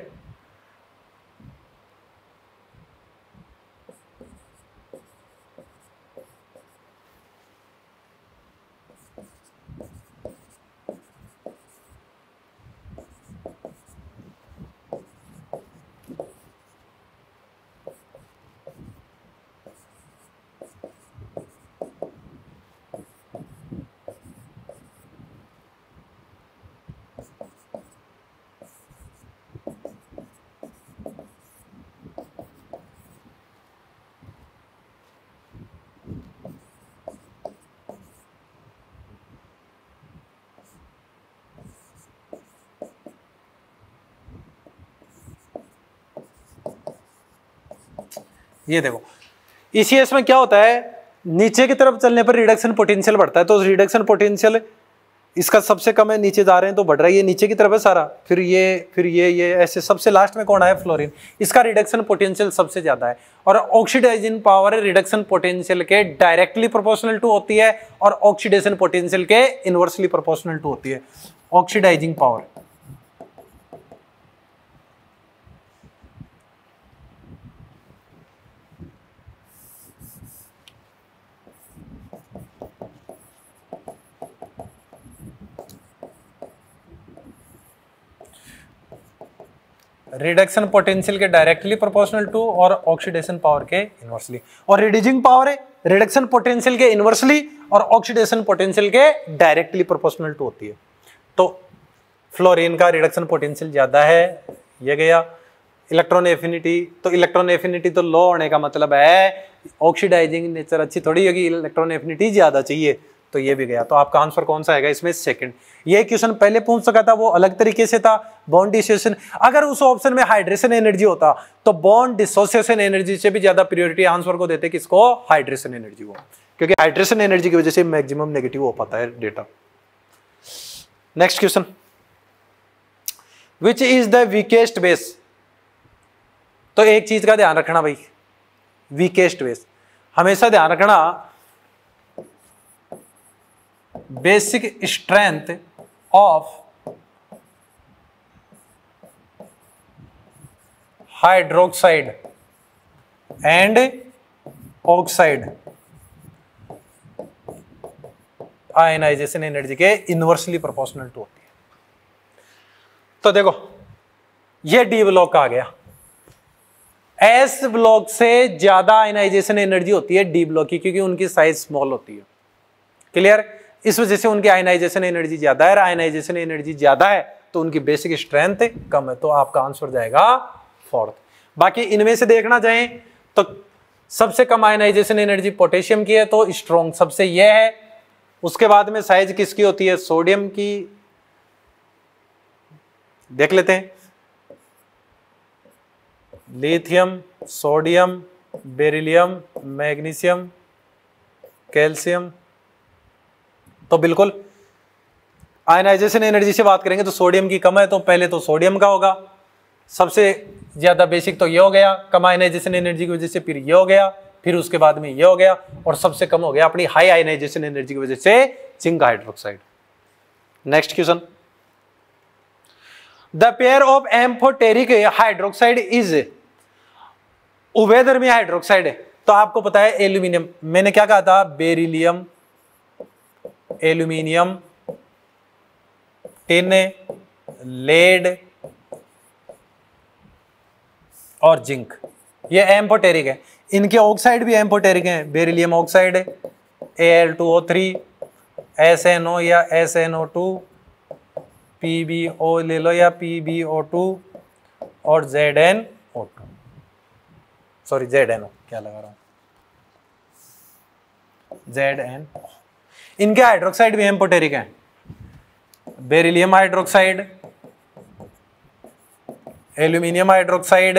ये देखो ई में क्या होता है नीचे की तरफ चलने पर रिडक्शन पोटेंशियल बढ़ता है तो रिडक्शन पोटेंशियल इसका सबसे कम है नीचे जा रहे हैं तो बढ़ रहा है ये नीचे की तरफ है सारा फिर ये फिर ये ये ऐसे सबसे लास्ट में कौन आया फ्लोरीन इसका रिडक्शन पोटेंशियल सबसे ज़्यादा है और ऑक्सीडाइजिंग पावर रिडक्शन पोटेंशियल के डायरेक्टली प्रोपोर्शनल टू होती है और ऑक्सीडेशन पोटेंशियल के इनवर्सली प्रोपोर्शनल टू होती है ऑक्सीडाइजिंग पावर रिडक्शन पोटेंशियल के डायरेक्टली प्रोपोर्शनल टू और ऑक्सीडेशन पावर के इन्वर्सली और रिड्यूसिंग पावर है रिडक्शन पोटेंशियल के इन्वर्सली और ऑक्सीडेशन पोटेंशियल के डायरेक्टली प्रोपोर्शनल टू होती है तो फ्लोरीन का रिडक्शन पोटेंशियल ज़्यादा है यह गया इलेक्ट्रॉन एफिनिटी तो इलेक्ट्रॉन एफिनिटी तो लो होने का मतलब है ऑक्सीडाइजिंग नेचर अच्छी थोड़ी होगी इलेक्ट्रॉन एफिनिटी ज़्यादा चाहिए तो ये भी गया तो आपका आंसर कौन सा आएगा इसमें सेकंड ये क्वेश्चन पहले पूछ सका था वो अलग तरीके से था बॉन्ड डिसोसिएशन अगर उस ऑप्शन में हाइड्रेशन एनर्जी होता तो बॉन्ड डिसोसिएशन एनर्जी से भी ज्यादा प्रियोरिटी आंसर को देते किसको हाइड्रेशन एनर्जी को क्योंकि हाइड्रेशन एनर्जी की वजह से मैक्सिमम नेगेटिव हो पाता है डेटा next question which is the weakest base तो एक चीज का ध्यान रखना भाई वीकेस्ट बेस हमेशा ध्यान रखना basic strength of hydroxide and oxide ionisation energy के इन्वर्सली प्रोपोर्शनल टू होती है तो देखो ये डी ब्लॉक आ गया एस ब्लॉक से ज्यादा आयनाइजेशन एनर्जी होती है डी ब्लॉक की क्योंकि उनकी साइज स्मॉल होती है क्लियर इस वजह से उनकी आयनाइजेशन एनर्जी ज्यादा है आयनाइजेशन एनर्जी ज्यादा है तो उनकी बेसिक स्ट्रेंथ कम है तो आपका आंसर जाएगा फोर्थ बाकी इनमें से देखना चाहें तो सबसे कम आयनाइजेशन एनर्जी पोटेशियम की है तो स्ट्रॉन्ग सबसे यह है उसके बाद में साइज किसकी होती है सोडियम की देख लेते हैं lithium sodium beryllium magnesium calcium तो बिल्कुल आयनाइजेशन एनर्जी से बात करेंगे तो सोडियम की कम है तो पहले तो सोडियम का होगा सबसे ज़्यादा बेसिक तो ये हो गया कम आयनाइजेशन एनर्जी की वजह से फिर ये हो गया फिर उसके बाद में ये हो गया और सबसे कम हो गया अपनी हाई आयनाइजेशन एनर्जी की वजह से zinc hydroxide next question the pair of amphoteric hydroxide is उबेदर में हाइड्रोक्साइड है तो आपको पता है एल्यूमिनियम मैंने क्या कहा था बेरिलियम एल्यूमिनियम टिन लेड और जिंक ये एम्पोटेरिक है इनके ऑक्साइड भी एम्पोटेरिक हैं बेरिलियम ऑक्साइड है A L two O three S N O या S N O two P B O ले लो या पी बी ओ टू और Z N O two sorry Z N O क्या लगा रहा हूँ जेड एन ओ इनके हाइड्रोक्साइड भी हेम्पोटेरिक हैं beryllium hydroxide aluminium hydroxide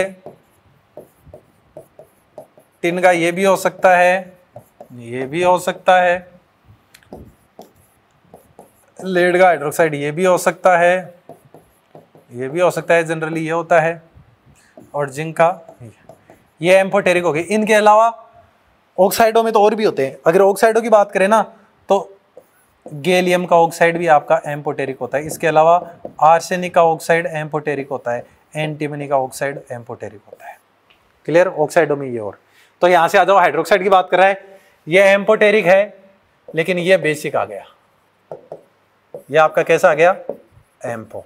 tin का ये भी हो सकता है ये भी हो सकता है लेड का हाइड्रोक्साइड ये भी हो सकता है ये भी हो सकता है जनरली ये होता है और जिंक का ये एम्फोटेरिक हो गई इनके अलावा ऑक्साइडों में तो और भी होते हैं अगर ऑक्साइडों की बात करें ना गैलियम का ऑक्साइड भी आपका एम्पोटेरिक होता है इसके अलावा आर्सेनिक का ऑक्साइड एम्पोटेरिक होता है एंटीमनी का ऑक्साइड एम्पोटेरिक होता है क्लियर ऑक्साइडों में ये और तो यहाँ से आ जाओ हाइड्रोक्साइड की बात कर रहा है ये एम्पोटेरिक है लेकिन ये बेसिक आ गया ये आपका कैसा आ गया एम्पो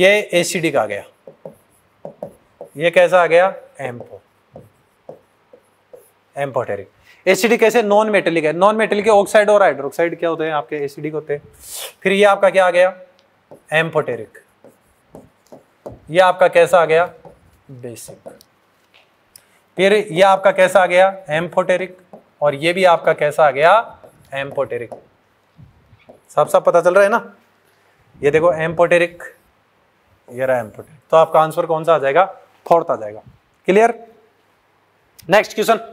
ये एसिडिक आ गया ये कैसा आ गया एम्पो एम्पोटेरिक एसिडिक कैसे नॉन मेटेलिक है नॉन मेटेलिक के ऑक्साइड और हाइड्रोक्साइड क्या होते हैं आपके एसिडिक होते हैं फिर ये आपका क्या आ गया एम्फोटेरिक ये आपका कैसा आ गया बेसिक फिर ये आपका कैसा आ गया एम्फोटेरिक और ये भी आपका कैसा आ गया एम्फोटेरिक सब सब पता चल रहा है ना ये देखो एम्फोटेरिक ये रहा एम्फोटेरिक तो आपका आंसर कौन सा आ जाएगा फोर्थ आ जाएगा clear next question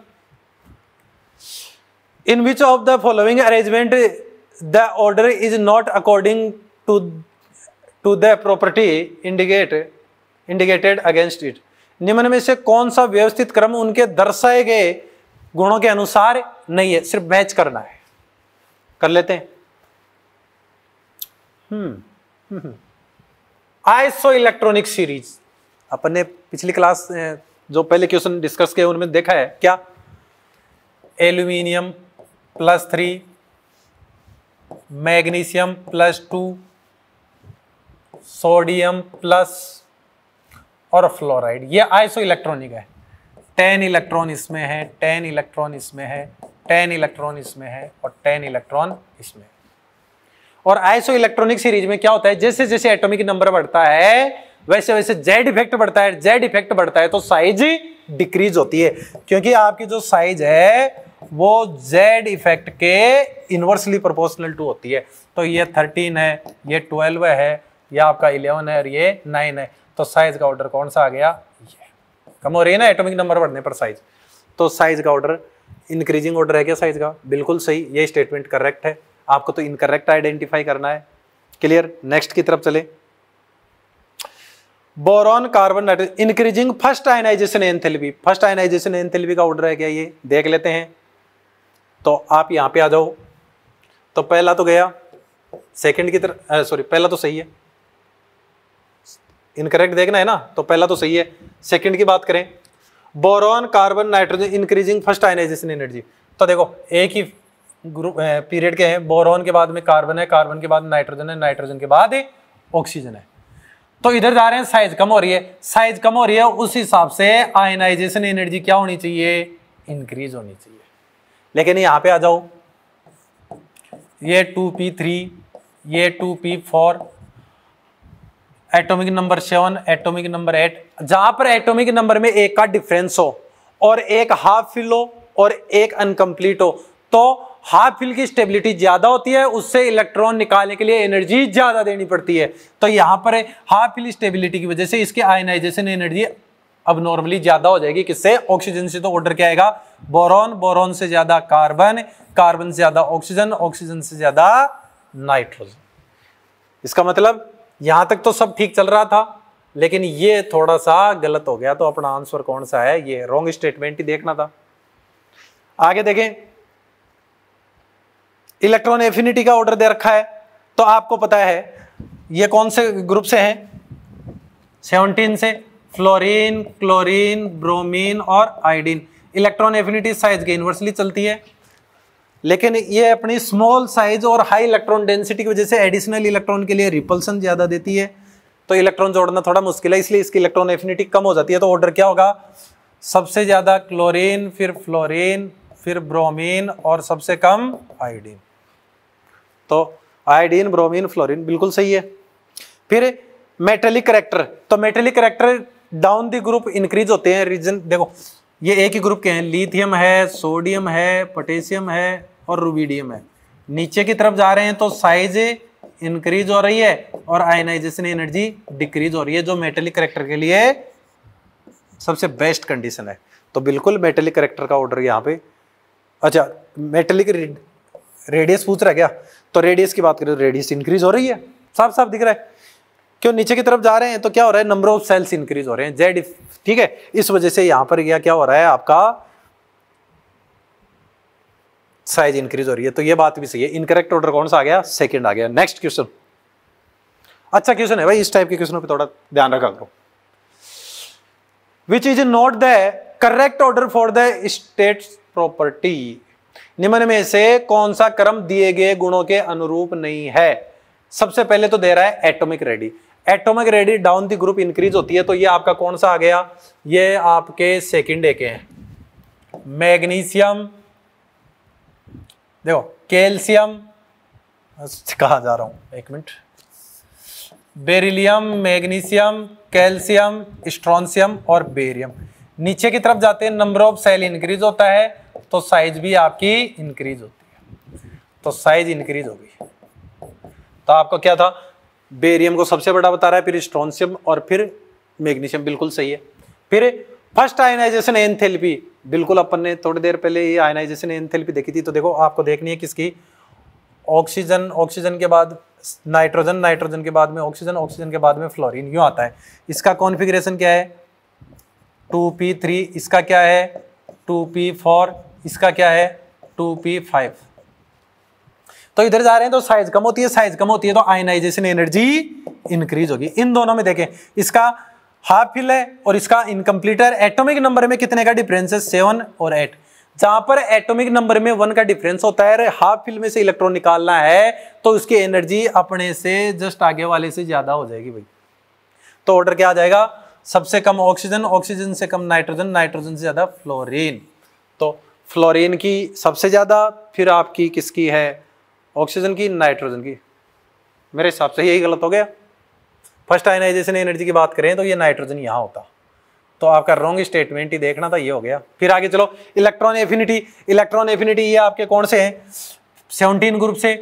in which of the following arrangement the order is not according to to the property indicate indicated against it निम्न में से कौन सा व्यवस्थित क्रम उनके दर्शाए गए गुणों के अनुसार नहीं है सिर्फ मैच करना है कर लेते हैं hmm, hmm, hmm. Isoelectronic series अपने पिछली क्लास जो पहले क्वेश्चन डिस्कस किए उनमें देखा है क्या aluminium plus three magnesium plus two sodium plus और फ्लोराइड ये आइसो इलेक्ट्रॉनिक है टेन इलेक्ट्रॉन इसमें है टेन इलेक्ट्रॉन इसमें है टेन इलेक्ट्रॉन इसमें है और टेन इलेक्ट्रॉन इसमें और आइसो इलेक्ट्रॉनिक सीरीज में क्या होता है जैसे जैसे एटॉमिक नंबर बढ़ता है वैसे वैसे जेड इफेक्ट बढ़ता है जेड इफेक्ट बढ़ता है तो साइज डिक्रीज होती है क्योंकि आपकी जो साइज है वो जेड इफेक्ट के इनवर्सली प्रोपोर्शनल टू होती है तो ये थर्टीन है ये ट्वेल्व है ये आपका इलेवन है और ये नाइन है तो साइज का ऑर्डर कौन सा आ गया ये कम हो रही है ना एटोमिक नंबर बढ़ने पर साइज तो साइज का ऑर्डर इंक्रीजिंग ऑर्डर है क्या साइज का बिल्कुल सही ये स्टेटमेंट करेक्ट है आपको तो इनकरेक्ट आइडेंटिफाई करना है क्लियर नेक्स्ट की तरफ चले boron carbon nitrogen increasing first ionisation enthalpy first ionisation enthalpy का ऑर्डर है क्या ये देख लेते हैं तो आप यहां पे आ जाओ तो पहला तो गया सेकंड की तरफ सॉरी पहला तो सही है इनकरेक्ट देखना है ना तो पहला तो सही है सेकंड की बात करें boron carbon nitrogen increasing first ionization energy तो देखो एक ही ग्रुप पीरियड के हैं बोरॉन के बाद में कार्बन है कार्बन के बाद नाइट्रोजन है नाइट्रोजन के बाद ऑक्सीजन है तो इधर जा रहे हैं साइज कम हो रही है साइज कम हो रही है उस हिसाब से आयनाइजेशन एनर्जी क्या होनी चाहिए इंक्रीज होनी चाहिए लेकिन यहां पे आ जाओ ये टू पी थ्री ये two P four atomic number seven atomic number eight जहां पर एटॉमिक नंबर में एक का डिफरेंस हो और एक हाफ फिल हो और एक अनकंप्लीट हो तो हाफ फिल की स्टेबिलिटी ज्यादा होती है उससे इलेक्ट्रॉन निकालने के लिए एनर्जी ज्यादा देनी पड़ती है तो यहां पर हाफ फिल स्टेबिलिटी की वजह से इसके आयनाइजेशन एनर्जी अब नॉर्मली ज्यादा हो जाएगी किससे ऑक्सीजन से तो ऑर्डर क्या आएगा बोरोन बोरोन से ज्यादा कार्बन कार्बन से ज्यादा ऑक्सीजन ऑक्सीजन से ज्यादा नाइट्रोजन इसका मतलब यहां तक तो सब ठीक चल रहा था लेकिन ये थोड़ा सा गलत हो गया तो अपना आंसर कौन सा है ये रॉन्ग स्टेटमेंट ही देखना था आगे देखें इलेक्ट्रॉन एफिनिटी का ऑर्डर दे रखा है तो आपको पता है ये कौन से ग्रुप से हैं सेवनटीन से फ्लोरीन क्लोरीन ब्रोमीन और आयोडीन इलेक्ट्रॉन एफिनिटी साइज के इन्वर्सली चलती है लेकिन ये अपनी स्मॉल साइज और हाई इलेक्ट्रॉन डेंसिटी की वजह से एडिशनल इलेक्ट्रॉन के लिए रिपल्सन ज़्यादा देती है तो इलेक्ट्रॉन जोड़ना थोड़ा मुश्किल है इसलिए इसकी इलेक्ट्रॉन एफिनिटी कम हो जाती है तो ऑर्डर क्या होगा सबसे ज़्यादा क्लोरीन फिर फ्लोरीन फिर ब्रोमीन और सबसे कम आयोडीन तो आयोडीन ब्रोमीन फ्लोरीन बिल्कुल सही है फिर मेटेलिक करेक्टर तो metallic character down the group increase होते हैं रीजन देखो ये एक ही ग्रुप के हैं लिथियम है सोडियम है पोटेशियम है और रूबीडियम है नीचे की तरफ जा रहे हैं तो साइज इंक्रीज हो रही है और आयनाइजेशन एनर्जी डिक्रीज हो रही है जो मेटेलिक करेक्टर के लिए सबसे बेस्ट कंडीशन है तो बिल्कुल मेटेलिक करेक्टर का ऑर्डर यहाँ पे अच्छा मेटलिक रेडियस पूछ रहा है क्या तो रेडियस की बात करें तो रेडियस इंक्रीज हो रही है साफ साफ दिख रहा है क्यों नीचे की तरफ जा रहे हैं तो क्या हो रहा है नंबर ऑफ सेल्स इंक्रीज हो रहे हैं जेड ठीक है इस वजह से यहां पर क्या क्या हो रहा है आपका साइज इंक्रीज हो रही है तो ये बात भी सही है इनकरेक्ट ऑर्डर कौन सा आ गया सेकंड आ गया नेक्स्ट क्वेश्चन अच्छा क्वेश्चन है भाई इस टाइप के क्वेश्चनों पे थोड़ा ध्यान रखा करो which is not the correct order for the state property निम्न में से कौन सा क्रम दिए गए गुणों के अनुरूप नहीं है सबसे पहले तो दे रहा है atomic radii atomic radii down the group increase होती है तो ये आपका कौन सा आ गया ये आपके सेकंड ए के हैं मैग्नीशियम देखो कैल्शियम कहा जा रहा हूं एक minute beryllium magnesium calcium strontium और बेरियम नीचे की तरफ जाते हैं नंबर ऑफ सेल इंक्रीज होता है तो साइज भी आपकी इंक्रीज होती है तो साइज इंक्रीज होगी तो आपका क्या था बेरियम को सबसे बड़ा बता रहा है फिर स्ट्रॉनशियम और फिर मैग्नीशियम बिल्कुल सही है फिर फर्स्ट आयनाइजेशन एंथेल्पी बिल्कुल अपन ने थोड़ी देर पहले ये आयनाइजेशन एंथेल्पी देखी थी तो देखो आपको देखनी है किसकी ऑक्सीजन ऑक्सीजन के बाद नाइट्रोजन नाइट्रोजन के बाद में ऑक्सीजन ऑक्सीजन के बाद में फ्लोरीन यूँ आता है इसका कॉन्फिग्रेशन क्या है टू पी थ्री इसका क्या है टू पी फोर इसका क्या है टू पी फाइव तो इधर जा रहे हैं तो साइज कम होती है साइज कम होती है तो आयनाइजेशन एनर्जी इंक्रीज होगी इन दोनों में देखें इसका हाफ फिल है और इसका इनकम्प्लीटर एटोमिक नंबर में कितने का डिफरेंस है सेवन और एट जहां पर एटॉमिक नंबर में वन का डिफरेंस होता है हाफ फिल में से इलेक्ट्रॉन निकालना है तो उसकी एनर्जी अपने से जस्ट आगे वाले से ज्यादा हो जाएगी भाई तो ऑर्डर क्या आ जाएगा सबसे कम ऑक्सीजन ऑक्सीजन से कम नाइट्रोजन नाइट्रोजन से ज्यादा फ्लोरीन तो फ्लोरीन की सबसे ज़्यादा फिर आपकी किसकी है ऑक्सीजन की नाइट्रोजन की मेरे हिसाब से यही गलत हो गया फर्स्ट आयनाइजेशन एनर्जी की बात करें तो ये नाइट्रोजन यहाँ होता तो आपका रॉन्ग स्टेटमेंट ही देखना था तो ये हो गया फिर आगे चलो इलेक्ट्रॉन एफिनिटी इलेक्ट्रॉन एफिनिटी ये आपके कौन से हैं सेवनटीन ग्रुप से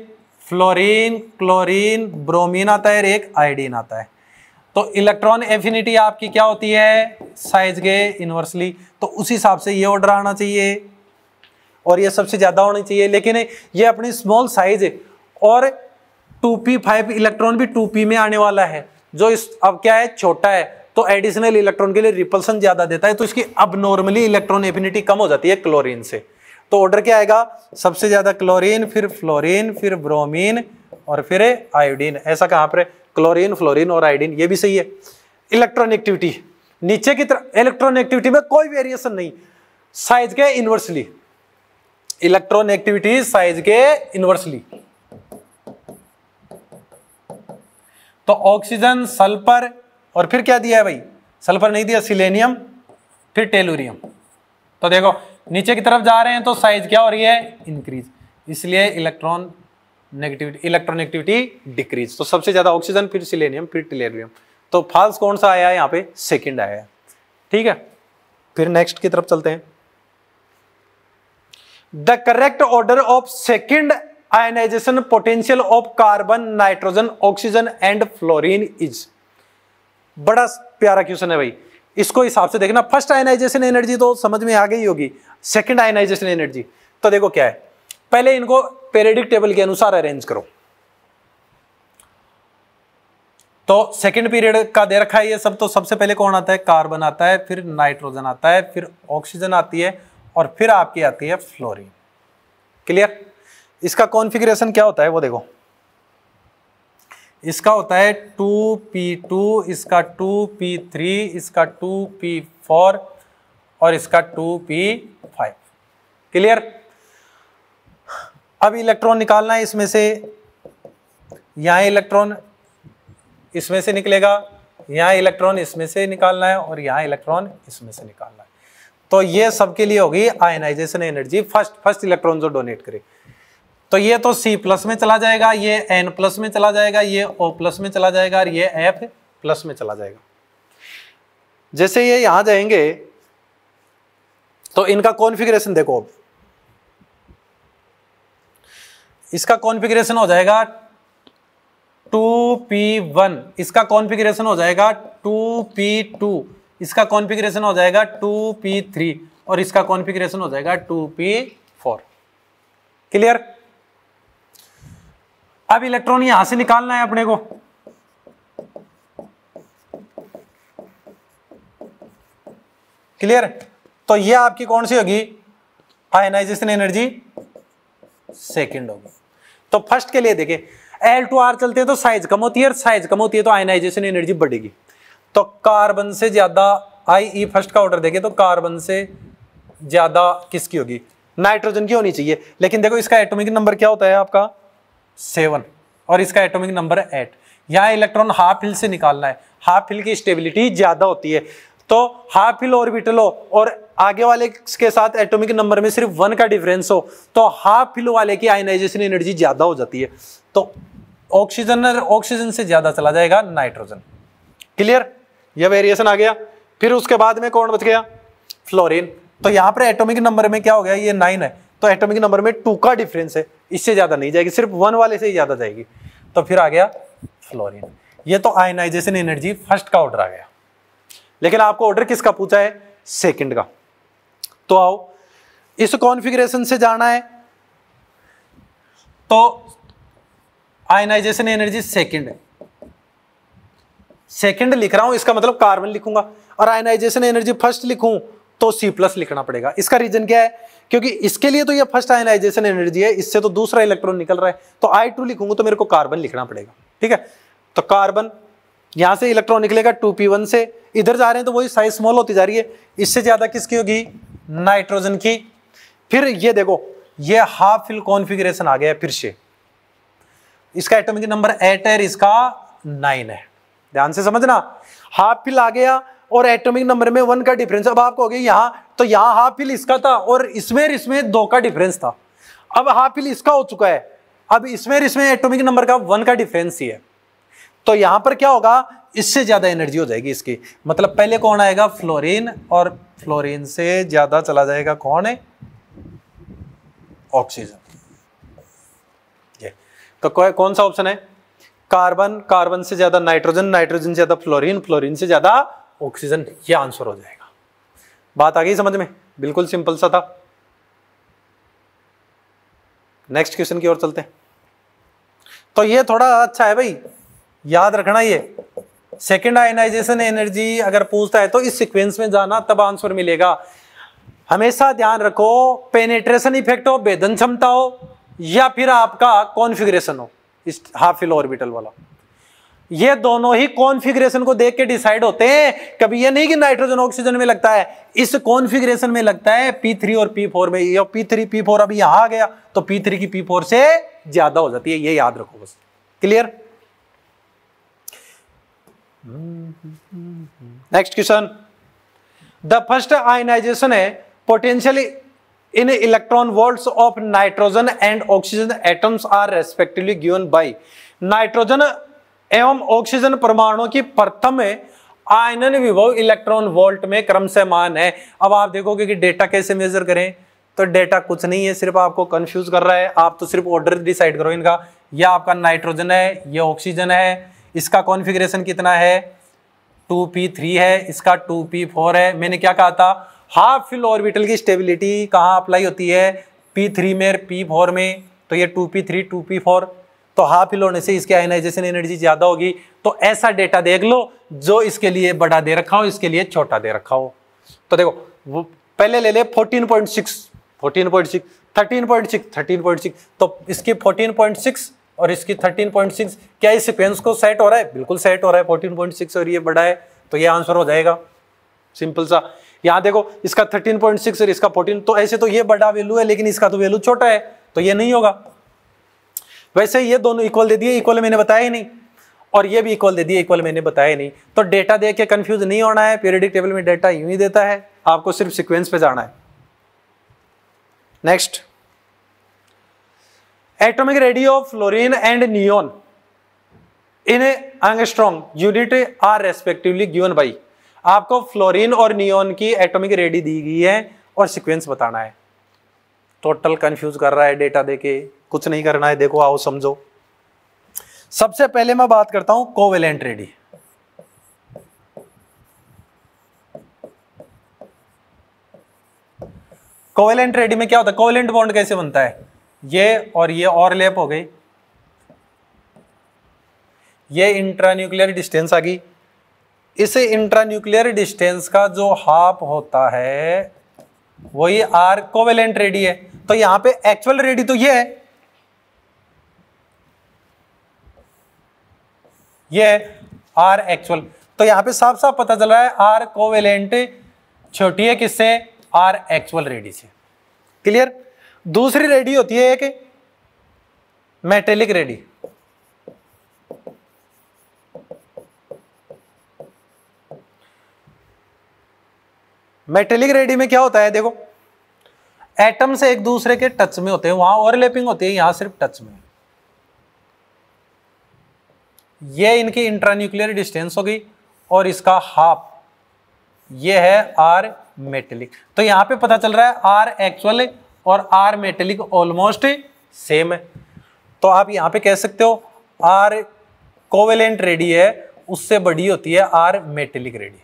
फ्लोरीन क्लोरीन ब्रोमीन आता है और एक आयोडीन आता है तो इलेक्ट्रॉन एफिनिटी आपकी क्या होती है साइज के इन्वर्सली तो उसी हिसाब से ये ऑर्डर आना चाहिए और ये सबसे ज़्यादा होनी चाहिए लेकिन ये अपनी स्मॉल साइज है और टू पी फाइव इलेक्ट्रॉन भी टू पी में आने वाला है जो इस अब क्या है छोटा है तो एडिशनल इलेक्ट्रॉन के लिए रिपल्सन ज़्यादा देता है तो इसकी अब नॉर्मली इलेक्ट्रॉन एफिनिटी कम हो जाती है क्लोरीन से तो ऑर्डर क्या आएगा सबसे ज़्यादा क्लोरीन फिर फ्लोरीन फिर ब्रोमीन और फिर आयोडीन ऐसा कहाँ पर क्लोरीन फ्लोरीन और आयोडीन ये भी सही है इलेक्ट्रॉनिक्टिविटी नीचे की तरफ इलेक्ट्रॉनिक्टिविटी में कोई वेरिएशन नहीं साइज के इन्वर्सली इलेक्ट्रॉन एक्टिविटी साइज के इनवर्सली तो ऑक्सीजन सल्फर और फिर क्या दिया है भाई सल्फर नहीं दिया सिलेनियम फिर टेलूरियम तो देखो नीचे की तरफ जा रहे हैं तो साइज क्या हो रही है इंक्रीज इसलिए electronegativity electron activity decrease तो सबसे ज्यादा ऑक्सीजन फिर सिलेनियम फिर टेलूरियम तो फाल्स कौन सा आया यहाँ पे सेकेंड आया ठीक है फिर नेक्स्ट की तरफ चलते हैं the correct order of second ionisation potential of carbon nitrogen oxygen and fluorine इज बड़ा प्यारा क्वेश्चन है भाई इसको हिसाब से देखना फर्स्ट आयनाइजेशन एनर्जी तो समझ में आ गई होगी सेकेंड आयनाइजेशन एनर्जी तो देखो क्या है पहले इनको पेरेडिक टेबल के अनुसार अरेंज करो तो सेकेंड पीरियड का दे रखा है ये सब तो सबसे पहले कौन आता है कार्बन आता है फिर नाइट्रोजन आता है फिर ऑक्सीजन आती है और फिर आपकी आती है फ्लोरीन क्लियर इसका कॉन्फ़िगरेशन क्या होता है वो देखो इसका होता है टू पी टू इसका टू पी थ्री इसका टू पी फोर और इसका टू पी फाइव क्लियर अब इलेक्ट्रॉन निकालना है इसमें से यहां इलेक्ट्रॉन इसमें से निकलेगा यहां इलेक्ट्रॉन इसमें से निकालना है और यहां इलेक्ट्रॉन इसमें से निकालना है तो ये सबके लिए होगी ionisation energy first first electron जो डोनेट करे तो ये तो C प्लस में चला जाएगा ये N प्लस में चला जाएगा ये O प्लस में चला जाएगा और ये F प्लस में चला जाएगा जैसे ये यहां जाएंगे तो इनका कॉन्फ़िगरेशन देखो अब इसका कॉन्फ़िगरेशन हो जाएगा 2p1 इसका कॉन्फ़िगरेशन हो जाएगा 2p2 इसका कॉन्फिग्रेशन हो जाएगा टू पी थ्री और इसका कॉन्फिग्रेशन हो जाएगा टू पी फोर क्लियर अब इलेक्ट्रॉन यहां से निकालना है अपने को क्लियर तो ये आपकी कौन सी होगी आयनाइजेशन एनर्जी सेकेंड होगी तो फर्स्ट के लिए देखिए एल टू आर चलते हैं तो साइज कम होती है साइज कम होती है तो आयनाइजेशन एनर्जी बढ़ेगी तो कार्बन से ज़्यादा आई ई फर्स्ट का ऑर्डर देखे तो कार्बन से ज़्यादा किसकी होगी नाइट्रोजन की होनी चाहिए लेकिन देखो इसका एटॉमिक नंबर क्या होता है आपका सेवन और इसका एटॉमिक नंबर एट यहां इलेक्ट्रॉन हाफ हिल से निकालना है हाफ हिल की स्टेबिलिटी ज़्यादा होती है तो हाफ हिल ऑर्बिटल हो और आगे वाले के साथ एटॉमिक नंबर में सिर्फ वन का डिफरेंस हो तो हाफ हिल वाले की आयनाइजेशन एनर्जी ज़्यादा हो जाती है तो ऑक्सीजन ऑक्सीजन से ज़्यादा चला जाएगा नाइट्रोजन क्लियर यह वेरिएशन आ गया फिर उसके बाद में कौन बच गया फ्लोरिन तो यहाँ पर एटोमिक नंबर में क्या हो गया ये नाइन है तो एटोमिक नंबर में टू का डिफरेंस है इससे ज़्यादा नहीं जाएगी सिर्फ वन वाले से ही ज़्यादा जाएगी तो फिर आ गया फ्लोरिन ये तो आयनाइजेशन एनर्जी फर्स्ट का ऑर्डर आ गया लेकिन आपको ऑर्डर किसका पूछा है सेकंड का तो आओ इस कॉन्फ़िगरेशन से जाना है तो आयनाइजेशन एनर्जी सेकंड है सेकेंड लिख रहा हूं इसका मतलब कार्बन लिखूंगा और आयनाइजेशन एनर्जी फर्स्ट लिखूं तो सी प्लस लिखना पड़ेगा इसका रीजन क्या है क्योंकि इसके लिए तो ये फर्स्ट आयनाइजेशन एनर्जी है इससे तो दूसरा इलेक्ट्रॉन निकल रहा है तो आई टू लिखूंगा तो मेरे को कार्बन लिखना पड़ेगा ठीक है तो कार्बन यहां से इलेक्ट्रॉन निकलेगा टू पी वन से इधर जा रहे हैं तो वही साइज स्मॉल होती जा रही है इससे ज्यादा किसकी होगी नाइट्रोजन की फिर ये देखो ये हाफ फिल कॉन्फिग्रेशन आ गया फिर से इसका एटॉमिक नंबर एट है इसका नाइन है ध्यान से समझना हाफ फिल आ गया और एटॉमिक नंबर में वन का डिफरेंस अब आप गया यहाँ तो यहाँ हाफ फिल इसका था और इसमें इसमें दो का डिफरेंस था अब हाफ फिल इसका हो चुका है अब इसमें इसमें एटॉमिक नंबर का वन का डिफरेंस ही है तो यहाँ पर क्या होगा इससे ज़्यादा एनर्जी हो जाएगी इसकी मतलब पहले कौन आएगा फ्लोरीन और फ्लोरीन से ज़्यादा चला जाएगा कौन है ऑक्सीजन ये तो कौन सा ऑप्शन है कार्बन कार्बन से ज्यादा नाइट्रोजन नाइट्रोजन से ज्यादा फ्लोरीन फ्लोरीन से ज्यादा ऑक्सीजन ये आंसर हो जाएगा बात आ गई समझ में बिल्कुल सिंपल सा था नेक्स्ट क्वेश्चन की ओर चलते हैं तो ये थोड़ा अच्छा है भाई याद रखना ये सेकेंड आयनाइजेशन एनर्जी अगर पूछता है तो इस सिक्वेंस में जाना तब आंसर मिलेगा हमेशा ध्यान रखो पेनेट्रेशन इफेक्ट हो वेदन क्षमता हो या फिर आपका कॉन्फिग्रेशन हो इस हाफ फिल ऑर्बिटल वाला ये दोनों ही कॉन्फ़िगरेशन को देख के डिसाइड होते हैं कभी ये नहीं कि नाइट्रोजन ऑक्सीजन में लगता है इस कॉन्फ़िगरेशन में लगता है P3 और P4 में या P3 P4 अभी यहां आ गया तो P3 की P4 से ज्यादा हो जाती है ये याद रखो बस clear next question the first ionisation है potentially in electron volts of nitrogen and oxygen atoms are respectively given by nitrogen एवं ऑक्सीजन परमाणुओं की प्रथम आयनन विभव इलेक्ट्रॉन वोल्ट में क्रम से मान है अब आप देखोगे कि डेटा कैसे मेजर करें तो डेटा कुछ नहीं है सिर्फ आपको कंफ्यूज कर रहा है आप तो सिर्फ ऑर्डर डिसाइड करो इनका यह आपका नाइट्रोजन है यह ऑक्सीजन है इसका कॉन्फिग्रेशन कितना है टू पी थ्री है इसका टू पी फोर है मैंने क्या कहा था हाफ फिल ऑर्बिटल की स्टेबिलिटी कहाँ अप्लाई होती है पी थ्री में पी फोर में तो ये two P three two P four तो हाफ फिल होने से इसके आयनाइजेशन एनर्जी ज़्यादा होगी तो ऐसा डेटा देख लो जो इसके लिए बड़ा दे रखा हो इसके लिए छोटा दे रखा हो तो देखो वो पहले ले ले 14.6 14.6 13.6 13.6 तो इसकी 14.6 और इसकी 13.6 क्या इस पेंस को सेट हो रहा है बिल्कुल सेट हो रहा है 14.6 और ये बड़ा है तो ये आंसर हो जाएगा सिंपल सा यहां देखो इसका 13.6 और इसका 14 तो ऐसे तो ये बड़ा वैल्यू है लेकिन इसका तो वैल्यू छोटा है तो ये नहीं होगा वैसे ये दोनों इक्वल दे दिए इक्वल मैंने बताया ही नहीं और ये भी इक्वल दे दिए इक्वल मैंने बताया नहीं तो डेटा दे के कंफ्यूज नहीं होना है पीरियडिक टेबल में डेटा यूं ही देता है आपको सिर्फ सिक्वेंस पे जाना है next atomic radii fluorine and neon in angstrom unit are respectively given by आपको फ्लोरीन और नियोन की एटॉमिक रेडी दी गई है और सीक्वेंस बताना है टोटल कंफ्यूज कर रहा है डेटा देके कुछ नहीं करना है देखो आओ समझो सबसे पहले मैं बात करता हूं कोवेलेंट रेडी कोवेलेंट रेडी में क्या होता है कोवेलेंट बॉन्ड कैसे बनता है ये और ये और लेप हो गई ये इंट्रान्यूक्लियर डिस्टेंस आ गई इस इंट्रान्यूक्लियर डिस्टेंस का जो हाफ होता है वही आर कोवेलेंट रेडी है तो यहां पे एक्चुअल रेडी तो ये है ये है आर एक्चुअल तो यहां पे साफ साफ पता चल रहा है आर कोवेलेंट छोटी है किससे आर एक्चुअल रेडी से क्लियर दूसरी रेडी होती है एक मेटेलिक रेडी मेटेलिक रेडी में क्या होता है देखो एटम से एक दूसरे के टच में होते हैं वहां ओवरलैपिंग होती है यहां सिर्फ टच में ये इनकी इंट्रान्यूक्लियर डिस्टेंस होगी और इसका हाफ ये है आर मेटेलिक तो यहां पे पता चल रहा है आर एक्चुअल और आर मेटेलिक ऑलमोस्ट सेम है तो आप यहां पे कह सकते हो आर कोवेलेंट रेडी है उससे बड़ी होती है आर मेटेलिक रेडी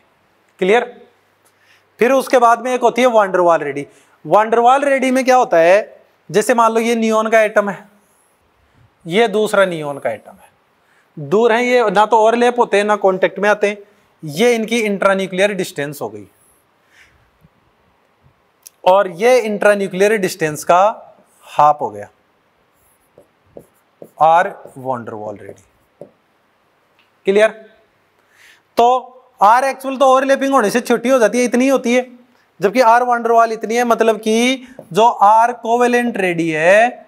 क्लियर फिर उसके बाद में एक होती है वांडरवाल रेडी वॉन्डरवाल रेडी में क्या होता है जैसे मान लो ये नियोन का आइटम है ये दूसरा नियोन का आइटम है दूर है ये ना तो ओवरलेप होते हैं ना कॉन्टेक्ट में आते हैं ये इनकी इंट्रान्यूक्लियर डिस्टेंस हो गई और ये इंट्रान्यूक्लियर डिस्टेंस का हाफ हो गया आर वॉन्डरवॉल रेडी क्लियर तो आर एक्चुअल तो ओवरलैपिंग होने से छोटी हो जाती है इतनी होती है जबकि आर वांडरवाल इतनी है मतलब कि जो आर कोवेलेंट रेडी है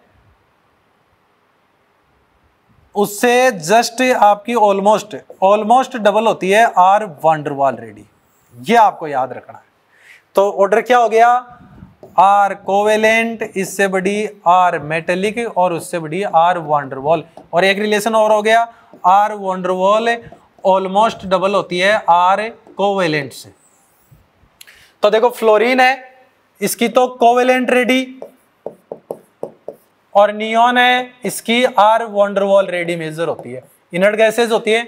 उससे जस्ट आपकी ऑलमोस्ट ऑलमोस्ट डबल होती है आर वांडरवाल रेडी ये आपको याद रखना है तो ऑर्डर क्या हो गया आर कोवेलेंट इससे बड़ी आर मेटेलिक और उससे बड़ी आर वांडरवॉल और एक रिलेशन और हो गया आर वॉन्डरवॉल ऑलमोस्ट डबल होती है आर कोवेलेंट से तो देखो फ्लोरीन है इसकी तो कोवेलेंट रेडी और नियोन है इसकी आर वॉन्डरवॉल रेडी मेजर होती है इनर्ट गैसेज होती है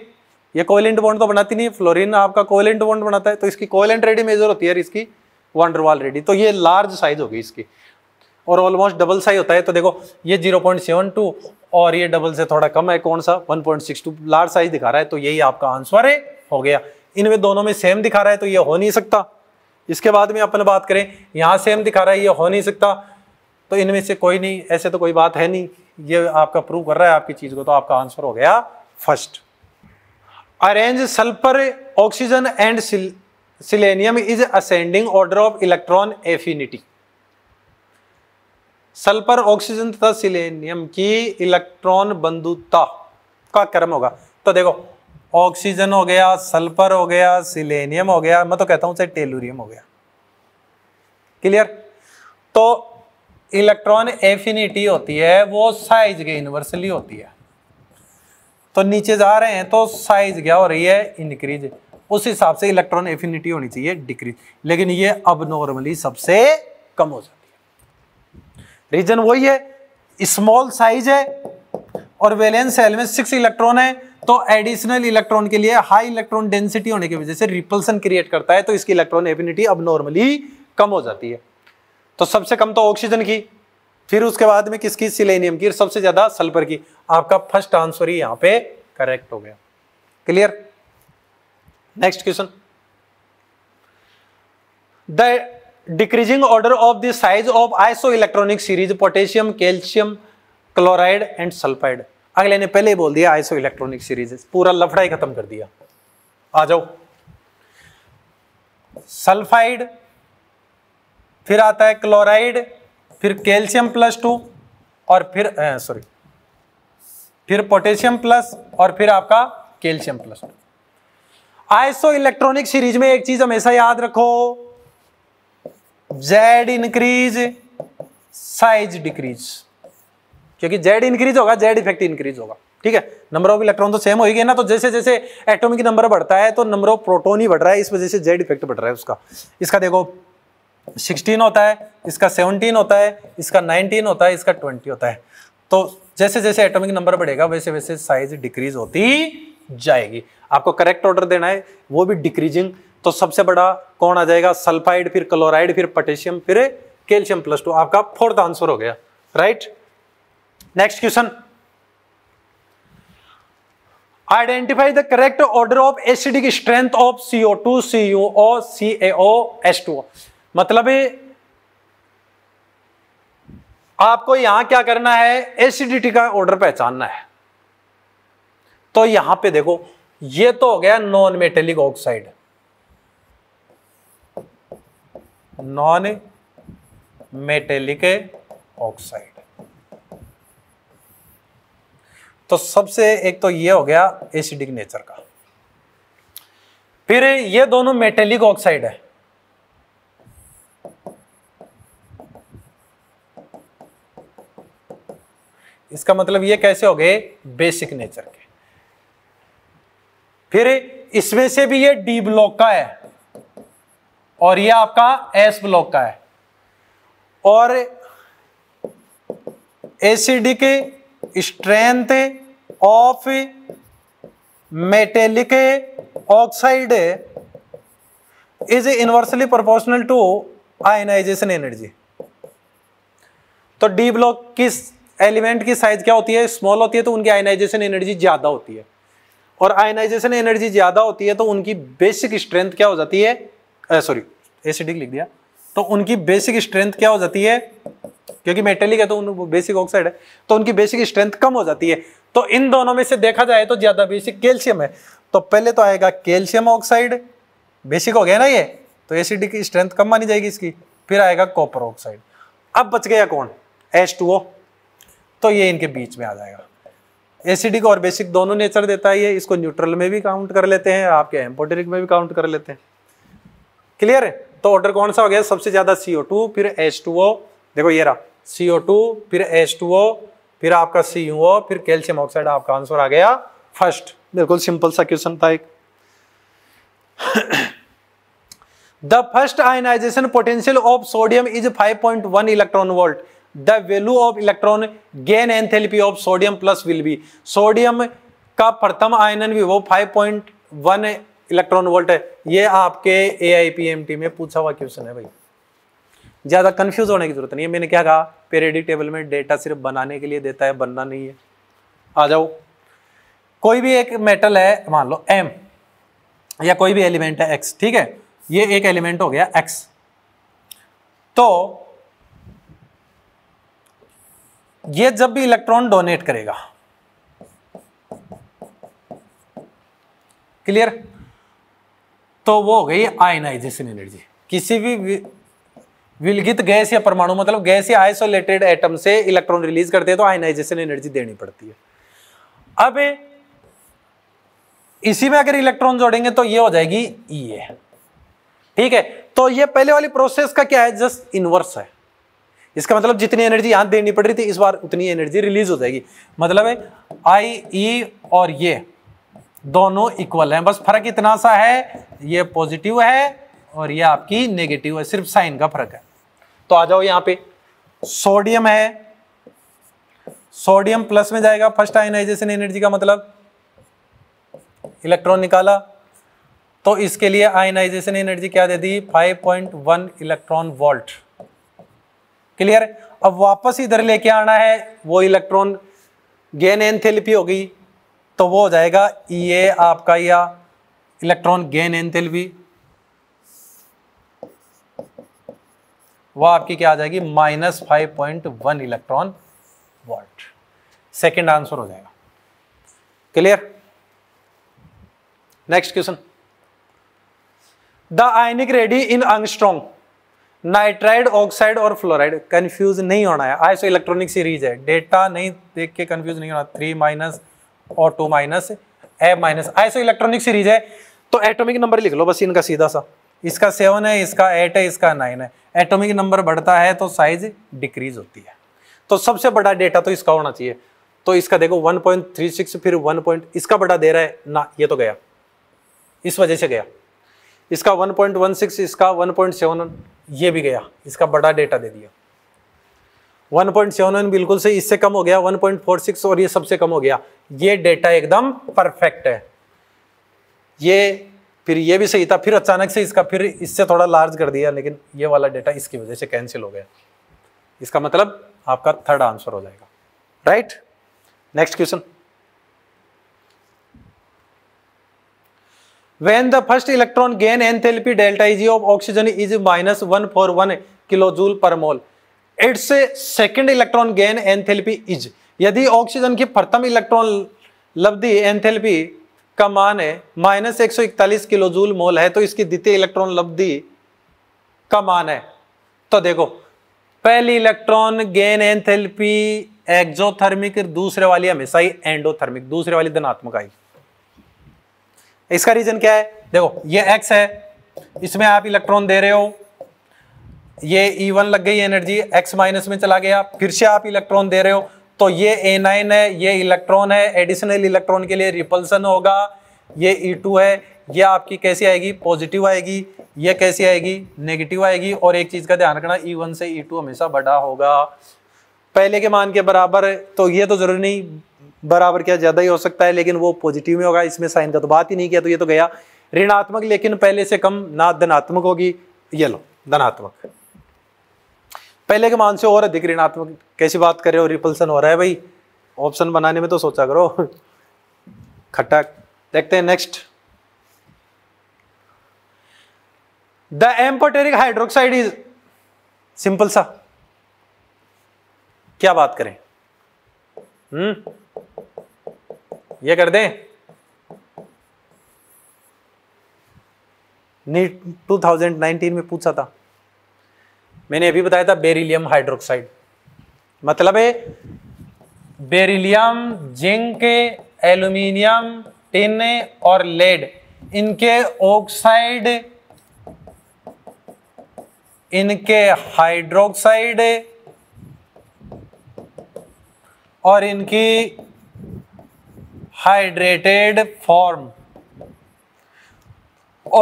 ये कोवेलेंट बॉन्ड तो बनाती नहीं फ्लोरीन आपका कोवेलेंट बॉन्ड बनाता है तो इसकी कोवेलेंट रेडी मेजर होती है इसकी वॉन्डरवॉल रेडी तो ये लार्ज साइज होगी इसकी और ऑलमोस्ट डबल सा ही होता है तो देखो ये 0.72 और ये डबल से थोड़ा कम है कौन सा 1.62 लार्ज साइज दिखा रहा है तो यही आपका आंसर है हो गया इनमें दोनों में सेम दिखा रहा है तो ये हो नहीं सकता इसके बाद में अपन बात करें यहाँ सेम दिखा रहा है ये हो नहीं सकता तो इनमें से कोई नहीं ऐसे तो कोई बात है नहीं ये आपका प्रूव कर रहा है आपकी चीज़ को तो आपका आंसर हो गया first arrange sulphur oxygen and selenium is ascending order of electron affinity sulphur oxygen तथा सिलेनियम की इलेक्ट्रॉन बंधुता का क्रम होगा तो देखो ऑक्सीजन हो गया सल्फर हो गया सिलेनियम हो गया मैं तो कहता हूं टेलोरियम हो गया क्लियर तो इलेक्ट्रॉन एफिनिटी होती है वो साइज के यूनिवर्सली होती है तो नीचे जा रहे हैं तो साइज क्या हो रही है इनक्रीज उस हिसाब से इलेक्ट्रॉन एफिनिटी होनी चाहिए डिक्रीज लेकिन ये अब नॉर्मली सबसे कम हो जाता रीजन वही है स्मॉल साइज है और वेलेंस सेल में सिक्स इलेक्ट्रॉन है तो एडिशनल इलेक्ट्रॉन के लिए हाई इलेक्ट्रॉन डेंसिटी होने की वजह से रिपल्सन क्रिएट करता है तो इसकी इलेक्ट्रॉन एफिनिटी अब नॉर्मली कम हो जाती है तो सबसे कम तो ऑक्सीजन की फिर उसके बाद में किसकी सिलेनियम की और सबसे ज्यादा सल्फर की आपका फर्स्ट आंसर ही यहां पे करेक्ट हो गया clear next question the decreasing order of the size of isoelectronic series potassium calcium chloride and sulphide अगले ने पहले ही बोल दिया आइसो इलेक्ट्रॉनिक सीरीज पूरा लफड़ा ही खत्म कर दिया आ जाओ सल्फाइड फिर आता है क्लोराइड फिर कैल्शियम प्लस टू और फिर सॉरी फिर पोटेशियम प्लस और फिर आपका calcium plus two isoelectronic series में एक चीज हमेशा याद रखो जेड इंक्रीज साइज डिक्रीज क्योंकि जेड इंक्रीज होगा जेड इफेक्ट इंक्रीज होगा ठीक है नंबर ऑफ इलेक्ट्रॉन तो सेम होगी ना तो जैसे जैसे एटॉमिक नंबर बढ़ता है तो नंबर ऑफ प्रोटोन ही बढ़ रहा है इस वजह से जेड इफेक्ट बढ़ रहा है उसका इसका देखो 16 होता है इसका 17 होता है इसका 19 होता है इसका 20 होता है तो जैसे जैसे एटॉमिक नंबर बढ़ेगा वैसे वैसे साइज डिक्रीज होती जाएगी आपको करेक्ट ऑर्डर देना है वो भी डिक्रीजिंग तो सबसे बड़ा कौन आ जाएगा सल्फाइड फिर क्लोराइड फिर पोटेशियम फिर कैल्शियम प्लस टू आपका फोर्थ आंसर हो गया right next question identify the correct order of acidic strength of CO two C O C S two मतलब आपको यहां क्या करना है एसिडिटी का ऑर्डर पहचानना है तो यहां पे देखो ये तो हो गया non metallic oxide non metallic oxide तो सबसे एक तो ये हो गया एसिडिक नेचर का फिर ये दोनों मेटेलिक ऑक्साइड है इसका मतलब ये कैसे हो गए बेसिक नेचर के फिर इसमें से भी ये डी ब्लॉक का है और ये आपका एस ब्लॉक का है और acidic strength of metallic oxide is inversely proportional to ionization energy तो डी ब्लॉक किस एलिमेंट की साइज क्या होती है स्मॉल होती है तो उनकी आयनाइजेशन एनर्जी ज्यादा होती है और आयनाइजेशन एनर्जी ज्यादा होती है तो उनकी बेसिक स्ट्रेंथ क्या हो जाती है सॉरी एसिडिक लिख दिया तो उनकी बेसिक स्ट्रेंथ क्या हो जाती है क्योंकि मेटेलिक है तो बेसिक ऑक्साइड है तो उनकी बेसिक स्ट्रेंथ कम हो जाती है तो इन दोनों में से देखा जाए तो ज्यादा बेसिक कैल्शियम है तो पहले तो आएगा कैल्शियम ऑक्साइड बेसिक हो गया ना ये तो एसिडिक स्ट्रेंथ कम मानी जाएगी इसकी फिर आएगा कॉपर ऑक्साइड अब बच गया कौन एच तो ये इनके बीच में आ जाएगा एसिडिक और बेसिक दोनों नेचर देता है ये इसको न्यूट्रल में भी काउंट कर लेते हैं आपके एम्पोटेरिक में भी काउंट कर लेते हैं क्लियर है तो ऑर्डर कौन सा हो गया सबसे ज़्यादा सी फिर एच देखो ये रहा सी फिर एच फिर आपका सी फिर कैल्शियम ऑक्साइड आपका आंसर आ गया फर्स्ट बिल्कुल सिंपल सा क्वेश्चन था एक the first ionization potential of sodium is 5.1 electron volt the value of electron gain enthalpy of sodium plus will be sodium का प्रथम आयनन भी वो 5.1 इलेक्ट्रॉन वोल्ट है ये आपके ए में पूछा हुआ क्वेश्चन है भाई ज़्यादा कंफ्यूज होने की जरूरत नहीं है मैंने क्या कहा पेरेडिक टेबल में डेटा सिर्फ बनाने के लिए देता है बनना नहीं है आ जाओ कोई भी एक मेटल है मान लो एम या कोई भी एलिमेंट है एक्स ठीक है ये एक एलिमेंट हो गया एक्स तो ये जब भी इलेक्ट्रॉन डोनेट करेगा क्लियर तो वो हो गई आयनाइजेशन एनर्जी किसी भी विलगित गैस या परमाणु मतलब गैस या आइसोलेटेड एटम से इलेक्ट्रॉन रिलीज करते हैं तो आयनाइजेशन एनर्जी देनी पड़ती है अब इसी में अगर इलेक्ट्रॉन जोड़ेंगे तो ये हो जाएगी ये ठीक है तो ये पहले वाली प्रोसेस का क्या है जस्ट इनवर्स है इसका मतलब जितनी एनर्जी यहां देनी पड़ रही थी इस बार उतनी एनर्जी रिलीज हो जाएगी मतलब है आई ई e और ये दोनों इक्वल हैं बस फर्क इतना सा है ये पॉजिटिव है और ये आपकी नेगेटिव है सिर्फ साइन का फर्क है तो आ जाओ यहां पे सोडियम है सोडियम प्लस में जाएगा फर्स्ट आयनाइजेशन एनर्जी का मतलब इलेक्ट्रॉन निकाला तो इसके लिए आयनाइजेशन एनर्जी क्या दे दी 5.1 इलेक्ट्रॉन वोल्ट क्लियर अब वापस इधर लेके आना है वो इलेक्ट्रॉन गेन एंथेलिपी होगी तो वो हो जाएगा ये e आपका या इलेक्ट्रॉन गेन एन भी वह आपकी क्या आ जाएगी minus five point one electron volt second answer हो जाएगा clear next question the ionic radii in angstrom nitride oxide और फ्लोराइड कंफ्यूज नहीं होना है आइसो इलेक्ट्रॉनिक सीरीज है डेटा नहीं देख के कंफ्यूज नहीं होना थ्री माइनस और two minus A minus isoelectronic series है तो एटोमिक नंबर लिख लो बस इनका सीधा सा इसका सेवन है इसका एट है इसका नाइन है एटोमिक नंबर बढ़ता है तो साइज डिक्रीज होती है तो सबसे बड़ा डेटा तो इसका होना चाहिए तो इसका देखो 1.36 फिर 1. इसका बड़ा दे रहा है ना ये तो गया इस वजह से गया इसका 1.16 इसका 1.71 ये भी गया इसका बड़ा डेटा दे दिया 1.79 बिल्कुल सही इससे कम हो गया 1.46 और ये सबसे कम हो गया ये डेटा एकदम परफेक्ट है ये फिर ये भी सही था फिर अचानक से इसका फिर इससे थोड़ा लार्ज कर दिया लेकिन ये वाला डेटा इसकी वजह से कैंसिल हो गया इसका मतलब आपका थर्ड आंसर हो जाएगा right next question when the first electron gain enthalpy delta oxygen is minus one four one kilojoule per mole its second electron gain enthalpy is यदि ऑक्सीजन की प्रथम इलेक्ट्रॉन लब्धि एंथेल्पी का मान है माइनस एक सौ किलो जूल मोल है तो इसकी द्वितीय इलेक्ट्रॉन लब्धि का मान है तो देखो पहली इलेक्ट्रॉन गेन एंथेल्पी एक्जोथर्मिक दूसरे वाली हमेशा ही एंडोथर्मिक दूसरे वाली धनात्मक आई इसका रीजन क्या है देखो ये एक्स है इसमें आप इलेक्ट्रॉन दे रहे हो ये ई e वन लग गई एनर्जी एक्स माइनस में चला गया फिर से आप इलेक्ट्रॉन दे रहे हो तो ये ए नाइन है ये इलेक्ट्रॉन है एडिशनल इलेक्ट्रॉन के लिए रिपल्सन होगा ये ई e टू है ये आपकी कैसी आएगी पॉजिटिव आएगी ये कैसी आएगी नेगेटिव आएगी और एक चीज़ का ध्यान रखना ई e वन से ई टू हमेशा बड़ा होगा पहले के मान के बराबर तो ये तो जरूरी नहीं बराबर क्या ज़्यादा ही हो सकता है लेकिन वो पॉजिटिव में होगा इसमें साइन का तो बात ही नहीं किया तो ये तो गया ऋणात्मक लेकिन पहले से कम ना धनात्मक होगी ये लो धनात्मक पहले के मान से और अधिक ऋणात्मक कैसी बात कर रहे हो रिपल्सन हो रहा है भाई ऑप्शन बनाने में तो सोचा करो खट्टा देखते हैं next the amphoteric hydroxide is simple सा क्या बात करें हम्म ये कर दें नीट 2019 में पूछा था मैंने अभी बताया था बेरिलियम हाइड्रोक्साइड मतलब है बेरिलियम जिंक एल्यूमिनियम टिन और लेड इनके ऑक्साइड इनके हाइड्रोक्साइड और इनकी हाइड्रेटेड फॉर्म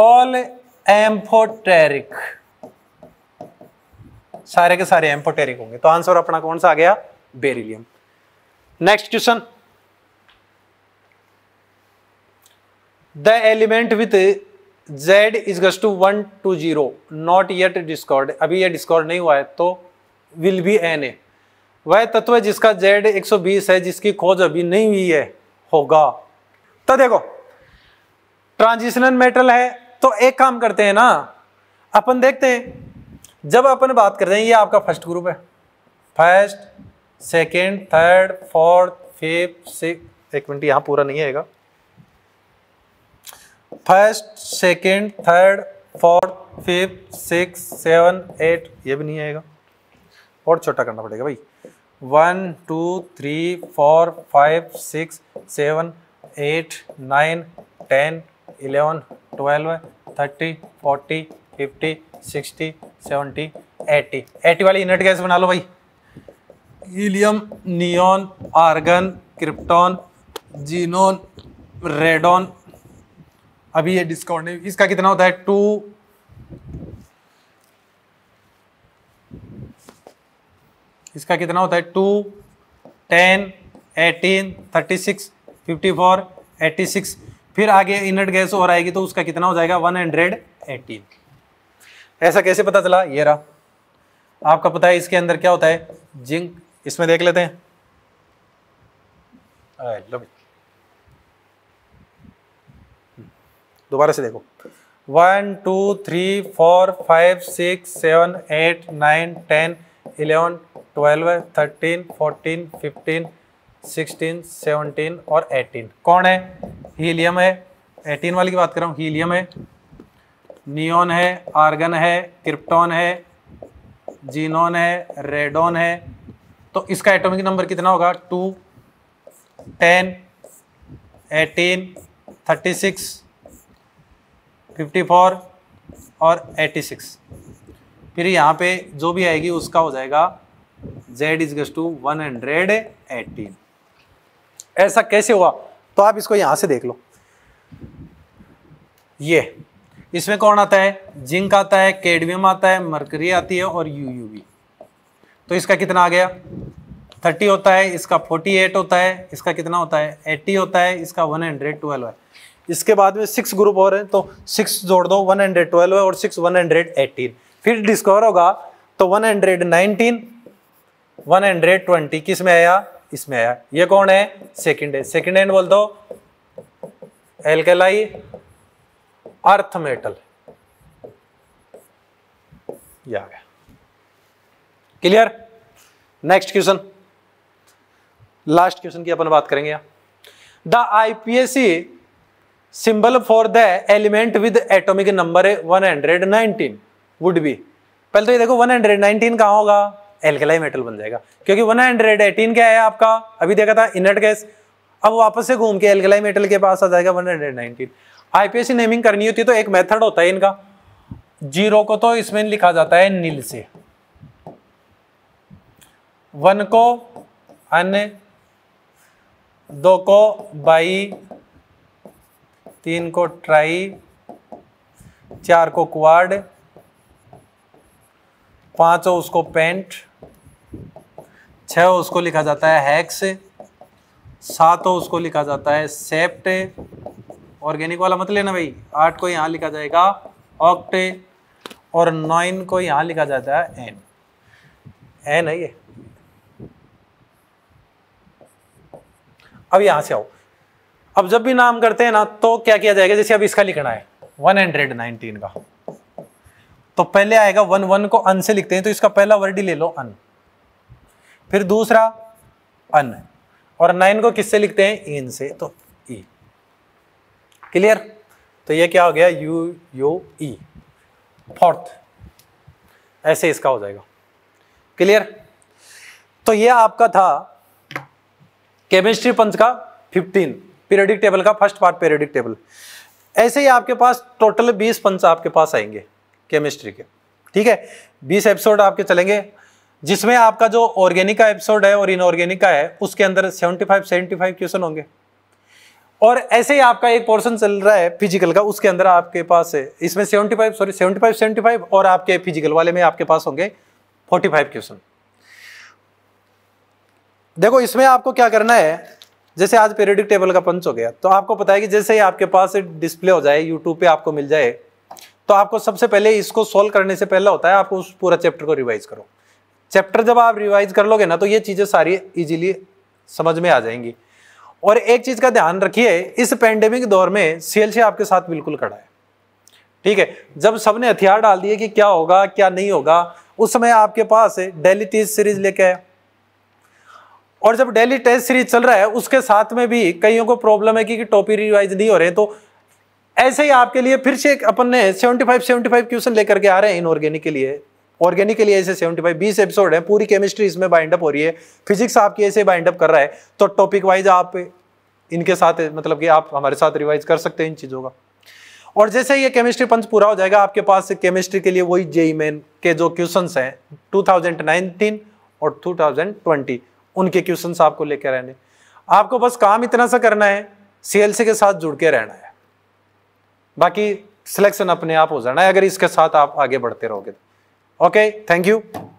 ऑल एम्फोटेरिक सारे के सारे एम्पोटेरिक होंगे तो आंसर अपना कौन सा आ गया beryllium next question the element with Z is गज to one two zero not yet discovered अभी यह डिस्कॉर्ड नहीं हुआ है तो विल बी एन ए वह तत्व जिसका जेड 120 है जिसकी खोज अभी नहीं हुई है होगा तो देखो ट्रांजिशनल मेटल है तो एक काम करते हैं ना अपन देखते हैं जब अपन बात कर रहे हैं ये आपका फर्स्ट ग्रुप है first second third fourth fifth six एक मिनट यहाँ पूरा नहीं आएगा first second third fourth fifth six seven eight ये भी नहीं आएगा और छोटा करना पड़ेगा भाई one two three four five six seven eight nine ten eleven twelve thirty forty fifty sixty seventy eighty eighty वाली इनट गैस बना लो भाई helium neon argon krypton xenon radon अभी ये डिस्काउंट नहीं इसका कितना होता है टू इसका कितना होता है two ten eighteen thirty six fifty four eighty six फिर आगे इनट गैस और आएगी तो उसका कितना हो जाएगा वन हंड्रेड एटीन ऐसा कैसे पता चला ये रहा आपका पता है इसके अंदर क्या होता है जिंक इसमें देख लेते हैं दोबारा से देखो one two three four five six seven eight nine ten eleven twelve thirteen fourteen fifteen sixteen seventeen और एटीन कौन है हीलियम है एटीन वाली की बात कर रहा हूँ हीलियम है नियोन है आर्गन है क्रिप्टॉन है जीनोन है रेडोन है तो इसका एटॉमिक नंबर कितना होगा two ten eighteen thirty six fifty four और एटी सिक्स फिर यहाँ पे जो भी आएगी उसका हो जाएगा जेड इज गज टू वन हंड्रेड एटीन ऐसा कैसे हुआ तो आप इसको यहाँ से देख लो ये इसमें कौन आता है जिंक आता है केडमियम आता है मरकरी आती है और यूयूवी तो इसका कितना आ गया थर्टी होता है इसका फोर्टी एट होता है इसका कितना होता है एट्टी होता है इसका वन हंड्रेड ट्वेल्व है इसके बाद में सिक्स ग्रुप और हैं तो सिक्स जोड़ दो वन हंड्रेड ट्वेल्व है और सिक्स वन हंड्रेड एटीन फिर डिस्कवर होगा तो one hundred nineteen one hundred twenty किस में आया इसमें आया ये कौन है सेकेंड है सेकेंड हैंड बोल दो एल्केलाई अर्थ मेटल ये आ गया clear next question last question की अपन बात करेंगे the IUPAC symbol for the element with atomic number 119 would be पहले तो ये देखो 119 कहां होगा एल्कलाई मेटल बन जाएगा क्योंकि 118 क्या है आपका अभी देखा था इनर्ट गैस अब वापस से घूम के एल्कलाई मेटल के पास आ जाएगा 119 आईपीएस नेमिंग करनी होती है तो एक मेथड होता है इनका जीरो को तो इसमें लिखा जाता है नील से वन को अन्य दो को बाई तीन को ट्राई चार को क्वाड पांच हो उसको पेंट छ हो उसको लिखा जाता है हैक्स सात हो उसको लिखा जाता है सेप्ट ऑर्गेनिक वाला मत लेना भाई आठ को यहाँ लिखा जाएगा ऑक्टे और नाइन को यहाँ लिखा जाता है एन एन है ये अब यहां से आओ अब जब भी नाम करते हैं ना तो क्या किया जाएगा जैसे अब इसका लिखना है 119 का तो पहले आएगा वन वन को अन से लिखते हैं तो इसका पहला वर्ड ही ले लो अन फिर दूसरा अन और नाइन को किससे लिखते हैं इन से तो क्लियर तो ये क्या हो गया यू यू ई फोर्थ ऐसे इसका हो जाएगा क्लियर तो ये आपका था केमिस्ट्री पंच का फिफ्टीन पीरियडिक टेबल का फर्स्ट पार्ट पीरियडिक टेबल ऐसे ही आपके पास टोटल बीस पंच आपके पास आएंगे केमिस्ट्री के ठीक है बीस एपिसोड आपके चलेंगे जिसमें आपका जो ऑर्गेनिक का एपिसोड है और इनऑर्गेनिक का है उसके अंदर seventy five seventy five question होंगे और ऐसे ही आपका एक पोर्शन चल रहा है फिजिकल का उसके अंदर आपके पास है इसमें 75 सॉरी 75 75 और आपके फिजिकल वाले में आपके पास होंगे 45 क्वेश्चन देखो इसमें आपको क्या करना है जैसे आज पेरियोडिक टेबल का पंच हो गया तो आपको पता है कि जैसे ही आपके पास डिस्प्ले हो जाए यूट्यूब पे आपको मिल जाए तो आपको सबसे पहले इसको सोल्व करने से पहले होता है आपको उस पूरा चैप्टर को रिवाइज करो चैप्टर जब आप रिवाइज कर लोगे ना तो ये चीज़ें सारी इजीली समझ में आ जाएंगी और एक चीज का ध्यान रखिए इस पेंडेमिक दौर में सीएलसी आपके साथ बिल्कुल खड़ा है ठीक है जब सबने हथियार डाल दिए कि क्या होगा क्या नहीं होगा उस समय आपके पास डेली टेस्ट सीरीज लेके आया और जब डेली टेस्ट सीरीज चल रहा है उसके साथ में भी कईयों को प्रॉब्लम है कि, कि टॉपी रिवाइज नहीं हो रहे तो ऐसे ही आपके लिए फिर से अपन ने 75 75 क्वेश्चन लेकर के आ रहे हैं इनऑर्गेनिक के लिए ऑर्गेनिकली ऐसे सेवेंटी फाइव बीस एपिसोड है पूरी केमिस्ट्री इसमें बाइंड अप हो रही है फिजिक्स आपकी ऐसे बाइंड अप कर रहा है तो टॉपिक वाइज आप इनके साथ मतलब कि आप हमारे साथ रिवाइज कर सकते हैं इन चीज़ों का और जैसे ये केमिस्ट्री पंच पूरा हो जाएगा आपके पास केमिस्ट्री के लिए वही जेई मेन e के जो क्वेश्चन हैं 2019 और 2020 उनके क्वेश्चन आपको लेकर रहने आपको बस काम इतना सा करना है सीएलसी के साथ जुड़ के रहना है बाकी सिलेक्शन अपने आप हो जाना है अगर इसके साथ आप आगे बढ़ते रहोगे तो Okay, thank you.